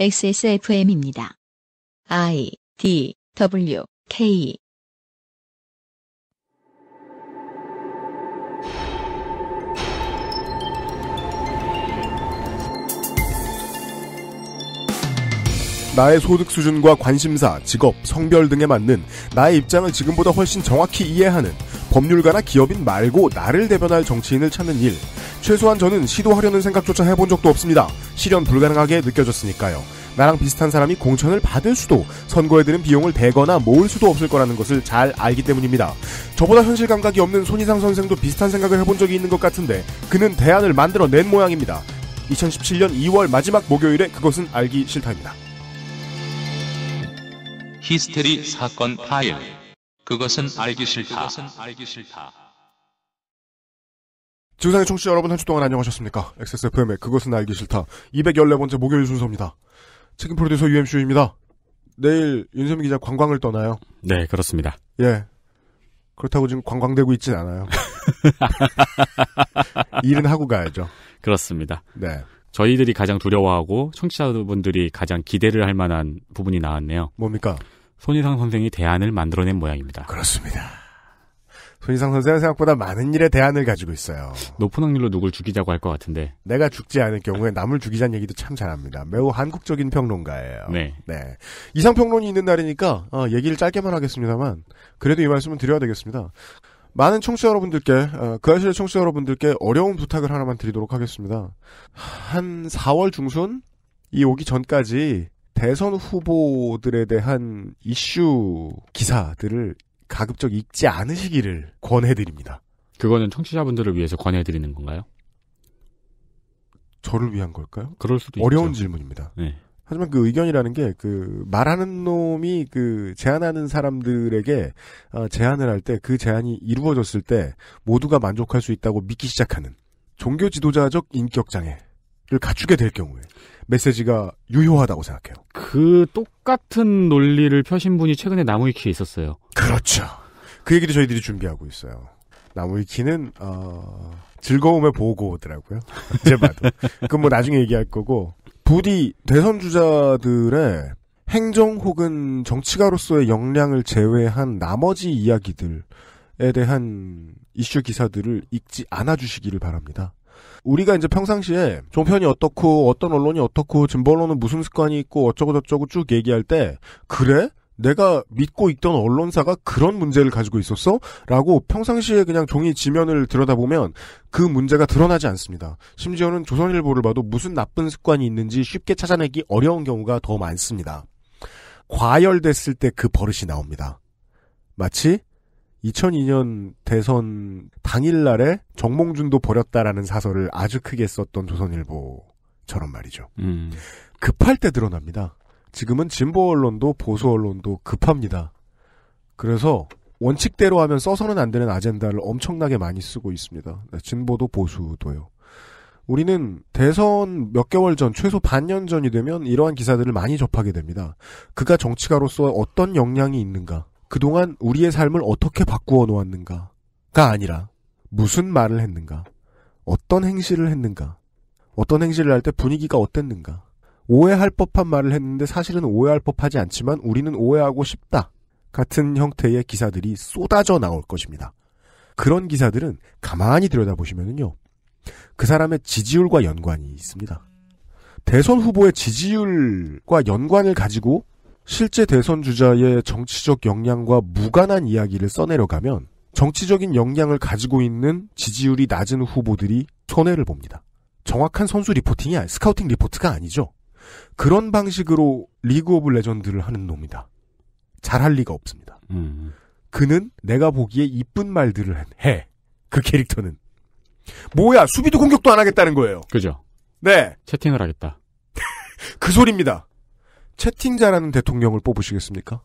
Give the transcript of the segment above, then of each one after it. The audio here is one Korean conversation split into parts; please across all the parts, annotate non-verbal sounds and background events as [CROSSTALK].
XSFM입니다. I D W K 나의 소득 수준과 관심사, 직업, 성별 등에 맞는 나의 입장을 지금보다 훨씬 정확히 이해하는 법률가나 기업인 말고 나를 대변할 정치인을 찾는 일. 최소한 저는 시도하려는 생각조차 해본 적도 없습니다. 실현 불가능하게 느껴졌으니까요. 나랑 비슷한 사람이 공천을 받을 수도 선거에 드는 비용을 대거나 모을 수도 없을 거라는 것을 잘 알기 때문입니다. 저보다 현실 감각이 없는 손희상 선생도 비슷한 생각을 해본 적이 있는 것 같은데 그는 대안을 만들어낸 모양입니다. 2017년 2월 마지막 목요일에 그것은 알기 싫다입니다. 히스테리 사건 파일. 그것은 알기 싫다. 지구상의 청취자 여러분 한 주 동안 안녕하셨습니까? XSFM의 그것은 알기 싫다. 214번째 목요일 순서입니다. 책임 프로듀서 UMC입니다. 내일 윤세민 기자 관광을 떠나요. 네, 그렇습니다. 예. 그렇다고 지금 관광되고 있진 않아요. [LAUGHS] 일은 하고 가야죠. 그렇습니다. 네. 저희들이 가장 두려워하고 청취자분들이 가장 기대를 할 만한 부분이 나왔네요. 뭡니까? 손희상 선생이 대안을 만들어낸 모양입니다. 그렇습니다. 손희상 선생은 생각보다 많은 일에 대안을 가지고 있어요. 높은 확률로 누굴 죽이자고 할 것 같은데. 내가 죽지 않을 경우에 남을 죽이자는 얘기도 참 잘합니다. 매우 한국적인 평론가예요. 네. 네. 이상평론이 있는 날이니까 어, 얘기를 짧게만 하겠습니다만 그래도 이 말씀은 드려야 되겠습니다. 많은 청취자 여러분들께 어, 그 아실의 청취자 여러분들께 어려운 부탁을 하나만 드리도록 하겠습니다. 한 4월 중순 이 오기 전까지 대선 후보들에 대한 이슈 기사들을 가급적 읽지 않으시기를 권해드립니다. 그거는 청취자분들을 위해서 권해드리는 건가요? 저를 위한 걸까요? 그럴 수도 어려운 있죠. 질문입니다. 네. 하지만 그 의견이라는 게 그 말하는 놈이 그 제안하는 사람들에게 어, 제안을 할 때 그 제안이 이루어졌을 때 모두가 만족할 수 있다고 믿기 시작하는 종교 지도자적 인격 장애를 갖추게 될 경우에 메시지가 유효하다고 생각해요. 그 똑같은 논리를 펴신 분이 최근에 나무위키에 있었어요. 그렇죠. 그 얘기도 저희들이 준비하고 있어요. 나무위키는 어... 즐거움의 보고더라고요. 이제 [LAUGHS] 봐도. 그건 뭐 나중에 얘기할 거고 부디 대선 주자들의 행정 혹은 정치가로서의 역량을 제외한 나머지 이야기들에 대한 이슈 기사들을 읽지 않아 주시기를 바랍니다. 우리가 이제 평상시에 종편이 어떻고 어떤 언론이 어떻고 진보언론은 무슨 습관이 있고 어쩌고저쩌고 쭉 얘기할 때 그래? 내가 믿고 있던 언론사가 그런 문제를 가지고 있었어? 라고 평상시에 그냥 종이 지면을 들여다보면 그 문제가 드러나지 않습니다. 심지어는 조선일보를 봐도 무슨 나쁜 습관이 있는지 쉽게 찾아내기 어려운 경우가 더 많습니다. 과열됐을 때 그 버릇이 나옵니다. 마치 2002년 대선 당일날에 정몽준도 버렸다라는 사설을 아주 크게 썼던 조선일보처럼 말이죠. 음. 급할 때 드러납니다. 지금은 진보 언론도 보수 언론도 급합니다. 그래서 원칙대로 하면 써서는 안 되는 아젠다를 엄청나게 많이 쓰고 있습니다. 네, 진보도 보수도요. 우리는 대선 몇 개월 전, 최소 반년 전이 되면 이러한 기사들을 많이 접하게 됩니다. 그가 정치가로서 어떤 역량이 있는가. 그동안 우리의 삶을 어떻게 바꾸어 놓았는가가 아니라 무슨 말을 했는가, 어떤 행실을 했는가, 어떤 행실을 할 때 분위기가 어땠는가, 오해할 법한 말을 했는데 사실은 오해할 법하지 않지만 우리는 오해하고 싶다. 같은 형태의 기사들이 쏟아져 나올 것입니다. 그런 기사들은 가만히 들여다보시면요. 그 사람의 지지율과 연관이 있습니다. 대선 후보의 지지율과 연관을 가지고 실제 대선 주자의 정치적 역량과 무관한 이야기를 써내려가면 정치적인 역량을 가지고 있는 지지율이 낮은 후보들이 손해를 봅니다. 정확한 선수 리포팅이 아니, 스카우팅 리포트가 아니죠. 그런 방식으로 리그 오브 레전드를 하는 놈이다. 잘할 리가 없습니다. 음. 그는 내가 보기에 이쁜 말들을 해. 그 캐릭터는. 뭐야, 수비도 공격도 안 하겠다는 거예요. 그죠. 네. 채팅을 하겠다. [LAUGHS] 그 소리입니다. 채팅 자라는 대통령을 뽑으시겠습니까?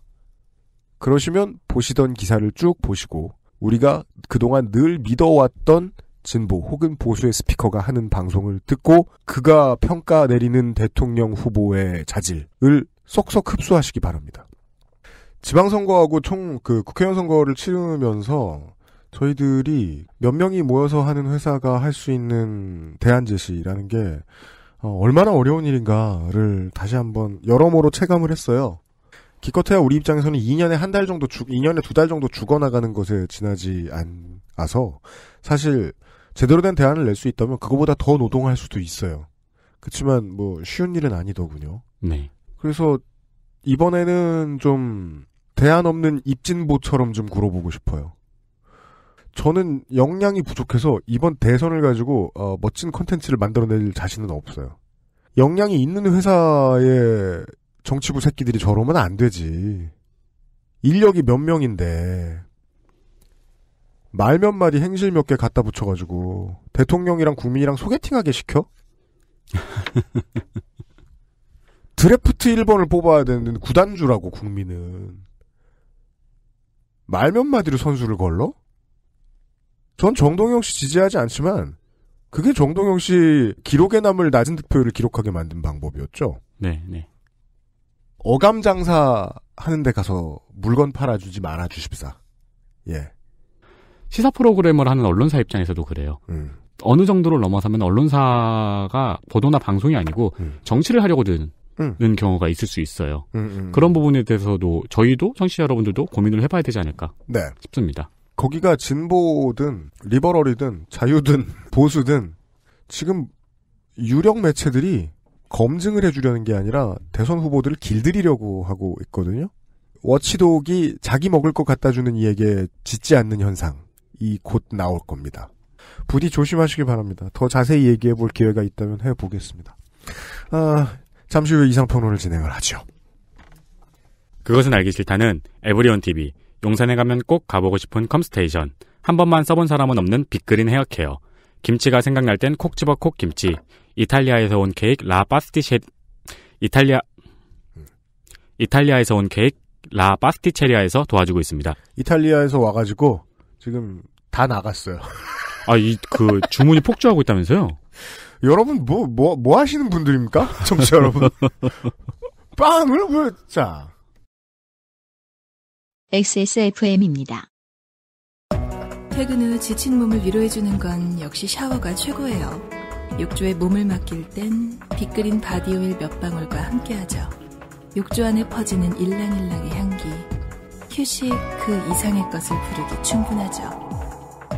그러시면 보시던 기사를 쭉 보시고 우리가 그동안 늘 믿어왔던 진보 혹은 보수의 스피커가 하는 방송을 듣고 그가 평가 내리는 대통령 후보의 자질을 쏙쏙 흡수하시기 바랍니다. 지방선거하고 총 그 국회의원 선거를 치르면서 저희들이 몇 명이 모여서 하는 회사가 할 수 있는 대안 제시라는 게 어, 얼마나 어려운 일인가를 다시 한번 여러모로 체감을 했어요. 기껏해야 우리 입장에서는 2년에 한 달 정도 죽, 2년에 두 달 정도 죽어나가는 것에 지나지 않아서 사실 제대로 된 대안을 낼 수 있다면 그거보다 더 노동할 수도 있어요. 그렇지만 뭐 쉬운 일은 아니더군요. 네. 그래서 이번에는 좀 대안 없는 입진보처럼 좀 굴어보고 싶어요. 저는 역량이 부족해서 이번 대선을 가지고 어, 멋진 컨텐츠를 만들어낼 자신은 없어요. 역량이 있는 회사의 정치부 새끼들이 저러면 안 되지. 인력이 몇 명인데 말 몇 마디 행실 몇 개 갖다 붙여가지고 대통령이랑 국민이랑 소개팅하게 시켜? [LAUGHS] 드래프트 1번을 뽑아야 되는 구단주라고 국민은 말 몇 마디로 선수를 걸러? 전 정동영 씨 지지하지 않지만 그게 정동영 씨 기록에 남을 낮은 득표율을 기록하게 만든 방법이었죠. 네, 네. 어감 장사 하는데 가서 물건 팔아주지 말아 주십사. 예. 시사 프로그램을 하는 언론사 입장에서도 그래요. 음. 어느 정도를 넘어서면 언론사가 보도나 방송이 아니고 음. 정치를 하려고 드는 음. 경우가 있을 수 있어요. 음, 음, 음. 그런 부분에 대해서도 저희도 청취자 여러분들도 고민을 해봐야 되지 않을까 네. 싶습니다. 거기가 진보든 리버럴이든 자유든 [LAUGHS] 보수든 지금 유력 매체들이 검증을 해주려는 게 아니라 대선 후보들을 길들이려고 하고 있거든요. 워치독이 자기 먹을 것 갖다 주는 이에게 짓지 않는 현상이 곧 나올 겁니다. 부디 조심하시기 바랍니다. 더 자세히 얘기해 볼 기회가 있다면 해보겠습니다. 아, 잠시 후에 이상평론을 진행을 하죠. 그것은 알기 싫다는 에브리온 TV 용산에 가면 꼭 가보고 싶은 컴스테이션. 한 번만 써본 사람은 없는 빅그린 헤어케어. 김치가 생각날 땐 콕 집어 콕 김치. 이탈리아에서 온 케이크 라 파스티셰 이탈리아 이탈리아에서 온 케이크 라 파스티체리아에서 도와주고 있습니다. 이탈리아에서 와가지고 지금 다 나갔어요. 아, 이, 그, 주문이 폭주하고 있다면서요? 여러분, 뭐, 뭐, 뭐 하시는 분들입니까? [LAUGHS] 정치 여러분. 빵을 왜, 자. XSFM입니다. 퇴근 후 지친 몸을 위로해주는 건 역시 샤워가 최고예요. 욕조에 몸을 맡길 땐 빗그린 바디오일 몇 방울과 함께하죠. 욕조 안에 퍼지는 일랑일랑의 향기. 휴식 그 이상의 것을 부르기 충분하죠.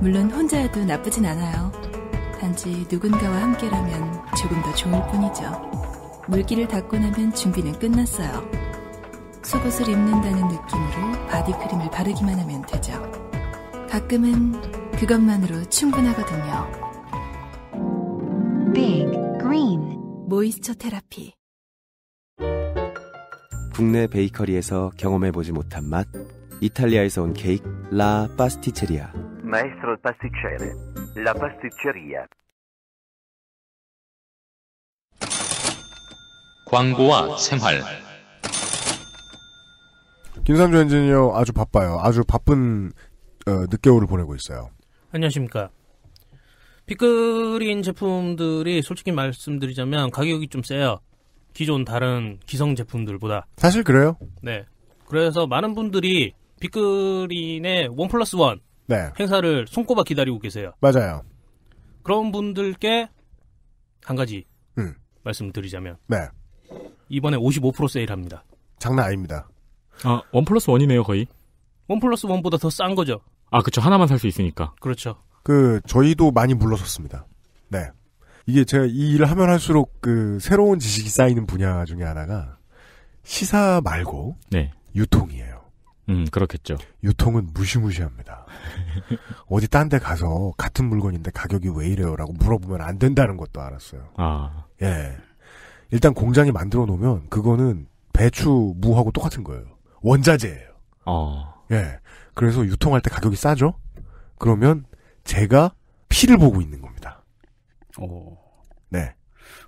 물론 혼자여도 나쁘진 않아요. 단지 누군가와 함께라면 조금 더 좋을 뿐이죠. 물기를 닦고 나면 준비는 끝났어요. 속옷을 입는다는 느낌으로 바디크림을 바르기만 하면 되죠. 가끔은 그것만으로 충분하거든요. Big Green 모이스처 테라피 국내 베이커리에서 경험해보지 못한 맛 이탈리아에서 온 케이크 라 파스티체리아 Maestro pasticcere 광고와 생활 김상조 엔지니어 아주 바빠요. 아주 바쁜 어, 늦겨울을 보내고 있어요. 안녕하십니까. 피클린 제품들이 솔직히 말씀드리자면 가격이 좀 세요. 기존 다른 기성 제품들보다. 사실 그래요. 네. 그래서 많은 분들이 피클린의원 플러스 원 네. 행사를 손꼽아 기다리고 계세요. 맞아요. 그런 분들께 한 가지 음. 말씀드리자면 네. 이번에 55% 세일합니다. 장난 아닙니다. 아, 원 플러스 원이네요, 거의. 원 플러스 원보다 더 싼 거죠. 아, 그렇죠 하나만 살 수 있으니까. 그렇죠. 그, 저희도 많이 물러섰습니다. 네. 이게 제가 이 일을 하면 할수록 그, 새로운 지식이 쌓이는 분야 중에 하나가 시사 말고. 네. 유통이에요. 음, 그렇겠죠. 유통은 무시무시합니다. [LAUGHS] 어디 딴 데 가서 같은 물건인데 가격이 왜 이래요? 라고 물어보면 안 된다는 것도 알았어요. 아. 예. 일단 공장이 만들어 놓으면 그거는 배추, 무하고 똑같은 거예요. 원자재예요. 어. 예. 그래서 유통할 때 가격이 싸죠. 그러면 제가 피를 보고 있는 겁니다. 어. 네.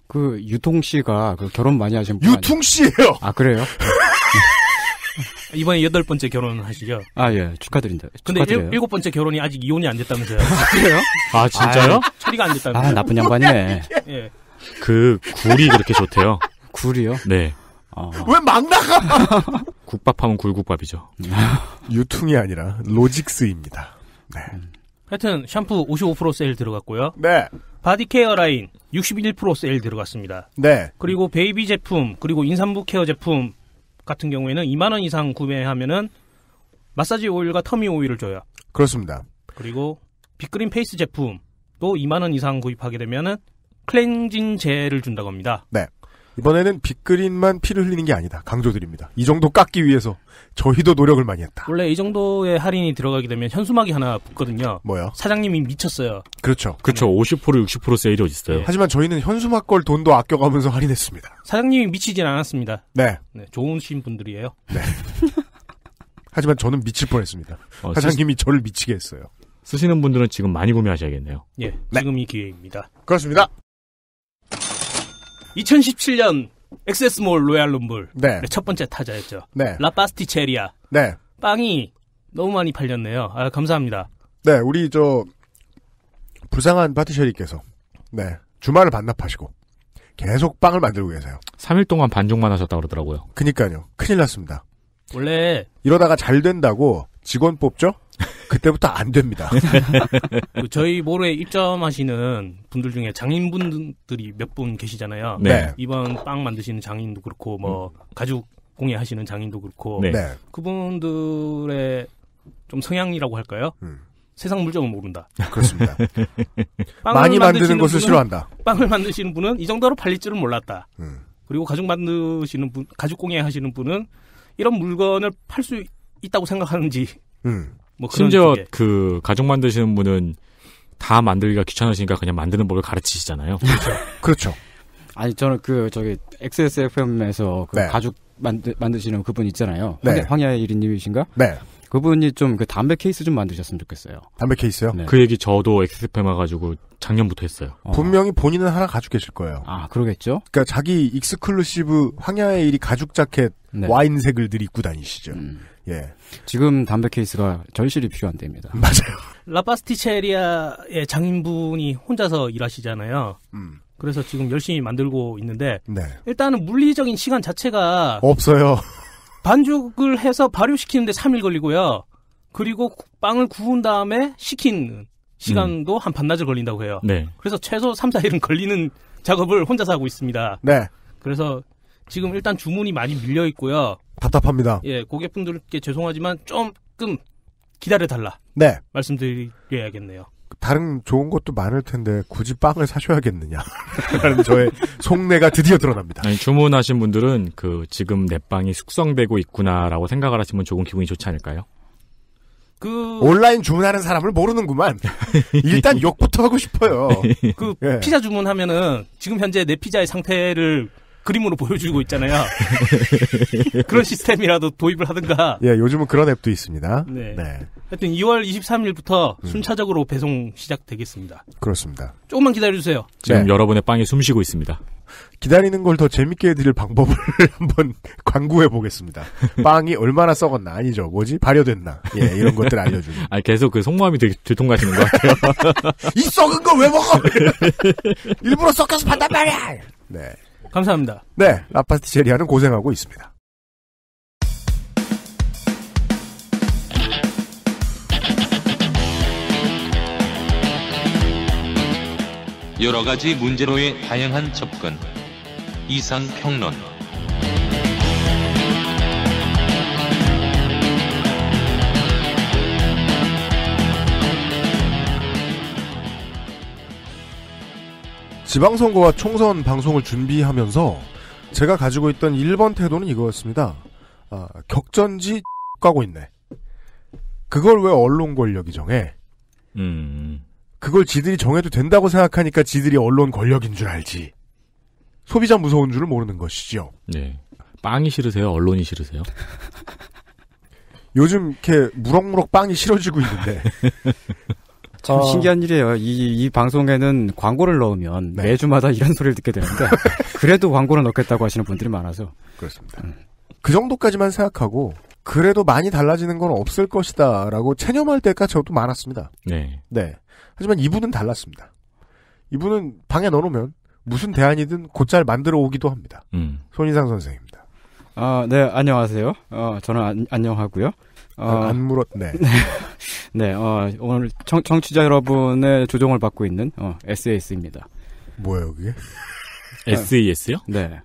그 유통 씨가 그 결혼 많이 하신 분 유통 씨예요. 아 그래요? [LAUGHS] 네. 이번에 여덟 번째 결혼하시죠? 아, 예. 축하드립니다. 근데 축하드려요. 일, 곱 번째 결혼이 아직 이혼이 안 됐다면서요? 아, 그래요? 아, 아 진짜요? 아, 처리가 안 됐다면서요? 아, 나쁜 양반이네. 예. 그, 굴이 그렇게 좋대요. 굴이요? 네. 어. 왜막 나가? [LAUGHS] 국밥하면 굴국밥이죠. [LAUGHS] 유통이 아니라 로직스입니다. 네. 하여튼 샴푸 55% 세일 들어갔고요. 네. 바디케어 라인 61% 세일 들어갔습니다. 네. 그리고 베이비 제품 그리고 인산부 케어 제품 같은 경우에는 2만 원 이상 구매하면은 마사지 오일과 터미 오일을 줘요. 그렇습니다. 그리고 빅그린 페이스 제품도 2만 원 이상 구입하게 되면은 클렌징 젤을 준다고 합니다. 네. 이번에는 빅그린만 피를 흘리는 게 아니다. 강조드립니다. 이 정도 깎기 위해서 저희도 노력을 많이 했다. 원래 이 정도의 할인이 들어가게 되면 현수막이 하나 붙거든요. 뭐요? 사장님이 미쳤어요. 그렇죠. 그렇죠. 50% 60% 세일이 있어요. 네. 하지만 저희는 현수막 걸 돈도 아껴가면서 할인했습니다. 사장님이 미치진 않았습니다. 네. 네 좋으신 분들이에요. 네. [LAUGHS] 하지만 저는 미칠 뻔했습니다. 어, 사장님이 저를 미치게 했어요. 쓰시는 분들은 지금 많이 구매하셔야겠네요. 예, 네. 지금 이 기회입니다. 그렇습니다. 2017년 엑세스몰 로얄 롬블 네. 네. 첫 번째 타자였죠. 네. 라파스티체리아. 네. 빵이 너무 많이 팔렸네요. 아, 감사합니다. 네, 우리 저 부상한 파티셔리께서 네 주말을 반납하시고 계속 빵을 만들고 계세요. 3일 동안 반죽만 하셨다 그러더라고요. 그니까요. 큰일 났습니다. 원래 이러다가 잘 된다고 직원 뽑죠? 그때부터 안 됩니다. [LAUGHS] 그 저희 모레 입점하시는 분들 중에 장인분들이 몇 분 계시잖아요. 네. 네. 이번 빵 만드시는 장인도 그렇고 뭐 음. 가죽 공예하시는 장인도 그렇고 네. 네. 그분들의 좀 성향이라고 할까요? 음. 세상 물정을 모른다. 그렇습니다. [LAUGHS] 많이 만드는 것을 분은, 싫어한다. 빵을 만드시는 분은 이 정도로 팔릴 줄은 몰랐다. 음. 그리고 가죽 만드시는 분, 가죽 공예 하시는 분은 이런 물건을 팔 수 있다고 생각하는지 음. 뭐 심지어 쪽에. 그가족 만드시는 분은 다 만들기가 귀찮으시니까 그냥 만드는 법을 가르치시잖아요. 그렇죠. [LAUGHS] 그렇죠. 아니 저는 그 저기 XSFM에서 그 네. 가죽 만드, 만드시는 그분 있잖아요. 네. 황야의 일인님이신가? 네. 그분이 좀 그 담배 케이스 좀 만드셨으면 좋겠어요. 담배 케이스요? 네. 그 얘기 저도 엑스팸 와가지고 작년부터 했어요. 어. 분명히 본인은 하나 가지고 계실 거예요. 아 그러겠죠? 그러니까 자기 익스클루시브 황야의 일이 가죽 자켓 네. 와인색을 들 입고 다니시죠. 음. 예. 지금 담배 케이스가 절실히 필요한데입니다. [LAUGHS] 맞아요. 라파스티체리아의 장인분이 혼자서 일하시잖아요. 음. 그래서 지금 열심히 만들고 있는데 네. 일단은 물리적인 시간 자체가 없어요. [LAUGHS] 반죽을 해서 발효시키는데 3일 걸리고요. 그리고 빵을 구운 다음에 식힌 시간도 음. 한 반나절 걸린다고 해요. 네. 그래서 최소 3, 4일은 걸리는 작업을 혼자서 하고 있습니다. 네. 그래서 지금 일단 주문이 많이 밀려 있고요. 답답합니다. 예, 고객분들께 죄송하지만 조금 기다려달라. 네. 말씀드려야겠네요. 다른 좋은 것도 많을 텐데 굳이 빵을 사셔야겠느냐 [LAUGHS] 라는 저의 속내가 드디어 드러납니다. 아니, 주문하신 분들은 그 지금 내 빵이 숙성되고 있구나라고 생각을 하시면 조금 기분이 좋지 않을까요? 그 온라인 주문하는 사람을 모르는구만. [LAUGHS] 일단 욕부터 하고 싶어요. 그 예. 피자 주문하면은 지금 현재 내 피자의 상태를 그림으로 보여주고 있잖아요. [LAUGHS] 그런 시스템이라도 도입을 하든가. 예, 요즘은 그런 앱도 있습니다. 네. 네. 하여튼 2월 23일부터 음. 순차적으로 배송 시작되겠습니다. 그렇습니다. 조금만 기다려주세요. 지금 네. 여러분의 빵이 숨쉬고 있습니다. 기다리는 걸 더 재밌게 해드릴 방법을 [LAUGHS] 한번 광고해 보겠습니다. 빵이 얼마나 썩었나 아니죠? 뭐지 발효됐나? 예, 이런 것들 알려주고. [LAUGHS] 아 계속 그 속마음이 되게 들통나시는 것 같아요. 이 썩은 거 왜 먹어? 일부러 섞여서 판단 말이야. 네. 감사합니다. 네, 라파스티체리아는 고생하고 있습니다. 여러 가지 문제로의 다양한 접근. 이상 평론. 지방선거와 총선 방송을 준비하면서 제가 가지고 있던 1번 태도는 이거였습니다. 아, 격전지 [LAUGHS] 가고 있네. 그걸 왜 언론 권력이 정해? 음. 그걸 지들이 정해도 된다고 생각하니까 지들이 언론 권력인 줄 알지. 소비자 무서운 줄 모르는 것이지요. 네. 빵이 싫으세요? 언론이 싫으세요? 요즘 이렇게 무럭무럭 빵이 [LAUGHS] 싫어지고 있는데 [LAUGHS] 참 어... 신기한 일이에요. 이, 이 방송에는 광고를 넣으면 네. 매주마다 이런 소리를 듣게 되는데 [LAUGHS] 그래도 광고를 넣겠다고 하시는 분들이 많아서 그렇습니다. 음. 그 정도까지만 생각하고 그래도 많이 달라지는 건 없을 것이다라고 체념할 때가 저도 많았습니다. 네. 네. 하지만 이분은 달랐습니다. 이분은 방에 넣어놓으면 무슨 대안이든 곧잘 만들어 오기도 합니다. 음. 손인상 선생입니다. 아, 네, 안녕하세요. 어, 저는 안, 안녕하고요. 어, 안 물었네. 네, 어, 오늘 청, 취자 여러분의 조정을 받고 있는 어, SAS입니다. 뭐예요, 그게? SES요? 네.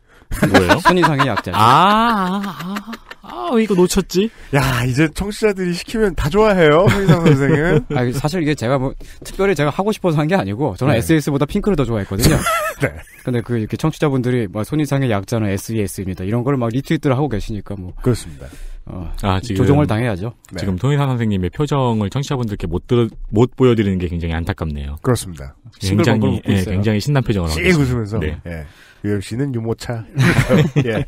뭐예요? 손이상의 약자. 아, 아, 아, 아, 이거 놓쳤지? 야, 이제 청취자들이 시키면 다 좋아해요, 손이상 선생은. 아, 사실 이게 제가 뭐, 특별히 제가 하고 싶어서 한 게 아니고, 저는 네. SES보다 핑크를 더 좋아했거든요. 네. 근데 그 이렇게 청취자분들이 뭐, 손이상의 약자는 SES입니다. 이런 걸 막 리트윗들 하고 계시니까 뭐. 그렇습니다. 어, 아, 지금, 조정을 당해야죠. 네. 지금 통일사 선생님의 표정을 청취자분들께 못, 들, 못 보여드리는 게 굉장히 안타깝네요. 그렇습니다. 굉장히, 예, 굉장히 신난 표정을 하고 있어요. 웃으면서. 네. 예. UMC는 유모차. [LAUGHS] 예.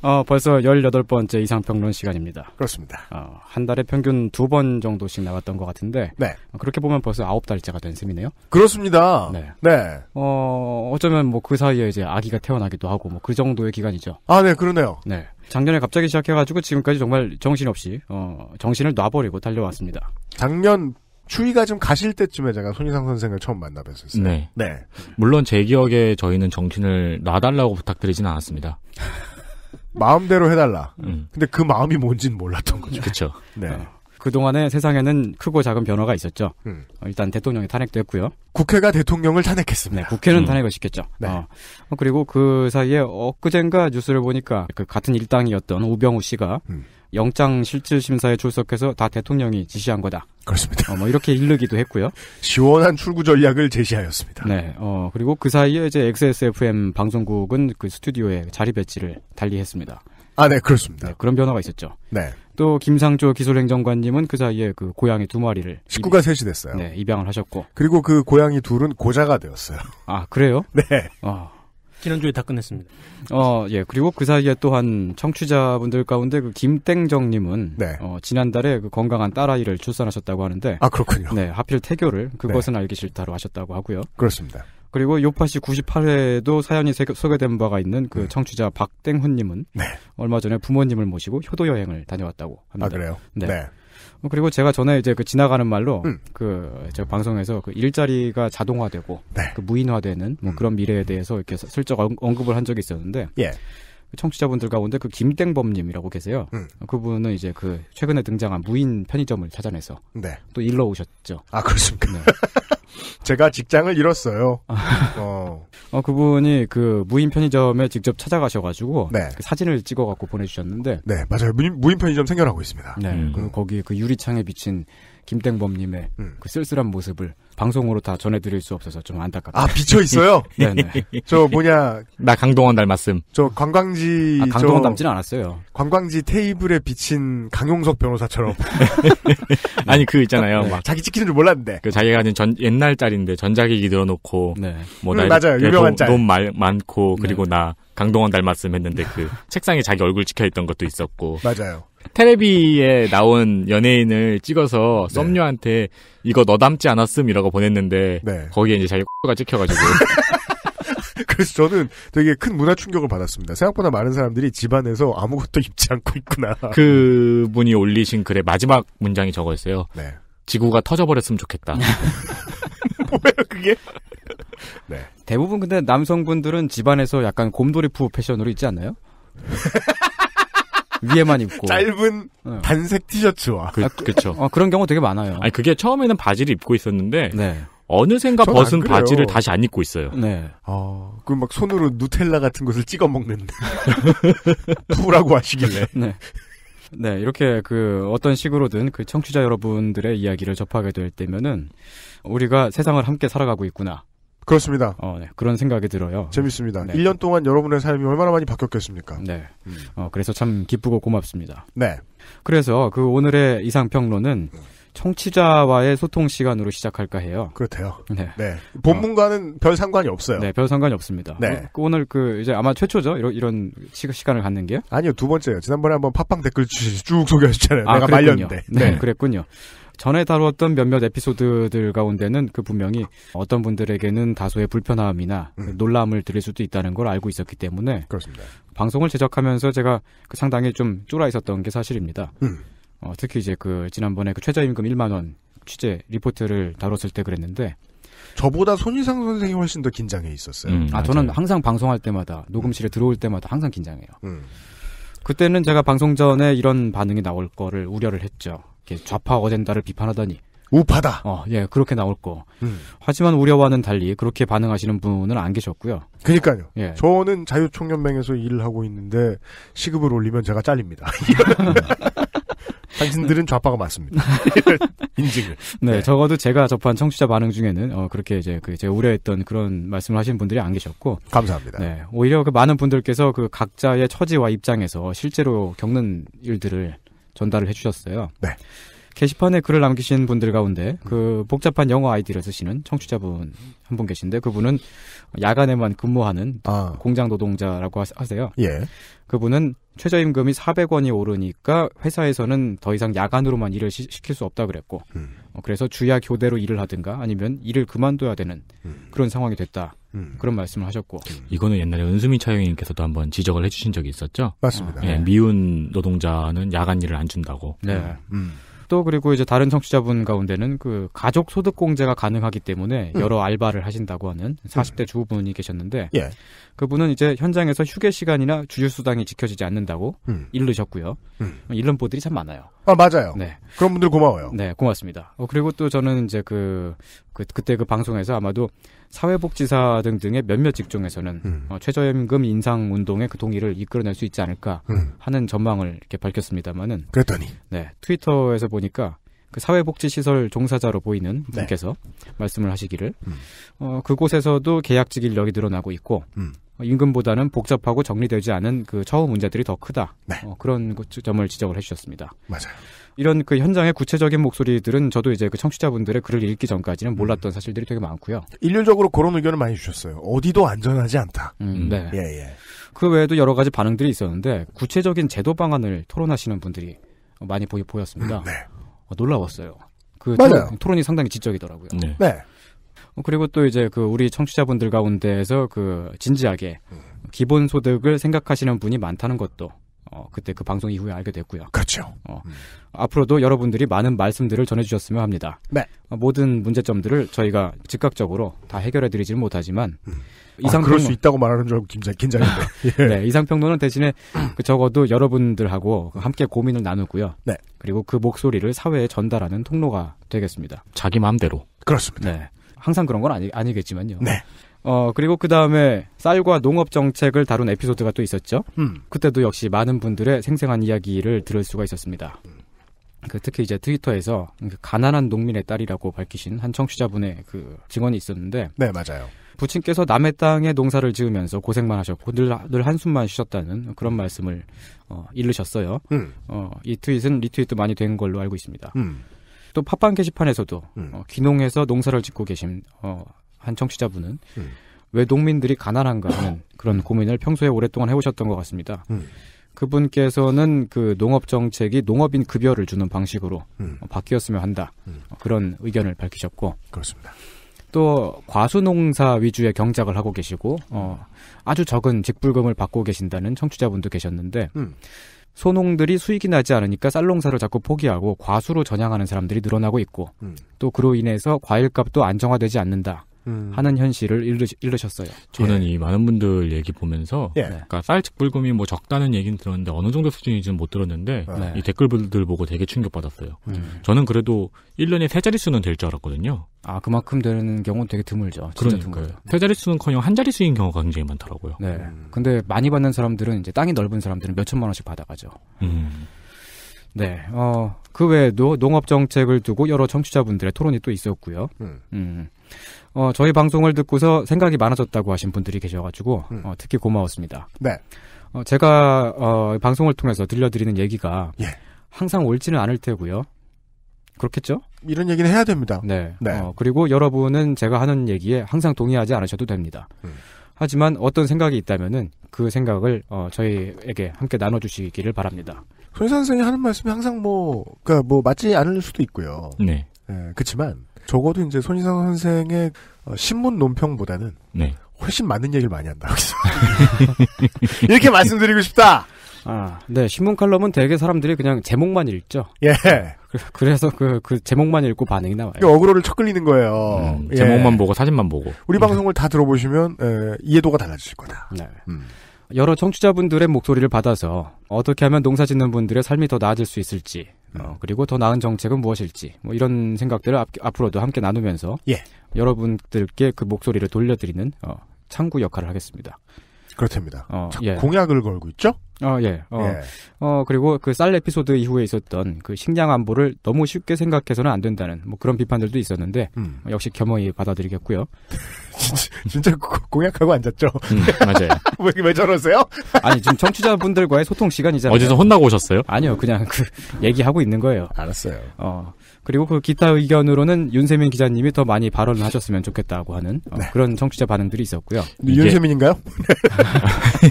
어, 벌써 18번째 이상평론 시간입니다. 그렇습니다. 어, 한 달에 평균 두 번 정도씩 나왔던 것 같은데. 네. 어, 그렇게 보면 벌써 아홉 달째가 된 셈이네요. 그렇습니다. 네. 네. 어, 어쩌면 뭐 그 사이에 이제 아기가 태어나기도 하고 뭐 그 정도의 기간이죠. 아, 네, 그러네요. 네. 작년에 갑자기 시작해가지고 지금까지 정말 정신없이 어, 정신을 놔버리고 달려왔습니다. 작년 추위가 좀 가실 때쯤에 제가 손희상 선생을 처음 만나뵀었어요. 네. 네. 물론 제 기억에 저희는 정신을 놔달라고 부탁드리진 않았습니다. [LAUGHS] 마음대로 해달라. 음. 근데 그 마음이 뭔지는 몰랐던 거죠. 그렇죠. 네. 어. 그동안에 세상에는 크고 작은 변화가 있었죠. 음. 어, 일단 대통령이 탄핵도 했고요. 국회가 대통령을 탄핵했습니다. 네, 국회는 음. 탄핵을 시켰죠. 네. 어, 어, 그리고 그 사이에 엊그젠가 뉴스를 보니까 그 같은 일당이었던 우병우 씨가 음. 영장 실질 심사에 출석해서 다 대통령이 지시한 거다. 그렇습니다. 어, 뭐 이렇게 일르기도 했고요. 시원한 출구 전략을 제시하였습니다. 네. 어 그리고 그 사이에 이제 XSFM 방송국은 그 스튜디오에 자리 배치를 달리했습니다. 아, 네, 그렇습니다. 네, 그런 변화가 있었죠. 네. 또 김상조 기술행정관님은 그 사이에 그 고양이 두 마리를 [LAUGHS] 식구가 입, 셋이 됐어요. 네, 입양을 하셨고 그리고 그 고양이 둘은 고자가 되었어요. [LAUGHS] 아 그래요? 네. 어. 지난주에 다 끝냈습니다. 어, 예. 그리고 그 사이에 또한 청취자분들 가운데 그 김땡정님은 네. 어, 지난달에 그 건강한 딸아이를 출산하셨다고 하는데 아 그렇군요. 네, 하필 태교를 네. 그것은 네. 알기 싫다로 하셨다고 하고요. 그렇습니다. 그리고 요파시 98회에도 사연이 소개된 바가 있는 그 음. 청취자 박땡훈님은 네. 얼마 전에 부모님을 모시고 효도 여행을 다녀왔다고 아, 합니다. 아 그래요? 네. 네. 어, 그리고 제가 전에 이제 그 지나가는 말로 음. 그 제가 방송에서 그 일자리가 자동화되고 네. 그 무인화되는 뭐 음. 그런 미래에 대해서 이렇게 슬쩍 언급을 한 적이 있었는데 예. 그 청취자분들 가운데 그 김땡범님이라고 계세요. 음. 그분은 이제 그 최근에 등장한 무인 편의점을 찾아내서 네. 또 일러 오셨죠. 아 그렇습니까? 네. 제가 직장을 잃었어요. [LAUGHS] 어. 어 그분이 그 무인 편의점에 직접 찾아가셔가지고 네. 그 사진을 찍어갖고 보내주셨는데 네 맞아요 무인, 무인 편의점 생겨나고 있습니다. 네 음. 그 거기 그 유리창에 비친 김땡범님의 음. 그 쓸쓸한 모습을 방송으로 다 전해드릴 수 없어서 좀 안타깝다. 아 비쳐 있어요? 네네. [LAUGHS] 네. [LAUGHS] 저 뭐냐 나 강동원 닮았음. 저 관광지 아, 강동원 저... 닮지는 않았어요. 관광지 테이블에 비친 강용석 변호사처럼. [LAUGHS] 네. 아니 그 있잖아요. 네. 자기 찍히는 줄 몰랐는데. 그 자기가 가진 전 옛날 짤인데 전자기기 들어놓고 네. 뭐 음, 맞아요 유명한 짤. 돈 많고 네. 그리고 네. 나 강동원 닮았음 했는데 그 책상에 자기 얼굴 찍혀 있던 것도 있었고. 맞아요. 테레비에 나온 연예인을 찍어서 네. 썸녀한테 이거 너 닮지 않았음이라고 보냈는데 네. 거기에 이제 자기 X가 찍혀가지고 [LAUGHS] 그래서 저는 되게 큰 문화 충격을 받았습니다. 생각보다 많은 사람들이 집안에서 아무것도 입지 않고 있구나. 그 분이 올리신 글의 마지막 문장이 적어있어요 네. 지구가 터져버렸으면 좋겠다. [LAUGHS] 뭐야 그게? 네. 대부분 근데 남성분들은 집안에서 약간 곰돌이 푸 패션으로 있지 않나요? [LAUGHS] 위에만 입고 [LAUGHS] 짧은 네. 단색 티셔츠와 그, 아, 렇죠 어, 아, 그런 경우 되게 많아요. 아니 그게 처음에는 바지를 입고 있었는데 네. 어느샌가 벗은 바지를 다시 안 입고 있어요. 네. 어, 아, 그막 손으로 누텔라 같은 것을 찍어 먹는데 [LAUGHS] 부라고 하시길래. [LAUGHS] 네. 네, 이렇게 그 어떤 식으로든 그 청취자 여러분들의 이야기를 접하게 될 때면은 우리가 세상을 함께 살아가고 있구나. 그렇습니다. 어, 네. 그런 생각이 들어요. 재밌습니다. 네. 1년 동안 여러분의 삶이 얼마나 많이 바뀌었겠습니까? 네. 음. 어, 그래서 참 기쁘고 고맙습니다. 네. 그래서 그 오늘의 이상평론은 음. 청취자와의 소통 시간으로 시작할까 해요. 그렇대요. 네. 네. 본문과는 어, 별 상관이 없어요. 네, 별 상관이 없습니다. 네. 어, 그 오늘 그 이제 아마 최초죠. 이런 이런 시, 간을 갖는 게? 아니요, 두 번째예요. 지난번에 한번 팟빵 댓글 쭉 소개하셨잖아요. 아, 내가 그랬군요. 말렸는데. 네, 네. 그랬군요. 전에 다루었던 몇몇 에피소드들 가운데는 그 분명히 어떤 분들에게는 다소의 불편함이나 음. 놀람을 드릴 수도 있다는 걸 알고 있었기 때문에 그렇습니다. 방송을 제작하면서 제가 그 상당히 좀 쫄아 있었던 게 사실입니다. 음. 어, 특히 이제 그 지난번에 그 최저임금 1만 원 취재 리포트를 다뤘을 때 그랬는데 저보다 손희상 선생이 훨씬 더 긴장해 있었어요. 음, 아 맞아요. 저는 항상 방송할 때마다 녹음실에 들어올 때마다 항상 긴장해요. 음. 그때는 제가 방송 전에 이런 반응이 나올 거를 우려를 했죠. 좌파 어젠다를 비판하다니 우파다. 어, 예, 그렇게 나올 거. 음. 하지만 우려와는 달리 그렇게 반응하시는 분은 안 계셨고요. 그니까요. 예. 저는 자유총연맹에서 일을 하고 있는데 시급을 올리면 제가 잘립니다. [LAUGHS] 당신들은 좌파가 맞습니다. [LAUGHS] 인증을. 네, 네, 적어도 제가 접한 청취자 반응 중에는 어, 그렇게 이제 그 제가 우려했던 그런 말씀을 하신 분들이 안 계셨고 감사합니다. 네, 오히려 그 많은 분들께서 그 각자의 처지와 입장에서 실제로 겪는 일들을 전달을 해주셨어요. 네. 게시판에 글을 남기신 분들 가운데 그 복잡한 영어 아이디를 쓰시는 청취자분 한 분 계신데 그분은 야간에만 근무하는 아. 공장 노동자라고 하세요. 예. 그분은 최저임금이 400원이 오르니까 회사에서는 더 이상 야간으로만 일을 시, 킬수 없다 그랬고 음. 어, 그래서 주야 교대로 일을 하든가 아니면 일을 그만둬야 되는 음. 그런 상황이 됐다. 음. 그런 말씀을 하셨고 음. 이거는 옛날에 은수미 차영님께서도 한번 지적을 해주신 적이 있었죠. 맞습니다. 예, 네. 미운 노동자는 야간 일을 안 준다고. 네. 음. 음. 또 그리고 이제 다른 청취자분 가운데는 그 가족 소득 공제가 가능하기 때문에 음. 여러 알바를 하신다고 하는 40대 주부분이 계셨는데 예. 그분은 이제 현장에서 휴게 시간이나 주휴 수당이 지켜지지 않는다고 음. 일르셨고요. 음. 일름보들이 참 많아요. 아 맞아요. 네, 그런 분들 고마워요. 네, 고맙습니다. 어, 그리고 또 저는 이제 그, 그 그때그 방송에서 아마도 사회복지사 등등의 몇몇 직종에서는 음. 어, 최저임금 인상 운동의 그 동의를 이끌어낼 수 있지 않을까 음. 하는 전망을 이렇게 밝혔습니다만은. 그랬더니. 네, 트위터에서 보니까 그 사회복지시설 종사자로 보이는 네. 분께서 네. 말씀을 하시기를 음. 어, 그곳에서도 계약직 인력이 늘어나고 있고 음. 어, 임금보다는 복잡하고 정리되지 않은 그 처우 문제들이 더 크다 네. 어, 그런 점을 지적을 해주셨습니다. 맞아요. 이런 그 현장의 구체적인 목소리들은 저도 이제 그 청취자분들의 글을 읽기 전까지는 음. 몰랐던 음. 사실들이 되게 많고요. 일률적으로 그런 의견을 많이 주셨어요. 어디도 안전하지 않다. 음, 음. 네. 예, 예. 그 외에도 여러 가지 반응들이 있었는데 구체적인 제도 방안을 토론하시는 분들이 많이 보였습니다. 네. 아, 놀라웠어요. 그 맞아요. 토론, 토론이 상당히 지적이더라고요. 네. 네. 어, 그리고 또 이제 그 우리 청취자분들 가운데에서 그 진지하게 기본 소득을 생각하시는 분이 많다는 것도 어 그때 그 방송 이후에 알게 됐고요. 그렇죠. 어 음. 앞으로도 여러분들이 많은 말씀들을 전해주셨으면 합니다. 네. 어, 모든 문제점들을 저희가 즉각적으로 다 해결해드리지는 못하지만 음. 이상 아, 그럴 수 있다고 말하는 줄 알고 김장 긴장인데. 예. 네, 이상평론은 대신에 그 적어도 여러분들하고 함께 고민을 나누고요. 네. 그리고 그 목소리를 사회에 전달하는 통로가 되겠습니다. 자기 마음대로. 그렇습니다. 네. 항상 그런 건 아니, 아니겠지만요. 네. 어, 그리고 그 다음에 쌀과 농업 정책을 다룬 에피소드가 또 있었죠. 음. 그때도 역시 많은 분들의 생생한 이야기를 들을 수가 있었습니다. 그 특히 이제 트위터에서 그 가난한 농민의 딸이라고 밝히신 한 청취자분의 그 증언이 있었는데. 네, 맞아요. 부친께서 남의 땅에 농사를 지으면서 고생만 하셨고 늘, 늘 한숨만 쉬셨다는 그런 말씀을 어, 이르셨어요. 음. 어, 이 트윗은 리트윗도 많이 된 걸로 알고 있습니다. 음. 또 팟빵 게시판에서도 음. 어, 귀농에서 농사를 짓고 계신 어, 한 청취자분은 음. 왜 농민들이 가난한가 하는 그런 고민을 평소에 오랫동안 해오셨던 것 같습니다. 음. 그분께서는 그 농업 정책이 농업인 급여를 주는 방식으로 음. 어, 바뀌었으면 한다 어, 그런 의견을 밝히셨고 그렇습니다. 또 과수농사 위주의 경작을 하고 계시고 어, 음. 아주 적은 직불금을 받고 계신다는 청취자분도 계셨는데 음. 소농들이 수익이 나지 않으니까 쌀농사를 자꾸 포기하고 과수로 전향하는 사람들이 늘어나고 있고 음. 또 그로 인해서 과일값도 안정화되지 않는다. 음. 하는 현실을 일으 셨어요 저는 예. 이 많은 분들 얘기 보면서 예. 네. 그러니까 쌀 직불금이 뭐 적다는 얘기는 들었는데 어느 정도 수준인지는 못 들었는데 아. 네. 이 댓글들 보고 되게 충격받았어요. 음. 저는 그래도 1년에 세 자릿수는 될 줄 알았거든요. 아 그만큼 되는 경우는 되게 드물죠. 진짜 그러니까요. 드물죠. 퇴자리수는커녕한자리수인 경우가 굉장히 많더라고요. 네. 음. 근데 많이 받는 사람들은 이제 땅이 넓은 사람들은 몇 천만 원씩 받아가죠. 음. 네. 어, 그 외에도 농업 정책을 두고 여러 청취자분들의 토론이 또 있었고요. 음. 음. 어, 저희 방송을 듣고서 생각이 많아졌다고 하신 분들이 계셔가지고 음. 어, 특히 고마웠습니다. 네. 어, 제가 어, 방송을 통해서 들려드리는 얘기가 예. 항상 옳지는 않을 테고요. 그렇겠죠? 이런 얘기는 해야 됩니다. 네. 네. 어, 그리고 여러분은 제가 하는 얘기에 항상 동의하지 않으셔도 됩니다. 음. 하지만 어떤 생각이 있다면은 그 생각을 어, 저희에게 함께 나눠주시기를 바랍니다. 손희 선생이 하는 말씀이 항상 뭐, 그니까 뭐 맞지 않을 수도 있고요. 네. 네 그렇지만 적어도 이제 손희상 선생의 어, 신문 논평보다는 네. 훨씬 맞는 얘기를 많이 한다. [LAUGHS] 이렇게 말씀드리고 싶다. 아, 네. 신문 칼럼은 대개 사람들이 그냥 제목만 읽죠. 예. 네. [LAUGHS] 그래서 그, 그 제목만 읽고 반응이 나와요. 그 어그로를 쳐 끌리는 거예요. 음, 예. 제목만 예. 보고 사진만 보고. 우리 방송을 다 들어보시면 에, 예, 이해도가 달라질 거다. 네. 음. 여러 청취자분들의 목소리를 받아서 어떻게 하면 농사 짓는 분들의 삶이 더 나아질 수 있을지, 어, 음. 그리고 더 나은 정책은 무엇일지, 뭐 이런 생각들을 앞, 으로도 함께 나누면서 예. 여러분들께 그 목소리를 돌려드리는 어, 창구 역할을 하겠습니다. 그렇답니다. 어, 예. 공약을 걸고 있죠? 어, 예. 어, 예. 어 그리고 그 쌀 에피소드 이후에 있었던 그 식량 안보를 너무 쉽게 생각해서는 안 된다는 뭐 그런 비판들도 있었는데 음. 어, 역시 겸허히 받아들이겠고요. 진짜, 진짜 공약하고 앉았죠. 음, 맞아요. [LAUGHS] 왜, 왜 저러세요? 아니 지금 청취자분들과의 소통 시간이잖아요. 어디서 혼나고 오셨어요? 아니요, 그냥 그 얘기하고 있는 거예요. 알았어요. 어. 그리고 그 기타 의견으로는 윤세민 기자님이 더 많이 발언을 하셨으면 좋겠다고 하는 어, 네. 그런 청취자 반응들이 있었고요. 이게... 윤세민인가요?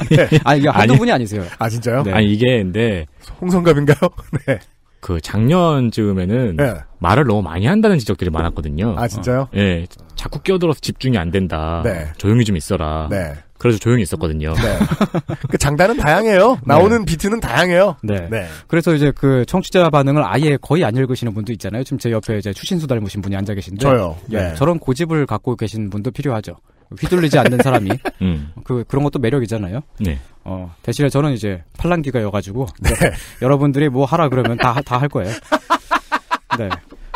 네. [LAUGHS] 아 이게 한두 아니, 분이 아니세요. 아 진짜요? 네. 아니 이게 근데 홍성갑인가요? [LAUGHS] 네. 그 작년 쯤에는 네. 말을 너무 많이 한다는 지적들이 많았거든요. 아 진짜요? 어. 예, 어, 네, 자꾸 끼어들어서 집중이 안 된다. 네. 조용히 좀 있어라. 네. 그래서 조용히 있었거든요. 네. [LAUGHS] 그 장단은 다양해요. 나오는 네. 비트는 다양해요. 네. 네. 그래서 이제 그 청취자 반응을 아예 거의 안 읽으시는 분도 있잖아요. 지금 제 옆에 이제 추신수 닮으신 분이 앉아 계신데. 저요. 예. 저런 고집을 갖고 계신 분도 필요하죠. 휘둘리지 않는 사람이 [LAUGHS] 음. 그 그런 것도 매력이잖아요. 네. 어 대신에 저는 이제 팔랑귀가여가지고 네. [LAUGHS] 여러분들이 뭐 하라 그러면 다 다 할 거예요. 네.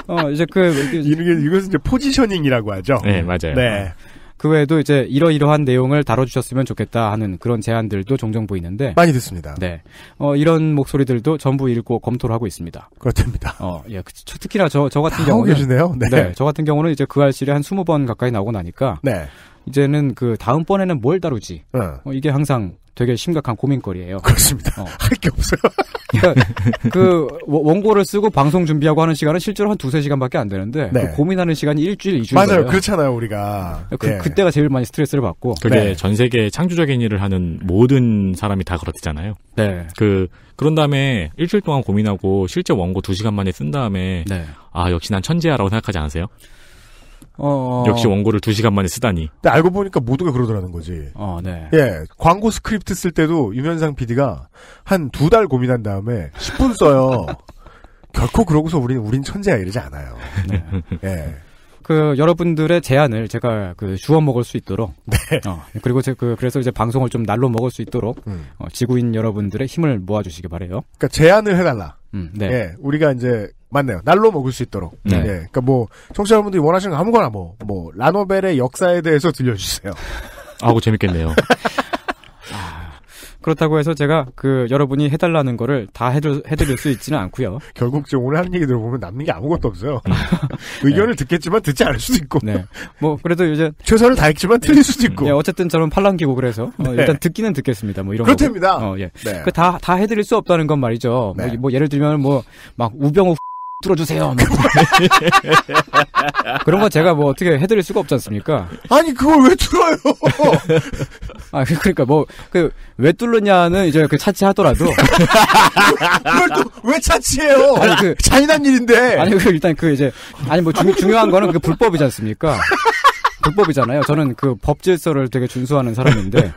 어 이제 그 이게 이것은 이제 포지셔닝이라고 하죠. 네 맞아요. 네. 어. 그 외에도 이제 이러이러한 내용을 다뤄주셨으면 좋겠다 하는 그런 제안들도 종종 보이는데 많이 듣습니다. 네, 어, 이런 목소리들도 전부 읽고 검토를 하고 있습니다. 그렇답니다. 어, 예, 그, 특히나 저, 저 같은 경우는 계시네요. 네. 네. 저 같은 경우는 이제 그 알씨를 한 20번 가까이 나오고 나니까 네. 이제는 그 다음번에는 뭘 다루지? 응. 어. 어, 이게 항상 되게 심각한 고민거리예요. 그렇습니다. 어. 할게 없어요. 그러니까 그 원고를 쓰고 방송 준비하고 하는 시간은 실제로 한 두세 시간밖에 안 되는데 그 네. 그 고민하는 시간이 일주일, 이주일 맞아요. 거예요. 그렇잖아요, 우리가. 그, 네. 그때가 제일 많이 스트레스를 받고. 그게 네. 전 세계 창조적인 일을 하는 모든 사람이 다 그렇잖아요. 네. 그 그런 다음에 일주일 동안 고민하고 실제 원고 두 시간 만에 쓴 다음에 네. 아, 역시 난 천재야라고 생각하지 않으세요? 어, 어... 역시 원고를 두시간 만에 쓰다니. 근데 알고 보니까 모두가 그러더라는 거지. 어, 네. 예. 광고 스크립트 쓸 때도 유면상 PD가 한 두 달 고민한 다음에 10분 써요. [LAUGHS] 결코 그러고서 우린, 우린 천재야 이러지 않아요. 네. 예. 그 여러분들의 제안을 제가 그 주워 먹을 수 있도록 네. 어, 그리고 제그 그래서 이제 방송을 좀 날로 먹을 수 있도록 음. 어, 지구인 여러분들의 힘을 모아주시기 바래요. 그러니까 제안을 해달라. 음, 네. 예, 우리가 이제 맞네요. 날로 먹을 수 있도록. 네. 예. 그러니까 뭐 청취자 여러분들이 원하시는 거 아무거나 뭐뭐 뭐, 라노벨의 역사에 대해서 들려주세요. [LAUGHS] 아우 재밌겠네요. [LAUGHS] 아. 그렇다고 해서 제가 그 여러분이 해달라는 거를 다 해드, 해드릴 수 있지는 않고요. [LAUGHS] 결국 지금 오늘 한 얘기 들어보면 남는 게 아무것도 없어요. 음. 의견을 네. 듣겠지만 듣지 않을 수도 있고. 네. 뭐 그래도 이제 최선을 다했지만 틀릴 수도 있고. 네, 어쨌든 저는 팔랑기고 그래서 어, 네. 일단 듣기는 듣겠습니다. 뭐 이런 그렇답니다. 어, 예. 네. 그다 다 해드릴 수 없다는 건 말이죠. 뭐, 네. 뭐, 예를 들면 뭐 막 우병우 들어주세요. 뭐. [LAUGHS] 그런 거 제가 뭐 어떻게 해드릴 수가 없지 않습니까? 아니 그걸 왜들어요아 [LAUGHS] 그러니까 뭐 그 왜 뚫느냐는 이제 그 차치하더라도 [LAUGHS] 그걸 또 왜 차치해요? 아니 그 잔인한 일인데 아니 그 일단 그 이제 아니 뭐 중, 요한 거는 그 불법이지 않습니까? 불법이잖아요. 저는 그 법질서를 되게 준수하는 사람인데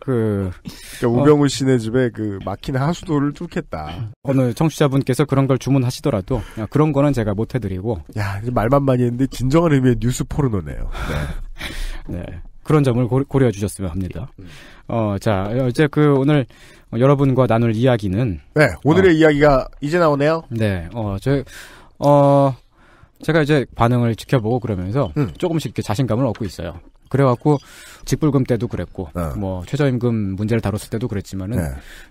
그 그러니까 어. 우병우 어, 씨네 집에 그 막힌 하수도를 뚫겠다. 어느 청취자분께서 그런 걸 주문하시더라도 야, 그런 거는 제가 못 해드리고. 야 말만 많이 했는데 진정한 의미의 뉴스 포르노네요. 네. [LAUGHS] 네. 그런 점을 고려해 주셨으면 합니다. 어, 자, 이제 그 오늘 여러분과 나눌 이야기는. 네, 오늘의 어, 이야기가 이제 나오네요. 네, 어, 저, 어, 제가 이제 반응을 지켜보고 그러면서 음. 조금씩 이렇게 자신감을 얻고 있어요. 그래갖고 직불금 때도 그랬고 어. 뭐 최저임금 문제를 다뤘을 때도 그랬지만은 네.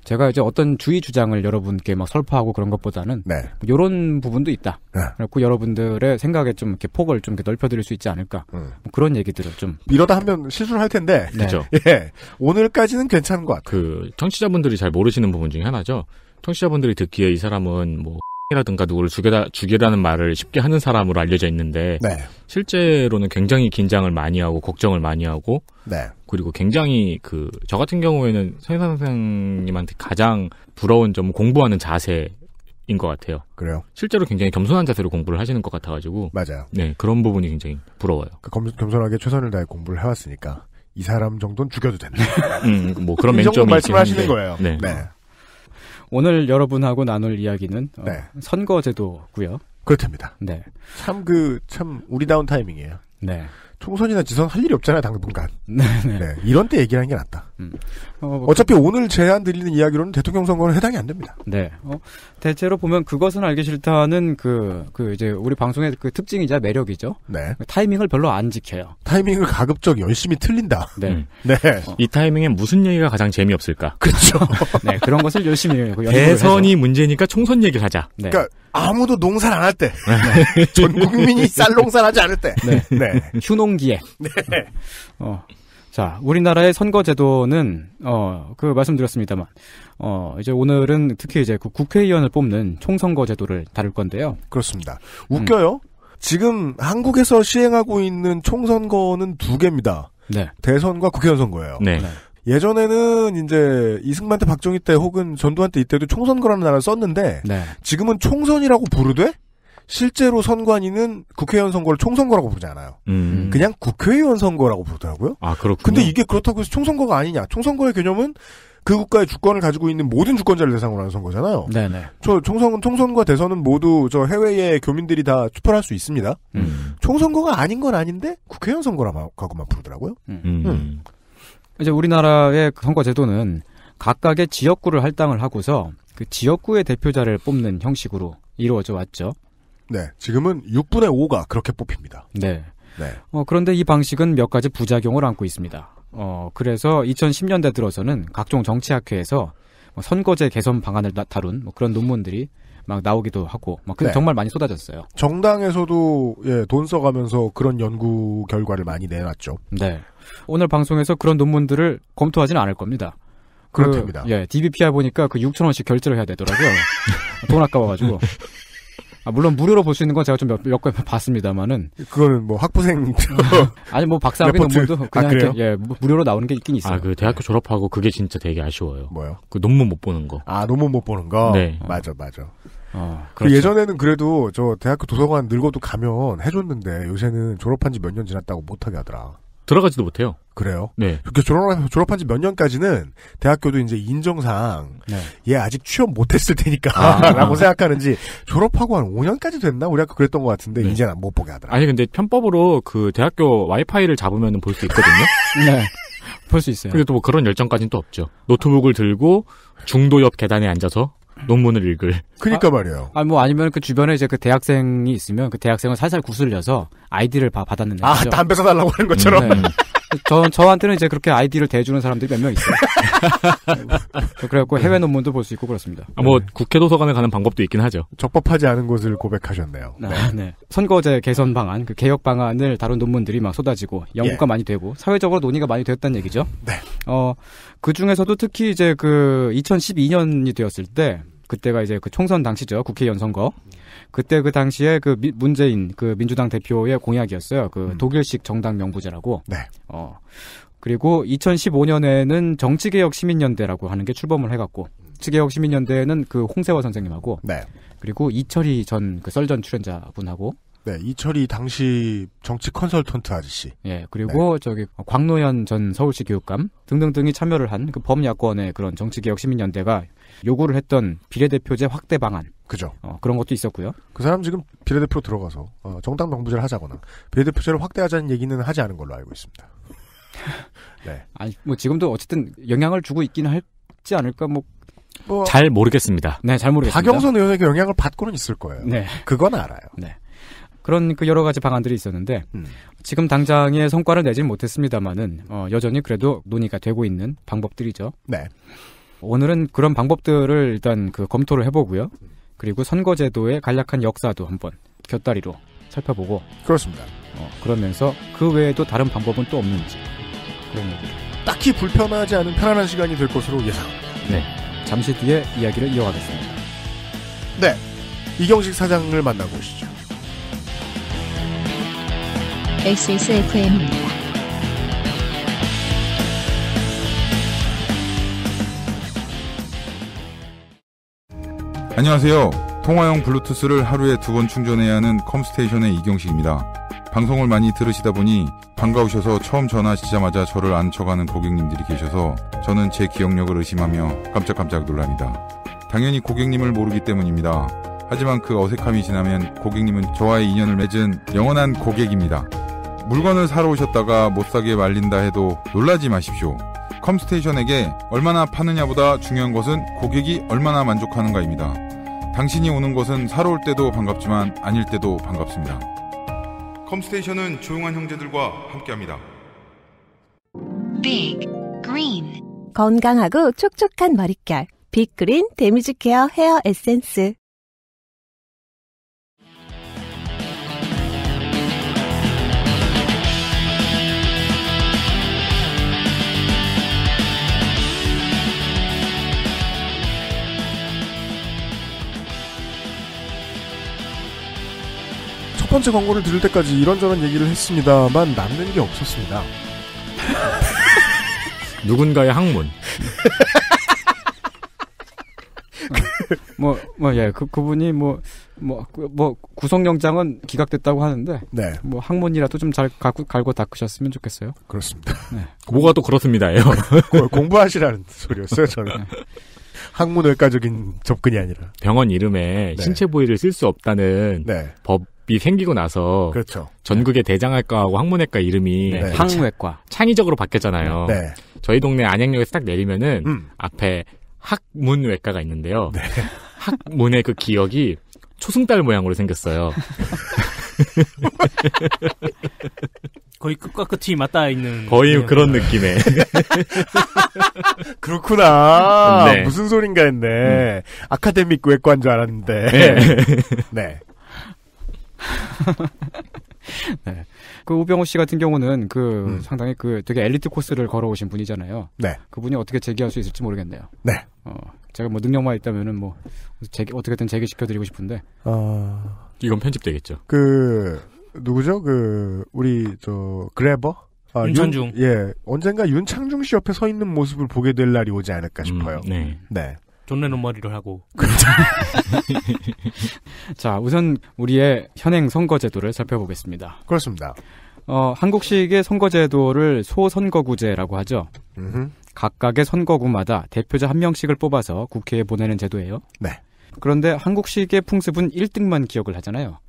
제가 이제 어떤 주의 주장을 여러분께 막 설파하고 그런 것보다는 네. 이런 부분도 있다. 네. 그래갖고 여러분들의 생각에 좀 이렇게 폭을 좀 이렇게 넓혀드릴 수 있지 않을까 음. 뭐 그런 얘기들을 좀 이러다 하면 실수를 할 텐데 네. 그렇죠. 예 오늘까지는 괜찮은 것 같아요. 그 청취자분들이 잘 모르시는 부분 중에 하나죠. 청취자분들이 듣기에 이 사람은 뭐 이라든가 누구를 죽여라, 죽이라는 말을 쉽게 하는 사람으로 알려져 있는데 네. 실제로는 굉장히 긴장을 많이 하고 걱정을 많이 하고 네. 그리고 굉장히 그 저 같은 경우에는 서 선생님한테 가장 부러운 점은 공부하는 자세 인것 같아요. 그래요? 실제로 굉장히 겸손한 자세로 공부를 하시는 것 같아가지고 맞아요. 네 그런 부분이 굉장히 부러워요. 그 겸, 겸손하게 최선을 다해 공부를 해왔으니까 이 사람 정도는 죽여도 된다. 음, 뭐 그런 [LAUGHS] 맹점이 있긴 하시는 거예요. 네. 네. 오늘 여러분하고 나눌 이야기는 어, 네. 선거제도고요. 그렇답니다. 네. 참 그참 그, 우리다운 타이밍이에요. 네. 총선이나 지선 할 일이 없잖아요 당분간. 네. 네. 네 이런 때 얘기하는 게 낫다. 음. 어, 뭐 그 차피 오늘 제안 드리는 이야기로는 대통령 선거는 해당이 안 됩니다. 네. 어, 대체로 보면 그것은 알기 싫다는 그, 그 이제 우리 방송의 그 특징이자 매력이죠. 네. 그 타이밍을 별로 안 지켜요. 타이밍을 가급적 열심히 틀린다. 네. 음. 네. 어. 이 타이밍에 무슨 얘기가 가장 재미없을까? 그렇죠. [LAUGHS] 네. 그런 것을 열심히 해요. 그 대선이 해서. 문제니까 총선 얘기를 하자. 네. 그러니까 아무도 농사를 안 할 때. 네. 전 국민이 쌀 농사를 하지 않을 때. 네. 네. 휴농기에. 네. 어. 자, 우리나라의 선거제도는 어그 말씀드렸습니다만 어 이제 오늘은 특히 이제 그 국회의원을 뽑는 총선거제도를 다룰 건데요. 그렇습니다. 음. 웃겨요. 음. 지금 한국에서 시행하고 있는 총선거는 두 개입니다. 네. 대선과 국회의원 선거예요. 네. 네. 예전에는 이제 이승만 때 박정희 때 혹은 전두환 때 이때도 총선거라는 단어를 썼는데 네. 지금은 총선이라고 부르되 실제로 선관위는 국회의원 선거를 총선거라고 보지 않아요. 음. 그냥 국회의원 선거라고 부르더라고요 아, 그렇군 근데 이게 그렇다고 해서 총선거가 아니냐. 총선거의 개념은 그 국가의 주권을 가지고 있는 모든 주권자를 대상으로 하는 선거잖아요. 네네. 저 총선, 총선과 대선은 모두 저 해외의 교민들이 다 투표할 수 있습니다. 음. 총선거가 아닌 건 아닌데 국회의원 선거라고 만 부르더라고요. 음. 음. 음. 이제 우리나라의 그 선거 제도는 각각의 지역구를 할당을 하고서 그 지역구의 대표자를 뽑는 형식으로 이루어져 왔죠. 네, 지금은 6분의 5가 그렇게 뽑힙니다. 네. 네. 어, 그런데 이 방식은 몇 가지 부작용을 안고 있습니다. 어, 그래서 2010년대 들어서는 각종 정치학회에서 뭐 선거제 개선 방안을 다, 다룬 뭐 그런 논문들이 막 나오기도 하고 막 그 네. 정말 많이 쏟아졌어요. 정당에서도 예, 돈 써가면서 그런 연구 결과를 많이 내놨죠. 네. 오늘 방송에서 그런 논문들을 검토하지는 않을 겁니다. 그, 그렇답니다. 예, DBPR 보니까 그 6천 원씩 결제를 해야 되더라고요. [LAUGHS] 돈 아까워가지고. 아, 물론 무료로 볼 수 있는 건 제가 좀몇몇개 봤습니다만은 그거는 뭐 학부생 [LAUGHS] 아니 뭐 박사학위 논문도 뭐 그냥 아, 이렇게, 예 무료로 나오는 게 있긴 있어요. 아 그 대학교 졸업하고 그게 진짜 되게 아쉬워요. 뭐요? 그 논문 못 보는 거. 아 논문 못 보는 거. 네. 어. 맞아 맞아. 어, 그 그렇죠. 그 예전에는 그래도 저 대학교 도서관 늙어도 가면 해줬는데 요새는 졸업한 지 몇 년 지났다고 못하게 하더라. 들어가지도 못해요. 그래요? 네. 그 졸업, 졸업한 지 몇 년까지는 대학교도 이제 인정상, 네. 얘 아직 취업 못했을 테니까, 아. [LAUGHS] 라고 생각하는지, 졸업하고 한 5년까지 됐나? 우리 학교 그랬던 것 같은데, 네. 이제는 못 보게 하더라. 아니, 근데 편법으로 그 대학교 와이파이를 잡으면 볼 수 있거든요? [LAUGHS] 네. 볼 수 있어요. 그리고 또뭐 그런 열정까지는 또 없죠. 노트북을 들고 중도 옆 계단에 앉아서 논문을 읽을. 그니까 아, 말이에요. 아, 뭐 아니면 그 주변에 이제 그 대학생이 있으면 그 대학생을 살살 구슬려서 아이디를 받았는데. 아, 담배 사달라고 하는 것처럼. 음, 네. 저, 저한테는 이제 그렇게 아이디를 대주는 사람들이 몇 명 있어요. [LAUGHS] 그래갖고 네. 해외 논문도 볼 수 있고 그렇습니다. 아, 뭐 네. 국회 도서관에 가는 방법도 있긴 하죠. 적법하지 않은 곳을 고백하셨네요. 아, 네. 아, 네. 선거제 개선 방안, 그 개혁 방안을 다룬 논문들이 막 쏟아지고 연구가 예. 많이 되고 사회적으로 논의가 많이 되었다는 얘기죠. 네. 어, 그 중에서도 특히 이제 그 2012년이 되었을 때 그때가 이제 그 총선 당시죠. 국회의원 선거. 그때 그 당시에 그 미, 문재인 그 민주당 대표의 공약이었어요. 그 음. 독일식 정당 명부제라고. 네. 어. 그리고 2015년에는 정치개혁 시민연대라고 하는 게 출범을 해갖고 정치개혁 시민연대는그 홍세화 선생님하고 네. 그리고 이철희 전그 썰전 출연자분하고 네, 이철이 당시 정치 컨설턴트 아저씨. 예, 그리고 네. 저기 광노현 전 서울시 교육감 등등등이 참여를 한 그 범야권의 그런 정치개혁 시민연대가 요구를 했던 비례대표제 확대 방안. 그죠. 어, 그런 것도 있었고요. 그 사람 지금 비례대표로 들어가서 어, 정당 명부제를 하자거나 비례대표제를 확대하자는 얘기는 하지 않은 걸로 알고 있습니다. [LAUGHS] 네. 아니 뭐 지금도 어쨌든 영향을 주고 있기는 할지 않을까 뭐. 뭐잘 모르겠습니다. 네, 잘 모르겠습니다. 박영선 의원에게 영향을 받고는 있을 거예요. 네, 그건 알아요. 네. 그런 그 여러 가지 방안들이 있었는데 음. 지금 당장의 성과를 내진 못했습니다만은 어, 여전히 그래도 논의가 되고 있는 방법들이죠. 네. 오늘은 그런 방법들을 일단 그 검토를 해보고요. 그리고 선거제도의 간략한 역사도 한번 곁다리로 살펴보고 그렇습니다. 어, 그러면서 그 외에도 다른 방법은 또 없는지 그런 얘기를 딱히 불편하지 않은 편안한 시간이 될 것으로 예상합니다. 네, 잠시 뒤에 이야기를 이어가겠습니다. 네, 이경식 사장을 만나보시죠. XSFM입니다. 안녕하세요. 통화용 블루투스를 하루에 두 번 충전해야 하는 컴스테이션의 이경식입니다. 방송을 많이 들으시다 보니 반가우셔서 처음 전화하시자마자 저를 안쳐가는 고객님들이 계셔서 저는 제 기억력을 의심하며 깜짝깜짝 놀랍니다. 당연히 고객님을 모르기 때문입니다. 하지만 그 어색함이 지나면 고객님은 저와의 인연을 맺은 영원한 고객입니다. 물건을 사러 오셨다가 못 사게 말린다 해도 놀라지 마십시오. 컴스테이션에게 얼마나 파느냐보다 중요한 것은 고객이 얼마나 만족하는가입니다. 당신이 오는 곳은 살아올 때도 반갑지만 아닐 때도 반갑습니다. 컴스테이션은 조용한 형제들과 함께합니다. 빅 그린 건강하고 촉촉한 머릿결 빅그린 데미지 케어 헤어 에센스 첫 번째 광고를 들을 때까지 이런저런 얘기를 했습니다만 남는 게 없었습니다. [LAUGHS] 누군가의 학문. 뭐, 뭐, 예, 그, 그분이 뭐, 뭐, 뭐, 구속영장은 기각됐다고 하는데. 네. 뭐, 학문이라도 좀 잘 갈고, 닦으셨으면 좋겠어요. 그렇습니다. 네. 뭐가 또그렇습니다예 공부하시라는 소리였어요, 저는. 네. 학문외과적인 접근이 아니라. 병원 이름에 네. 신체 부위를 쓸 수 없다는 네. 법 대이 생기고 나서 그렇죠. 전국의 대장할과하고 학문외과 이름이 네. 항문외과 창의적으로 바뀌었잖아요. 네. 저희 동네 안양역에서 딱 내리면은 음. 앞에 학문외과가 있는데요. 네. 학문의 그 기억이 초승달 모양으로 생겼어요. [LAUGHS] 거의 끝과 끝이 맞닿아 있는 거의 느 그런 느낌에 [LAUGHS] 그렇구나 네. 무슨 소린가 했네 음. 아카데믹 외과인 줄 알았는데 네, [LAUGHS] 네. [LAUGHS] 네. 그 우병우 씨 같은 경우는 그 음. 상당히 그 되게 엘리트 코스를 걸어오신 분이잖아요. 네. 그분이 어떻게 재기할 수 있을지 모르겠네요. 네. 어, 제가 뭐 능력만 있다면은 뭐 재기, 어떻게든 재기시켜드리고 싶은데. 어... 이건 편집되겠죠. 그 누구죠? 그 우리 저 그래버. 아, 윤창중. 예. 언젠가 윤창중 씨 옆에 서 있는 모습을 보게 될 날이 오지 않을까 싶어요. 음, 네. 네. 존 레논 머리를 하고. 그렇죠. [LAUGHS] 자, 우선 우리의 현행 선거제도를 살펴보겠습니다. 그렇습니다. 어, 한국식의 선거제도를 소선거구제라고 하죠. 각각의 선거구마다 대표자 한 명씩을 뽑아서 국회에 보내는 제도예요. 네. 그런데 한국식의 풍습은 1등만 기억을 하잖아요.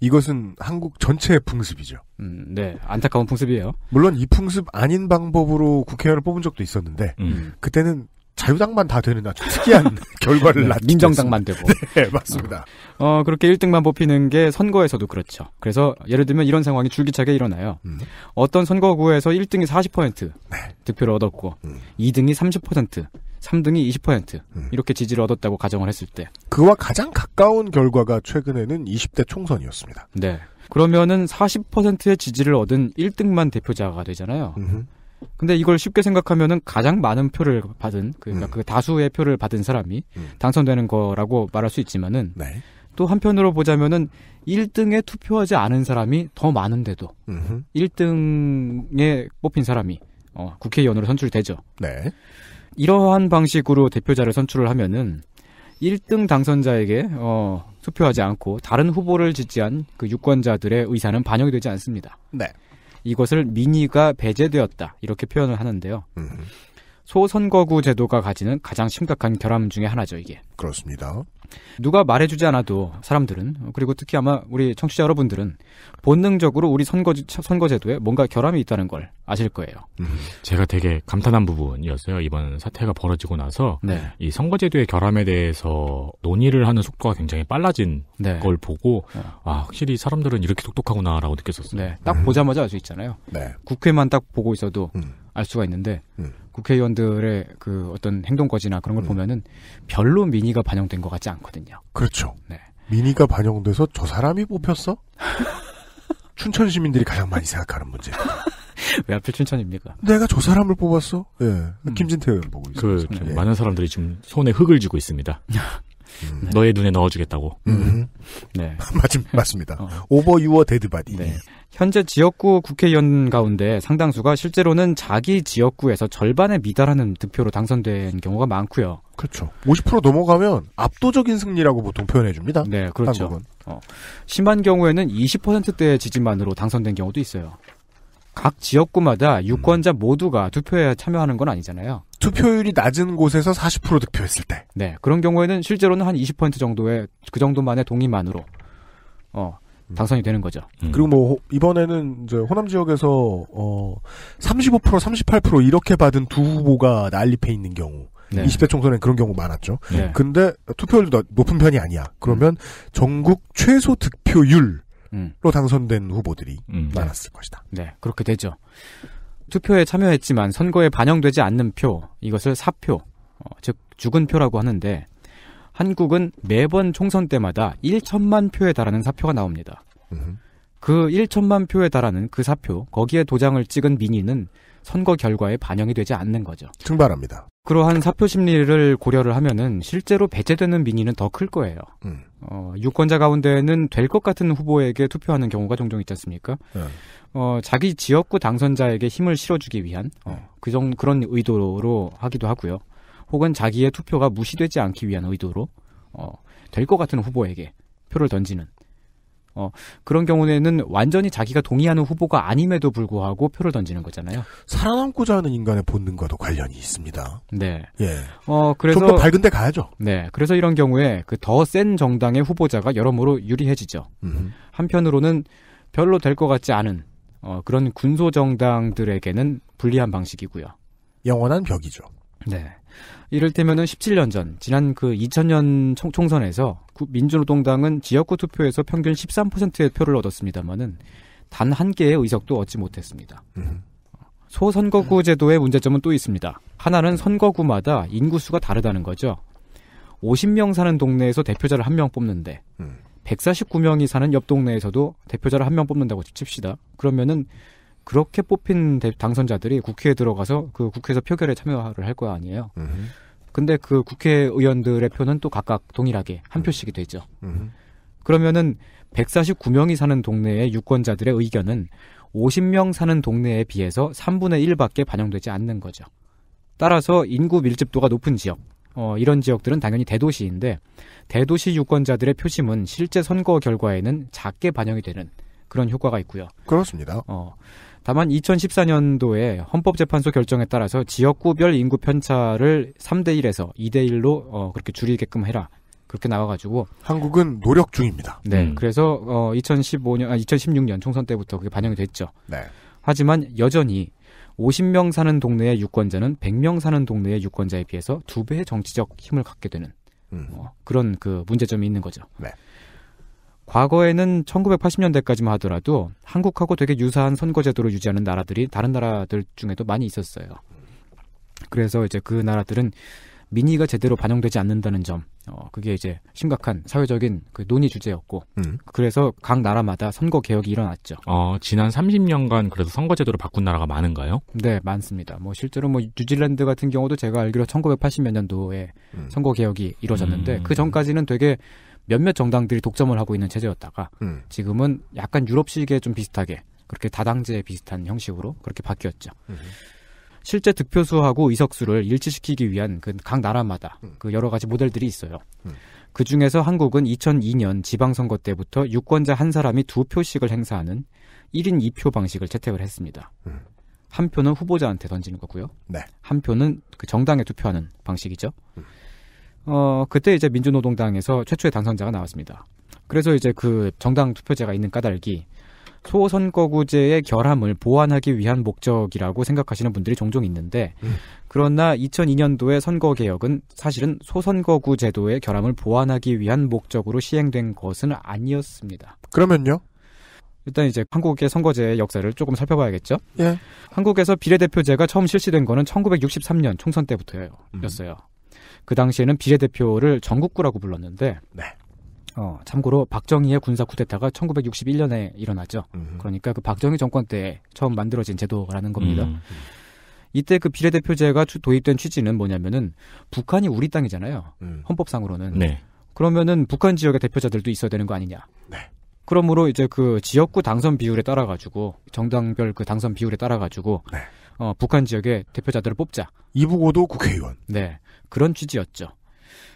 이것은 한국 전체의 풍습이죠. 음, 네. 안타까운 풍습이에요. 물론 이 풍습 아닌 방법으로 국회의원을 뽑은 적도 있었는데, 음. 그때는 자유당만 다 되는 아주 특이한 [LAUGHS] [LAUGHS] 결과를 네, 낳게 민정당만 되고. [LAUGHS] 네, 맞습니다. 어, 그렇게 1등만 뽑히는 게 선거에서도 그렇죠. 그래서 예를 들면 이런 상황이 줄기차게 일어나요. 음. 어떤 선거구에서 1등이 40% 네. 득표를 얻었고 음. 2등이 30%, 3등이 20% 음. 이렇게 지지를 얻었다고 가정을 했을 때 그와 가장 가까운 결과가 최근에는 20대 총선이었습니다. 네. 그러면은 40%의 지지를 얻은 1등만 대표자가 되잖아요. 음흠. 근데 이걸 쉽게 생각하면은 가장 많은 표를 받은 그, 그러니까 음. 그 다수의 표를 받은 사람이 음. 당선되는 거라고 말할 수 있지만은 네. 또 한편으로 보자면은 1등에 투표하지 않은 사람이 더 많은데도 음흠. 1등에 뽑힌 사람이 어, 국회의원으로 선출되죠. 네. 이러한 방식으로 대표자를 선출을 하면은 1등 당선자에게 어, 투표하지 않고 다른 후보를 지지한 그 유권자들의 의사는 반영이 되지 않습니다. 네. 이것을 민의가 배제되었다 이렇게 표현을 하는데요. 음. 소선거구 제도가 가지는 가장 심각한 결함 중의 하나죠 이게. 그렇습니다. 누가 말해주지 않아도 사람들은 그리고 특히 아마 우리 청취자 여러분들은 본능적으로 우리 선거 선거제도에 뭔가 결함이 있다는 걸 아실 거예요. 음, 제가 되게 감탄한 부분이었어요. 이번 사태가 벌어지고 나서 네. 이 선거제도의 결함에 대해서 논의를 하는 속도가 굉장히 빨라진 네. 걸 보고 어. 아 확실히 사람들은 이렇게 똑똑하구나라고 느꼈었어요. 네. 딱 보자마자 알 수 있잖아요. 네. 국회만 딱 보고 있어도 음. 알 수가 있는데 음. 국회의원들의 그 어떤 행동거지나 그런 걸 음. 보면은 별로 민의가 반영된 것 같지 않거든요. 그렇죠. 네. 민의가 반영돼서 저 사람이 뽑혔어? [LAUGHS] 춘천 시민들이 가장 많이 생각하는 문제왜 하필 춘천입니까? 내가 저 사람을 뽑았어? 예. 네. 음. 김진태 의원 보고 있습니다 그, 네. 많은 사람들이 지금 손에 흙을 쥐고 있습니다. [LAUGHS] 음. 너의 눈에 넣어주겠다고. 음. 네. [LAUGHS] 맞습니다 어. 오버 유어 데드바디. 네. 현재 지역구 국회의원 가운데 상당수가 실제로는 자기 지역구에서 절반에 미달하는 득표로 당선된 경우가 많고요. 그렇죠. 50% 넘어가면 압도적인 승리라고 보통 표현해 줍니다. 네, 그렇죠. 어. 심한 경우에는 2 0대 지지만으로 당선된 경우도 있어요. 각 지역구마다 유권자 모두가 투표에 참여하는 건 아니잖아요. 투표율이 낮은 곳에서 40% 득표했을 때. 네. 그런 경우에는 실제로는 한 20% 정도의 그 정도만의 동의만으로 어 음. 당선이 되는 거죠. 음. 그리고 뭐 이번에는 이제 호남 지역에서 어35% 38% 이렇게 받은 두 후보가 난립해 있는 경우. 네. 20대 총선엔 그런 경우 많았죠. 네. 근데 투표율도 높은 편이 아니야. 그러면 음. 전국 최소 득표율로 음. 당선된 후보들이 음. 네. 많았을 것이다. 네, 그렇게 되죠. 투표에 참여했지만 선거에 반영되지 않는 표, 이것을 사표, 어, 즉 죽은 표라고 하는데 한국은 매번 총선 때마다 1천만 표에 달하는 사표가 나옵니다. 으흠. 그 1천만 표에 달하는 그 사표, 거기에 도장을 찍은 민의는 선거 결과에 반영이 되지 않는 거죠. 증발합니다. 그러한 사표 심리를 고려를 하면은 실제로 배제되는 민의는 더 클 거예요. 음. 어, 유권자 가운데는 될 것 같은 후보에게 투표하는 경우가 종종 있지 않습니까? 음. 어, 자기 지역구 당선자에게 힘을 실어주기 위한 어, 네. 그 정, 그런 의도로 하기도 하고요. 혹은 자기의 투표가 무시되지 않기 위한 의도로 어, 될 것 같은 후보에게 표를 던지는 어, 그런 경우에는 완전히 자기가 동의하는 후보가 아님에도 불구하고 표를 던지는 거잖아요. 살아남고자 하는 인간의 본능과도 관련이 있습니다. 네. 예. 어, 그래서. 좀 더 밝은 데 가야죠. 네. 그래서 이런 경우에 그 더 센 정당의 후보자가 여러모로 유리해지죠. 음흠. 한편으로는 별로 될 것 같지 않은 어, 그런 군소 정당들에게는 불리한 방식이고요. 영원한 벽이죠. 네. 이를테면은 17년 전 지난 그 2000년 총, 선에서 민주노동당은 지역구 투표에서 평균 13%의 표를 얻었습니다마는 단한 개의 의석도 얻지 못했습니다. 음. 소선거구 제도의 문제점은 또 있습니다. 하나는 선거구마다 인구수가 다르다는 거죠. 50명 사는 동네에서 대표자를 한 명 뽑는데 149명이 음. 사는 옆 동네에서도 대표자를 한 명 뽑는다고 칩시다. 그러면은 그렇게 뽑힌 당선자들이 국회에 들어가서 그 국회에서 표결에 참여를 할 거 아니에요. 으 근데 그 국회의원들의 표는 또 각각 동일하게 한 음. 표씩이 되죠. 으 그러면은 149명이 사는 동네의 유권자들의 의견은 50명 사는 동네에 비해서 3분의 1밖에 반영되지 않는 거죠. 따라서 인구 밀집도가 높은 지역, 어, 이런 지역들은 당연히 대도시인데 대도시 유권자들의 표심은 실제 선거 결과에는 작게 반영이 되는 그런 효과가 있고요. 그렇습니다. 어, 다만 2014년도에 헌법재판소 결정에 따라서 지역구별 인구 편차를 3대 1에서 2대 1로 어, 그렇게 줄이게끔 해라. 그렇게 나와가지고 한국은 노력 중입니다. 네, 음. 그래서 어, 2015년, 아, 2016년 총선 때부터 그게 반영이 됐죠. 네. 하지만 여전히 50명 사는 동네의 유권자는 100명 사는 동네의 유권자에 비해서 두 배의 정치적 힘을 갖게 되는 음. 어, 그런 그 문제점이 있는 거죠. 네. 과거에는 1980년대까지만 하더라도 한국하고 되게 유사한 선거제도를 유지하는 나라들이 다른 나라들 중에도 많이 있었어요. 그래서 이제 그 나라들은 민의가 제대로 반영되지 않는다는 점, 어, 그게 이제 심각한 사회적인 그 논의 주제였고, 음. 그래서 각 나라마다 선거 개혁이 일어났죠. 어, 지난 30년간 그래도 선거제도를 바꾼 나라가 많은가요? 네, 많습니다. 뭐 실제로 뭐 뉴질랜드 같은 경우도 제가 알기로 1980몇 년도에 음. 선거 개혁이 이루어졌는데, 음. 그 전까지는 되게 몇몇 정당들이 독점을 하고 있는 체제였다가 음. 지금은 약간 유럽식에 좀 비슷하게 그렇게 다당제 비슷한 형식으로 그렇게 바뀌었죠. 음. 실제 득표수하고 의석수를 일치시키기 위한 그 각 나라마다 음. 그 여러 가지 모델들이 있어요. 음. 그 중에서 한국은 2002년 지방선거 때부터 유권자 한 사람이 두 표씩을 행사하는 1인 2표 방식을 채택을 했습니다. 음. 한 표는 후보자한테 던지는 거고요. 네. 한 표는 그 정당에 투표하는 방식이죠. 음. 어, 그때 이제 민주노동당에서 최초의 당선자가 나왔습니다. 그래서 이제 그 정당 투표제가 있는 까닭이 소선거구제의 결함을 보완하기 위한 목적이라고 생각하시는 분들이 종종 있는데 음. 그러나 2002년도의 선거 개혁은 사실은 소선거구 제도의 결함을 보완하기 위한 목적으로 시행된 것은 아니었습니다. 그러면요? 일단 이제 한국의 선거제의 역사를 조금 살펴봐야겠죠. 예. 한국에서 비례대표제가 처음 실시된 거는 1963년 총선 때부터였어요. 음. 그 당시에는 비례대표를 전국구라고 불렀는데 네. 어, 참고로 박정희의 군사 쿠데타가 1961년에 일어나죠. 음. 그러니까 그 박정희 정권 때 처음 만들어진 제도라는 겁니다. 음. 이때 그 비례대표제가 도입된 취지는 뭐냐면은 북한이 우리 땅이잖아요. 음. 헌법상으로는. 네. 그러면은 북한 지역의 대표자들도 있어야 되는 거 아니냐. 네. 그러므로 이제 그 지역구 당선 비율에 따라 가지고 정당별 그 당선 비율에 따라 가지고 네. 어, 북한 지역의 대표자들을 뽑자. 이북오도 국회의원. 네. 그런 취지였죠.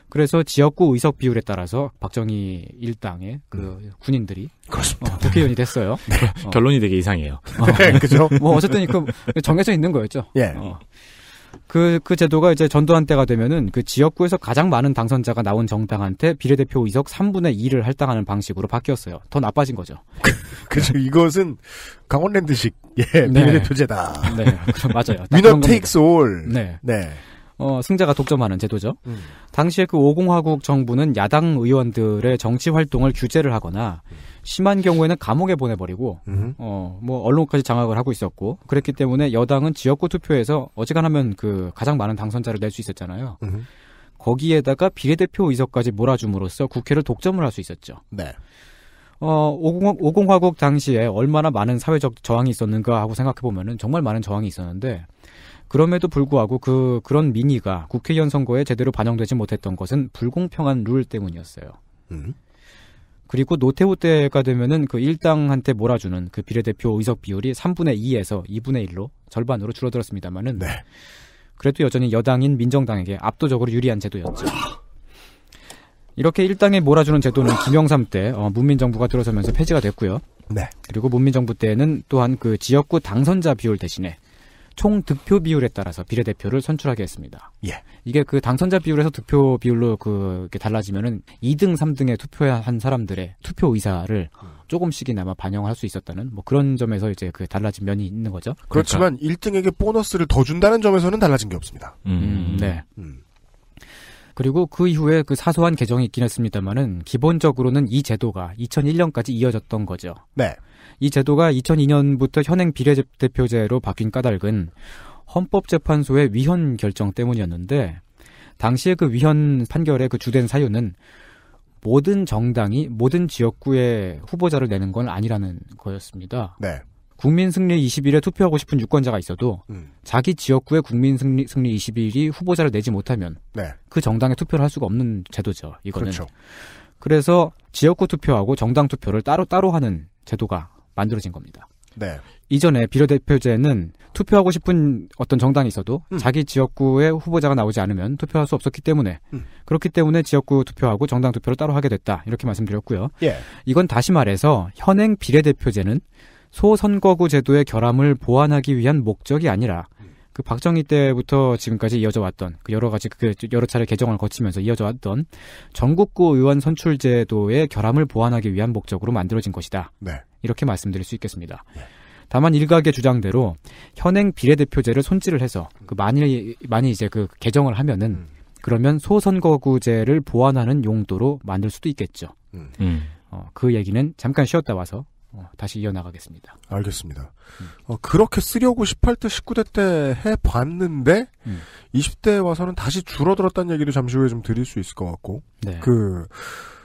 그래서 지역구 의석 비율에 따라서 박정희 일당의 그 음. 군인들이 그렇습니다. 어, 국회의원이 됐어요. 네. 어. 결론이 되게 이상해요. 어. 네, 그죠? [LAUGHS] 뭐 어쨌든 그 정해져 있는 거였죠. 예. 어. 그, 그 제도가 이제 전두환 때가 되면은 그 지역구에서 가장 많은 당선자가 나온 정당한테 비례대표 의석 3분의 2를 할당하는 방식으로 바뀌었어요. 더 나빠진 거죠. 그, 그죠. 네. 이것은 강원랜드식, 예, 네. 비례대표제다. 네. 네. 맞아요. 위너 테이크 올. 네. 네. 어, 승자가 독점하는 제도죠. 음. 당시에 그 오공화국 정부는 야당 의원들의 정치 활동을 규제를 하거나 심한 경우에는 감옥에 보내버리고 음. 어, 뭐 언론까지 장악을 하고 있었고 그랬기 때문에 여당은 지역구 투표에서 어지간하면 그 가장 많은 당선자를 낼 수 있었잖아요. 음. 거기에다가 비례대표 의석까지 몰아줌으로써 국회를 독점을 할 수 있었죠. 네. 어, 오공, 화국 당시에 얼마나 많은 사회적 저항이 있었는가 하고 생각해보면은 정말 많은 저항이 있었는데 그럼에도 불구하고 그 그런 민의가 국회의원 선거에 제대로 반영되지 못했던 것은 불공평한 룰 때문이었어요. 음? 그리고 노태우 때가 되면은 그 일당한테 몰아주는 그 비례대표 의석 비율이 3분의 2에서 2분의 1로 절반으로 줄어들었습니다만은 네. 그래도 여전히 여당인 민정당에게 압도적으로 유리한 제도였죠. 이렇게 일당에 몰아주는 제도는 김영삼 때 어, 문민정부가 들어서면서 폐지가 됐고요. 네. 그리고 문민정부 때는 또한 그 지역구 당선자 비율 대신에 총 득표 비율에 따라서 비례대표를 선출하게 했습니다. 예. 이게 그 당선자 비율에서 득표 비율로 그 달라지면은 2등, 3등에 투표한 사람들의 투표 의사를 조금씩이나마 반영할 수 있었다는 뭐 그런 점에서 이제 그 달라진 면이 있는 거죠. 그렇지만 그러니까. 1등에게 보너스를 더 준다는 점에서는 달라진 게 없습니다. 음, 음 네. 음. 그리고 그 이후에 그 사소한 개정이 있긴 했습니다만은 기본적으로는 이 제도가 2001년까지 이어졌던 거죠. 네. 이 제도가 2002년부터 현행 비례대표제로 바뀐 까닭은 헌법재판소의 위헌 결정 때문이었는데 당시에 그 위헌 판결의 그 주된 사유는 모든 정당이 모든 지역구에 후보자를 내는 건 아니라는 거였습니다. 네. 국민 승리 20일에 투표하고 싶은 유권자가 있어도 음. 자기 지역구의 국민 승리, 승리 20일이 후보자를 내지 못하면 네. 그 정당에 투표를 할 수가 없는 제도죠. 이거는. 그렇죠. 그래서 지역구 투표하고 정당 투표를 따로 따로 하는 제도가 만들어진 겁니다. 네. 이전에 비례대표제는 투표하고 싶은 어떤 정당이 있어도 음. 자기 지역구의 후보자가 나오지 않으면 투표할 수 없었기 때문에 음. 그렇기 때문에 지역구 투표하고 정당 투표를 따로 하게 됐다 이렇게 말씀드렸고요. 예. 이건 다시 말해서 현행 비례대표제는 소선거구 제도의 결함을 보완하기 위한 목적이 아니라 그 박정희 때부터 지금까지 이어져 왔던 그 여러 가지 그 여러 차례 개정을 거치면서 이어져 왔던 전국구 의원 선출 제도의 결함을 보완하기 위한 목적으로 만들어진 것이다. 네. 이렇게 말씀드릴 수 있겠습니다. 네. 다만 일각의 주장대로 현행 비례대표제를 손질을 해서 그 만일 많이 이제 그 개정을 하면은 음. 그러면 소선거구제를 보완하는 용도로 만들 수도 있겠죠. 음. 음. 어, 그 얘기는 잠깐 쉬었다 와서 어, 다시 이어나가겠습니다. 알겠습니다. 음. 어, 그렇게 쓰려고 18대, 19대 때 해봤는데 음. 20대에 와서는 다시 줄어들었다는 얘기도 잠시 후에 좀 드릴 수 있을 것 같고 네. 그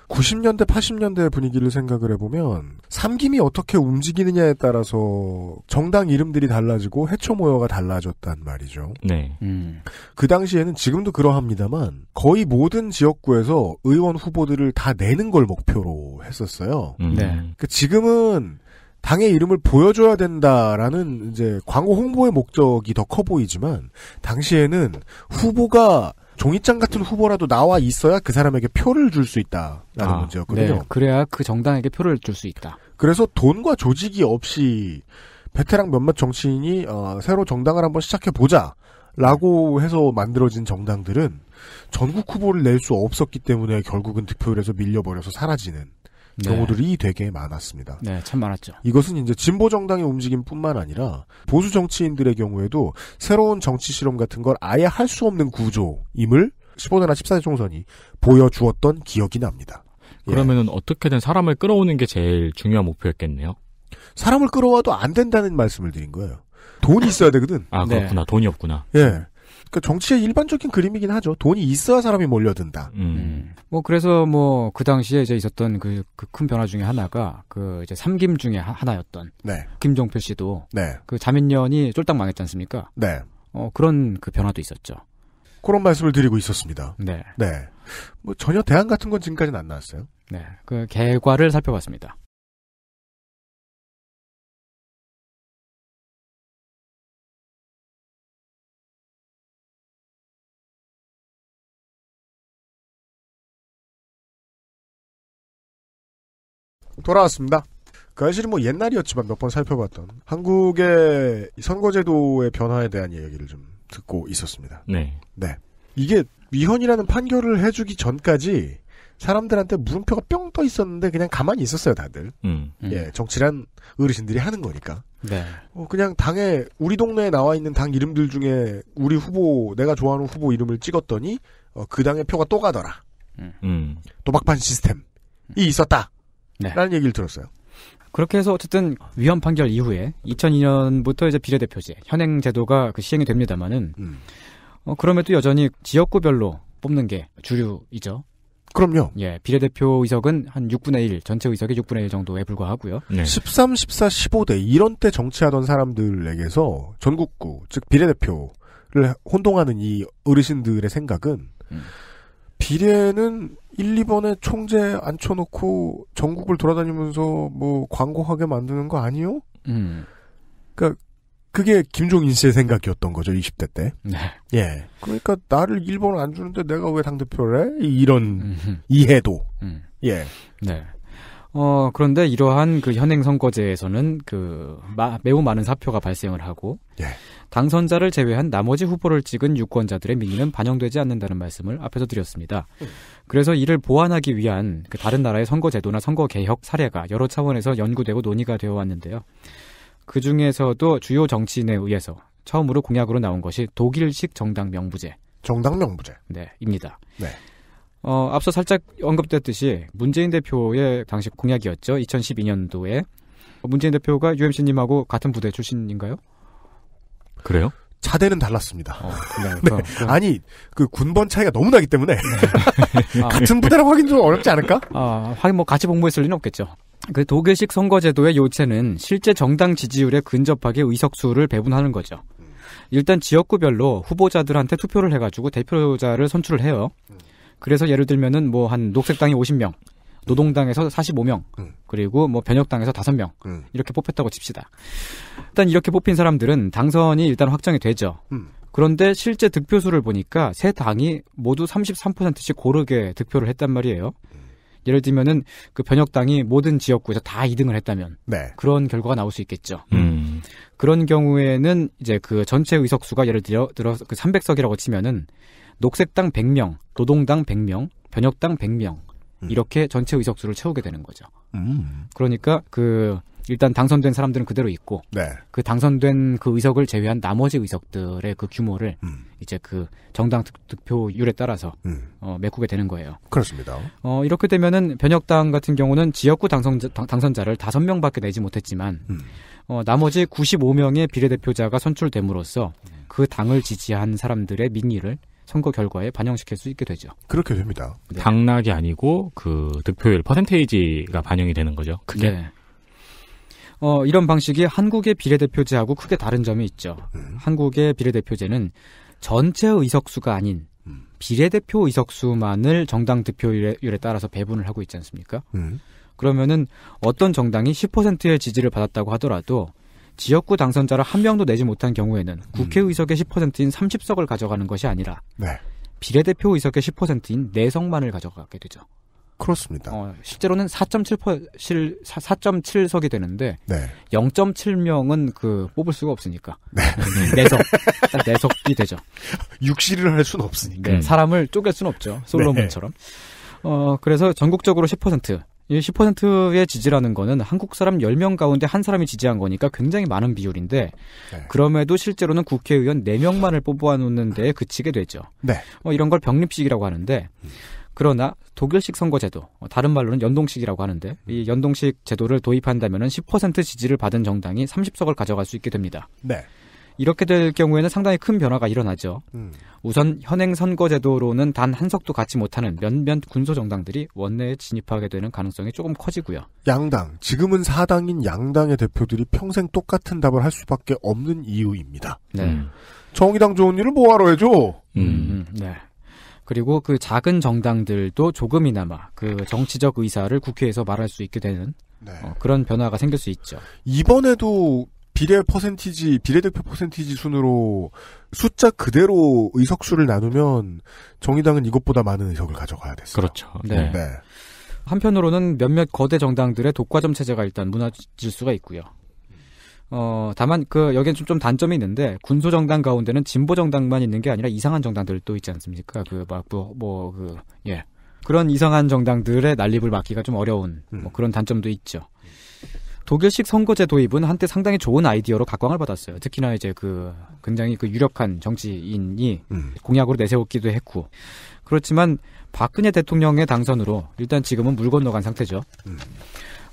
90년대, 80년대 분위기를 생각을 해보면 삼김이 어떻게 움직이느냐에 따라서 정당 이름들이 달라지고 해초 모여가 달라졌단 말이죠. 네. 음. 그 당시에는 지금도 그러합니다만 거의 모든 지역구에서 의원 후보들을 다 내는 걸 목표로 했었어요. 음. 네. 그 지금은 당의 이름을 보여줘야 된다라는 이제 광고 홍보의 목적이 더 커 보이지만 당시에는 후보가 음. 종이장 같은 후보라도 나와 있어야 그 사람에게 표를 줄 수 있다라는 아, 문제였거든요. 네, 그래야 그 정당에게 표를 줄 수 있다. 그래서 돈과 조직이 없이 베테랑 몇몇 정치인이 어, 새로 정당을 한번 시작해 보자라고 해서 만들어진 정당들은 전국 후보를 낼 수 없었기 때문에 결국은 득표율에서 밀려버려서 사라지는. 네. 경우들이 되게 많았습니다. 네, 참 많았죠. 이것은 이제 진보 정당의 움직임뿐만 아니라 보수 정치인들의 경우에도 새로운 정치 실험 같은 걸 아예 할 수 없는 구조임을 15대나 14대 총선이 보여주었던 기억이 납니다. 예. 그러면은 예. 어떻게든 사람을 끌어오는 게 제일 중요한 목표였겠네요. 사람을 끌어와도 안 된다는 말씀을 드린 거예요. 돈이 있어야 되거든. 아 네. 그렇구나. 네. 돈이 없구나. 예. 그러니까 정치의 일반적인 그림이긴 하죠. 돈이 있어야 사람이 몰려든다. 음. 음. 뭐 그래서 뭐 그 당시에 이제 있었던 그큰 그 변화 중에 하나가 그 이제 삼김 중에 하나였던 네. 김종필 씨도 네. 그 자민련이 쫄딱 망했지 않습니까? 네. 어 그런 그 변화도 있었죠. 그런 말씀을 드리고 있었습니다. 네. 네. 뭐 전혀 대안 같은 건 지금까지는 안 나왔어요. 네. 그 결과를 살펴봤습니다. 돌아왔습니다. 그 사실 뭐 옛날이었지만 몇 번 살펴봤던 한국의 선거제도의 변화에 대한 이야기를 좀 듣고 있었습니다. 네. 네. 이게 위헌이라는 판결을 해주기 전까지 사람들한테 물음표가 뿅 떠 있었는데 그냥 가만히 있었어요 다들. 음, 음. 예, 정치란 어르신들이 하는 거니까. 네. 어, 그냥 당에 우리 동네에 나와 있는 당 이름들 중에 우리 후보 내가 좋아하는 후보 이름을 찍었더니 어, 그 당의 표가 또 가더라. 음. 도박판 음. 시스템이 있었다. 네. 라는 얘기를 들었어요. 그렇게 해서 어쨌든 위헌 판결 이후에 2002년부터 이제 비례대표제 현행 제도가 그 시행이 됩니다만은 음. 어, 그럼에도 여전히 지역구별로 뽑는 게 주류이죠. 그럼요. 예, 비례대표 의석은 한 6분의 1, 전체 의석의 6분의 1 정도에 불과하고요. 네. 13, 14, 15대 이런 때 정치하던 사람들에게서 전국구, 즉 비례대표를 혼동하는 이 어르신들의 생각은 음. 비례는 1, 2번에 총재 앉혀놓고 전국을 돌아다니면서 뭐 광고하게 만드는 거 아니요? 음. 그니까 그게 김종인 씨의 생각이었던 거죠, 20대 때. 네. 예. 그러니까 나를 1번을 안 주는데 내가 왜 당대표를 해? 이런 음흠. 이해도. 음. 예. 네. 어, 그런데 이러한 그 현행 선거제에서는 그 마, 매우 많은 사표가 발생을 하고 예. 당선자를 제외한 나머지 후보를 찍은 유권자들의 민의는 반영되지 않는다는 말씀을 앞에서 드렸습니다. 그래서 이를 보완하기 위한 그 다른 나라의 선거제도나 선거개혁 사례가 여러 차원에서 연구되고 논의가 되어 왔는데요. 그 중에서도 주요 정치인에 의해서 처음으로 공약으로 나온 것이 독일식 정당 명부제. 정당 명부제. 네, 입니다. 네. 어, 앞서 살짝 언급됐듯이 문재인 대표의 당시 공약이었죠. 2012년도에. 문재인 대표가 UMC님하고 같은 부대 출신인가요? 그래요? 차대는 달랐습니다. 어, [LAUGHS] 네. 아니 그 군번 차이가 너무 나기 때문에 네. [LAUGHS] 아, 같은 네. 부대라고 하긴 좀 어렵지 않을까? 아, 확인 뭐 같이 복무했을 리는 없겠죠. 그 독일식 선거제도의 요체는 실제 정당 지지율에 근접하게 의석수를 배분하는 거죠. 일단 지역구별로 후보자들한테 투표를 해가지고 대표자를 선출을 해요. 그래서 예를 들면은 뭐 한 녹색당이 50명, 노동당에서 45명, 음. 그리고 뭐 변혁당에서 5명 음. 이렇게 뽑혔다고 칩시다. 일단 이렇게 뽑힌 사람들은 당선이 일단 확정이 되죠. 음. 그런데 실제 득표수를 보니까 세 당이 모두 33%씩 고르게 득표를 했단 말이에요. 음. 예를 들면은 그 변혁당이 모든 지역구에서 다 2등을 했다면 네. 그런 결과가 나올 수 있겠죠. 음. 그런 경우에는 이제 그 전체 의석수가 예를 들어 들어 그 300석이라고 치면은 녹색당 100명, 노동당 100명, 변혁당 100명, 음. 이렇게 전체 의석수를 채우게 되는 거죠. 음. 그러니까 그 일단 당선된 사람들은 그대로 있고 네. 그 당선된 그 의석을 제외한 나머지 의석들의 그 규모를 음. 이제 그 정당 득, 표율에 따라서 음. 어, 메꾸게 되는 거예요. 그렇습니다. 어, 이렇게 되면은 변혁당 같은 경우는 지역구 당선자, 당선자를 다섯 명밖에 내지 못했지만 음. 어, 나머지 95명의 비례대표자가 선출됨으로써 음. 그 당을 지지한 사람들의 민의를 선거 결과에 반영시킬 수 있게 되죠. 그렇게 됩니다. 네. 당락이 아니고 그 득표율 퍼센테이지가 반영이 되는 거죠. 그게 네. 어, 이런 방식이 한국의 비례대표제하고 크게 다른 점이 있죠. 음. 한국의 비례대표제는 전체 의석수가 아닌 음. 비례대표 의석수만을 정당 득표율에 따라서 배분을 하고 있지 않습니까? 음. 그러면은 어떤 정당이 10%의 지지를 받았다고 하더라도 지역구 당선자를 한 명도 내지 못한 경우에는 음. 국회의석의 10%인 30석을 가져가는 것이 아니라 네. 비례대표 의석의 10%인 4석만을 가져가게 되죠. 그렇습니다. 어, 실제로는 4.7 4.7석이 되는데 네. 0.7명은 그 뽑을 수가 없으니까 네. 내석 네, 네 내석이 되죠. [LAUGHS] 육실을 할 수는 없으니까 네, 사람을 쪼갤 수는 없죠. 솔로몬처럼. 어 그래서 전국적으로 10%이 10%의 지지라는 거는 한국 사람 10명 가운데 한 사람이 지지한 거니까 굉장히 많은 비율인데 네. 그럼에도 실제로는 국회의원 4명만을 뽑아 놓는 데에 그치게 되죠. 네. 어, 이런 걸 병립식이라고 하는데 음. 그러나 독일식 선거제도, 어, 다른 말로는 연동식이라고 하는데 음. 이 연동식 제도를 도입한다면 10% 지지를 받은 정당이 30석을 가져갈 수 있게 됩니다. 네. 이렇게 될 경우에는 상당히 큰 변화가 일어나죠. 음. 우선 현행 선거제도로는 단 한 석도 갖지 못하는 몇몇 군소정당들이 원내에 진입하게 되는 가능성이 조금 커지고요. 양당, 지금은 사당인 양당의 대표들이 평생 똑같은 답을 할 수밖에 없는 이유입니다. 네. 음. 정의당 좋은 일을 뭐하러 해줘? 음. 음. 음 네. 그리고 그 작은 정당들도 조금이나마 그 정치적 의사를 국회에서 말할 수 있게 되는 네. 어, 그런 변화가 생길 수 있죠. 이번에도 비례 퍼센티지, 비례대표 퍼센티지 순으로 숫자 그대로 의석수를 나누면 정의당은 이것보다 많은 의석을 가져가야 됐어요. 그렇죠. 네. 네. 네. 한편으로는 몇몇 거대 정당들의 독과점 체제가 일단 무너질 수가 있고요. 어, 다만 그 여기엔 좀, 좀 단점이 있는데 군소 정당 가운데는 진보 정당만 있는 게 아니라 이상한 정당들도 있지 않습니까? 그 막뭐뭐그 예. 그런 이상한 정당들의 난립을 막기가 좀 어려운 뭐 음. 그런 단점도 있죠. 독일식 선거제 도입은 한때 상당히 좋은 아이디어로 각광을 받았어요. 특히나 이제 그 굉장히 그 유력한 정치인이 음. 공약으로 내세웠기도 했고 그렇지만 박근혜 대통령의 당선으로 일단 지금은 물 건너간 상태죠. 음.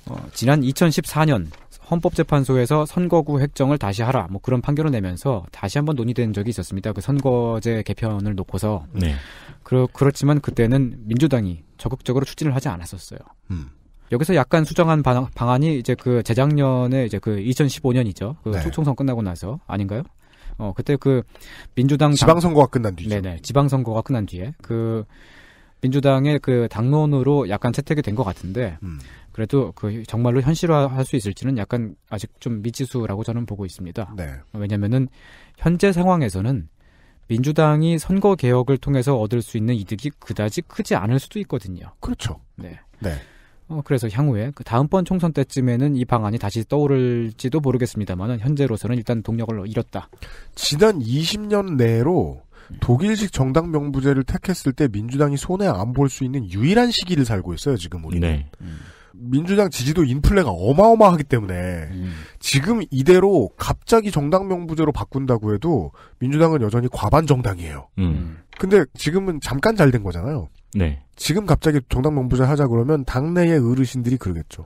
어, 지난 2014년 헌법재판소에서 선거구 획정을 다시 하라 뭐 그런 판결을 내면서 다시 한번 논의된 적이 있었습니다. 그 선거제 개편을 놓고서 네. 그렇, 그렇지만 그때는 민주당이 적극적으로 추진을 하지 않았었어요. 음. 여기서 약간 수정한 방, 안이 이제 그 재작년에 이제 그 2015년이죠. 그 네. 총선 끝나고 나서 아닌가요? 어 그때 그 민주당 지방선거가 끝난 뒤죠. 네네 지방선거가 끝난 뒤에 그 민주당의 그 당론으로 약간 채택이 된 것 같은데 음. 그래도 그 정말로 현실화할 수 있을지는 약간 아직 좀 미지수라고 저는 보고 있습니다. 네. 왜냐면은 현재 상황에서는 민주당이 선거 개혁을 통해서 얻을 수 있는 이득이 그다지 크지 않을 수도 있거든요. 그렇죠. 네. 네. 어, 그래서 향후에 그 다음번 총선 때쯤에는 이 방안이 다시 떠오를지도 모르겠습니다만 현재로서는 일단 동력을 잃었다. 지난 20년 내로 독일식 정당 명부제를 택했을 때 민주당이 손해 안볼 수 있는 유일한 시기를 살고 있어요. 지금 우리는. 네. 음. 민주당 지지도 인플레가 어마어마하기 때문에 음. 지금 이대로 갑자기 정당 명부제로 바꾼다고 해도 민주당은 여전히 과반 정당이에요. 음. 근데 지금은 잠깐 잘 된 거잖아요. 네. 지금 갑자기 정당 명부자 하자 그러면 당내의 어르신들이 그러겠죠.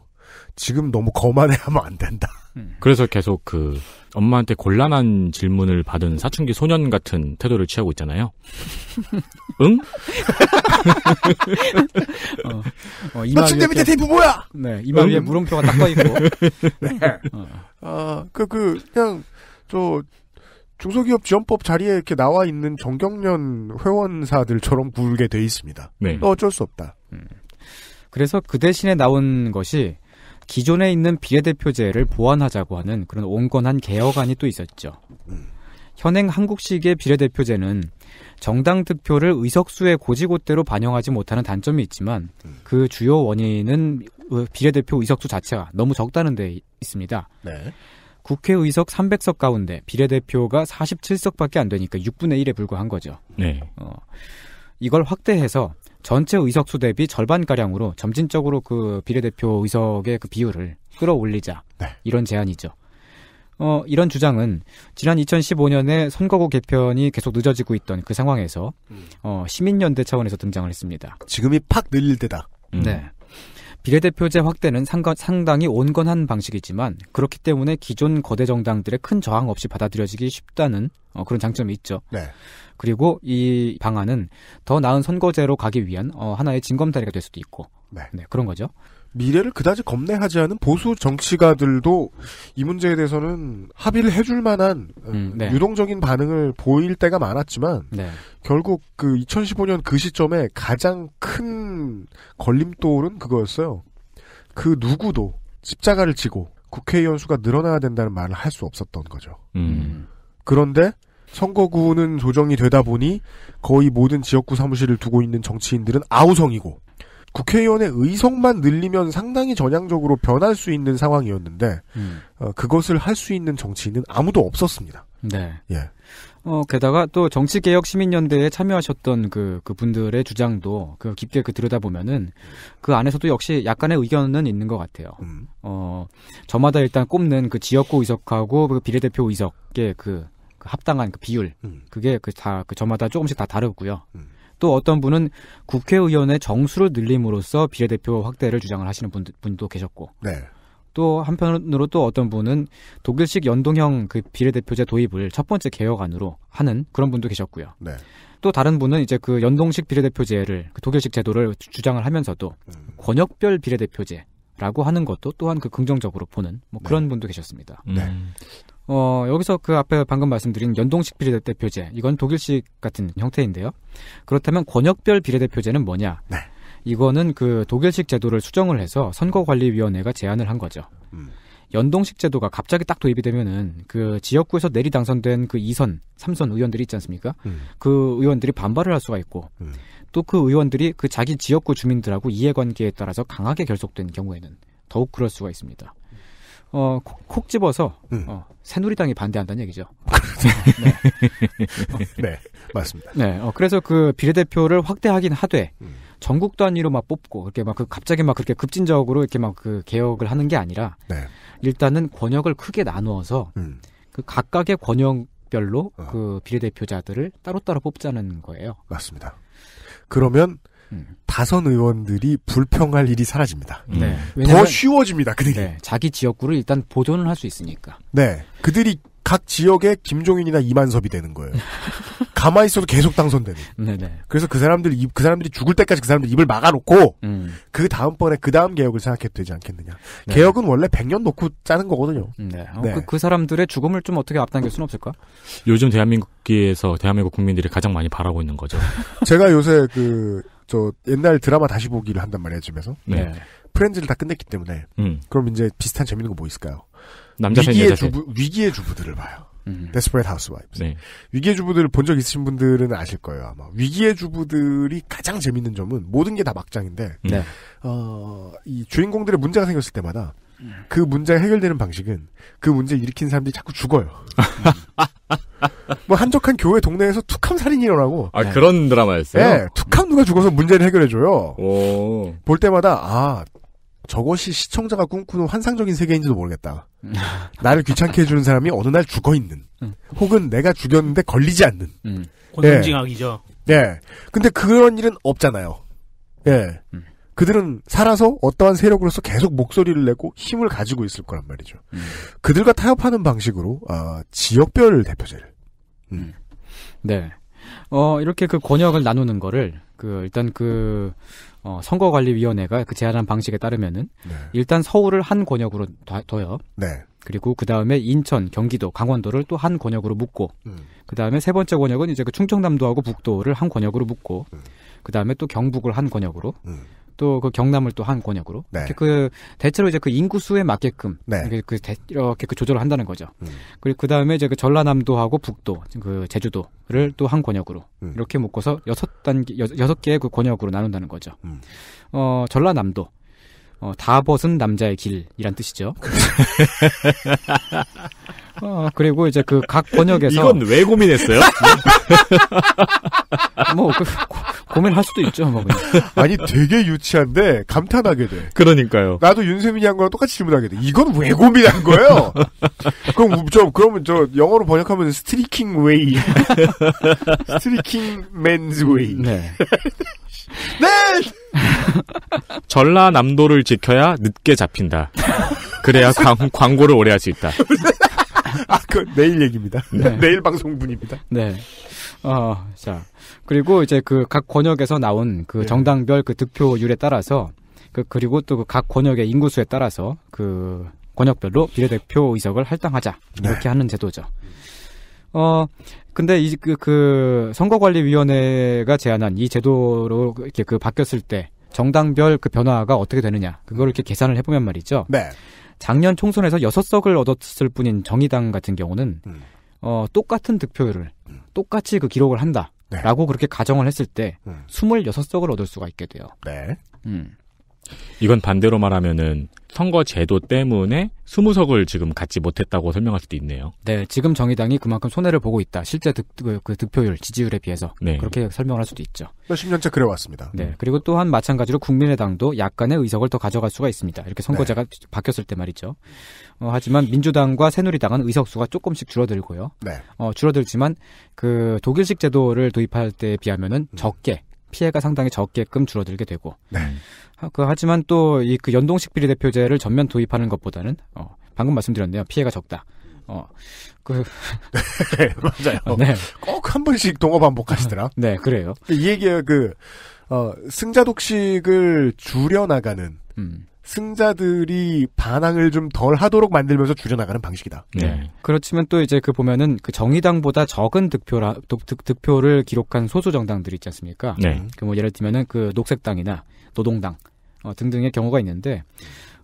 지금 너무 거만해하면 안 된다. 음. 그래서 계속 그 엄마한테 곤란한 질문을 받은 사춘기 소년 같은 태도를 취하고 있잖아요. [LAUGHS] 응? 어, 어, 이마 춘 밑에 테이프 뭐야? 네, 이마 응? 위에 어, 예. 물음표가 딱떠 있고. [LAUGHS] 네. 어. 아, 그, 그, 그냥, 저, 중소기업 지원법 자리에 이렇게 나와 있는 정경련 회원사들처럼 굴게 돼 있습니다. 네. 어쩔 수 없다. 음. 그래서 그 대신에 나온 것이 기존에 있는 비례대표제를 보완하자고 하는 그런 온건한 개혁안이 또 있었죠. 음. 현행 한국식의 비례대표제는 정당 득표를 의석수의 고지고대로 반영하지 못하는 단점이 있지만 음. 그 주요 원인은 비례대표 의석수 자체가 너무 적다는 데 있습니다. 네. 국회의석 300석 가운데 비례대표가 47석밖에 안 되니까 6분의 1에 불과한 거죠. 네. 어, 이걸 확대해서 전체 의석수 대비 절반가량으로 점진적으로 그 비례대표 의석의 그 비율을 끌어올리자. 네. 이런 제안이죠. 어, 이런 주장은 지난 2015년에 선거구 개편이 계속 늦어지고 있던 그 상황에서 음. 어, 시민연대 차원에서 등장을 했습니다. 지금이 팍 늘릴 때다. 네. 음. 네. 비례대표제 확대는 상당히 온건한 방식이지만 그렇기 때문에 기존 거대 정당들의 큰 저항 없이 받아들여지기 쉽다는 어, 그런 장점이 있죠. 네. 그리고 이 방안은 더 나은 선거제로 가기 위한 어, 하나의 진검다리가 될 수도 있고 네. 네, 그런 거죠. 미래를 그다지 겁내하지 않은 보수 정치가들도 이 문제에 대해서는 합의를 해줄 만한 어, 음, 네. 유동적인 반응을 보일 때가 많았지만 네. 결국 그 2015년 그 시점에 가장 큰 걸림돌은 그거였어요. 그 누구도 십자가를 지고 국회의원 수가 늘어나야 된다는 말을 할 수 없었던 거죠. 음. 그런데 선거구는 조정이 되다 보니 거의 모든 지역구 사무실을 두고 있는 정치인들은 아우성이고 국회의원의 의석만 늘리면 상당히 전향적으로 변할 수 있는 상황이었는데 음. 어, 그것을 할 수 있는 정치인은 아무도 없었습니다. 네. 예. 어, 게다가 또 정치개혁 시민연대에 참여하셨던 그, 그 분들의 주장도 그 깊게 그 들여다보면은 그 안에서도 역시 약간의 의견은 있는 것 같아요. 음. 어, 저마다 일단 꼽는 그 지역구 의석하고 그 비례대표 의석의 그, 그 합당한 그 비율. 음. 그게 그 다, 그 저마다 조금씩 다 다르고요. 음. 또 어떤 분은 국회의원의 정수를 늘림으로써 비례대표 확대를 주장을 하시는 분, 분도 계셨고. 네. 또 한편으로 또 어떤 분은 독일식 연동형 그 비례대표제 도입을 첫 번째 개혁안으로 하는 그런 분도 계셨고요. 네. 또 다른 분은 이제 그 연동식 비례대표제를 그 독일식 제도를 주장을 하면서도 음. 권역별 비례대표제라고 하는 것도 또한 그 긍정적으로 보는 뭐 그런 네. 분도 계셨습니다. 음. 네. 어, 여기서 그 앞에 방금 말씀드린 연동식 비례대표제, 이건 독일식 같은 형태인데요. 그렇다면 권역별 비례대표제는 뭐냐? 네. 이거는 그 독일식 제도를 수정을 해서 선거관리위원회가 제안을 한 거죠. 음. 연동식 제도가 갑자기 딱 도입이 되면은 그 지역구에서 내리 당선된 그 2선, 3선 의원들이 있지 않습니까? 음. 그 의원들이 반발을 할 수가 있고 음. 또 그 의원들이 그 자기 지역구 주민들하고 이해관계에 따라서 강하게 결속된 경우에는 더욱 그럴 수가 있습니다. 어, 콕, 콕 집어서 음. 어, 새누리당이 반대한다는 얘기죠. 네. [LAUGHS] 네. 맞습니다. 네, 어, 그래서 그 비례대표를 확대하긴 하되 음. 전국 단위로 막 뽑고 이렇게막 그 갑자기 막 그렇게 급진적으로 이렇게 막 그 개혁을 하는 게 아니라 네. 일단은 권역을 크게 나누어서 음. 그 각각의 권역별로 어. 그 비례대표자들을 따로따로 뽑자는 거예요. 맞습니다. 그러면 다선 의원들이 불평할 일이 사라집니다. 음. 네. 더 쉬워집니다. 그들이 네, 자기 지역구를 일단 보존을 할 수 있으니까. 네, 그들이 각 지역에 김종인이나 이만섭이 되는 거예요. [LAUGHS] 가만히 있어도 계속 당선되는. 네네. 네. 그래서 그 사람들 그 사람들이 죽을 때까지 그 사람들 입을 막아놓고 음. 그 다음 번에 그 다음 개혁을 생각해도 되지 않겠느냐. 네. 개혁은 원래 100년 놓고 짜는 거거든요. 네. 어, 네. 그, 그 사람들의 죽음을 좀 어떻게 앞당길 수는 없을까? 요즘 대한민국에서 대한민국 국민들이 가장 많이 바라고 있는 거죠. 제가 요새 그저 옛날 드라마 다시 보기를 한단 말이에요 집에서. 네. 네. 프렌즈를 다 끝냈기 때문에. 음. 그럼 이제 비슷한 재밌는 거 뭐 있을까요? 남자 위기의 주부 위기의 주부들을 봐요. 음. 데스퍼레이트 하우스와이프 네. 위기의 주부들을 본 적 있으신 분들은 아실 거예요 아마. 위기의 주부들이 가장 재밌는 점은 모든 게 다 막장인데, 음. 네. 어이 주인공들의 문제가 생겼을 때마다 그 문제가 해결되는 방식은 그 문제를 일으킨 사람들이 자꾸 죽어요. [LAUGHS] 뭐 한적한 교회 동네에서 툭함 살인이 일어나고. 아 네. 그런 드라마였어요. 네, 툭함 누가 죽어서 문제를 해결해 줘요. 볼 때마다 아 저것이 시청자가 꿈꾸는 환상적인 세계인지도 모르겠다. [LAUGHS] 나를 귀찮게 해주는 사람이 어느 날 죽어 있는, 음. 혹은 내가 죽였는데 걸리지 않는. 음. 네. 고등징악이죠. 예. 네. 근데 그런 일은 없잖아요. 예. 음. 그들은 살아서 어떠한 세력으로서 계속 목소리를 내고 힘을 가지고 있을 거란 말이죠. 음. 그들과 타협하는 방식으로 어, 지역별 대표제를. 음. 음. 네. 어, 이렇게 그 권역을 나누는 거를 그 일단 그 어, 선거관리위원회가 그 제안한 방식에 따르면은 네. 일단 서울을 한 권역으로 둬요. 네. 그리고 그 다음에 인천, 경기도, 강원도를 또 한 권역으로 묶고, 음. 그 다음에 세 번째 권역은 이제 그 충청남도하고 북도를 한 권역으로 묶고, 음. 그 다음에 또 경북을 한 권역으로, 음. 또그 경남을 또 한 권역으로 네. 그 대체로 이제 그 인구수에 맞게끔 네. 그 대, 이렇게 그 조절을 한다는 거죠. 음. 그리고 그 다음에 이제 그 전라남도하고 북도 그 제주도를 또 한 권역으로 음. 이렇게 묶어서 여섯 단계 여섯 개의 그 권역으로 나눈다는 거죠. 음. 어 전라남도 어, 다 벗은 남자의 길이란 뜻이죠. [LAUGHS] 어, 그리고 이제 그 각 번역에서 이건 왜 고민했어요? [LAUGHS] 뭐 그, 고, 민할 수도 있죠, 뭐 그냥. 아니 되게 유치한데 감탄하게 돼. 그러니까요. 나도 윤세민이 한 거랑 똑같이 질문하게 돼. 이건 왜 고민한 거예요? 그럼 저 그러면 저 영어로 번역하면 스트리킹 웨이, [LAUGHS] 스트리킹 맨즈 웨이. 네. 네! 전라남도를 지켜야 늦게 잡힌다. 그래야 광, 고를 오래 할 수 있다. [LAUGHS] 아, 그 내일 얘기입니다. 네. [LAUGHS] 내일 방송분입니다. 네. 어, 자. 그리고 이제 그 각 권역에서 나온 그 네. 정당별 그 득표율에 따라서 그 그리고 또 그 각 권역의 인구수에 따라서 그 권역별로 비례대표 의석을 할당하자 이렇게 네. 하는 제도죠. 어 근데 이 그 그 선거관리위원회가 제안한 이 제도로 이렇게 그 바뀌었을 때 정당별 그 변화가 어떻게 되느냐 그걸 이렇게 계산을 해보면 말이죠. 네. 작년 총선에서 여섯 석을 얻었을 뿐인 정의당 같은 경우는 음. 어, 똑같은 득표율을 음. 똑같이 그 기록을 한다. 라고 네. 그렇게 가정을 했을 때 음. 26석을 얻을 수가 있게 돼요. 네. 음. 이건 반대로 말하면은 선거 제도 때문에 20석을 지금 갖지 못했다고 설명할 수도 있네요. 네, 지금 정의당이 그만큼 손해를 보고 있다. 실제 득, 그, 그 득표율, 지지율에 비해서 네. 그렇게 설명할 수도 있죠. 몇십 년째 그래왔습니다. 네, 그리고 또한 마찬가지로 국민의당도 약간의 의석을 더 가져갈 수가 있습니다. 이렇게 선거제가 네. 바뀌었을 때 말이죠. 어, 하지만 민주당과 새누리당은 의석수가 조금씩 줄어들고요. 네. 어, 줄어들지만 그 독일식 제도를 도입할 때에 비하면 음. 적게 피해가 상당히 적게끔 줄어들게 되고 네. 어, 그 하지만 또 이 그 연동식 비례대표제를 전면 도입하는 것보다는 어, 방금 말씀드렸네요. 피해가 적다. 어, 그. 네, [LAUGHS] 맞아요. 어, 네. 꼭 한 번씩 동업 반복하시더라. 어, 네, 그래요. 그 이얘기가 그, 어, 승자 독식을 줄여나가는, 음. 승자들이 반항을 좀 덜 하도록 만들면서 줄여나가는 방식이다. 네. 네. 그렇지만 또 이제 그 보면은 그 정의당보다 적은 득표라, 득, 득표를 기록한 소수 정당들이 있지 않습니까? 네. 그뭐 예를 들면은 그 녹색당이나 노동당 어, 등등의 경우가 있는데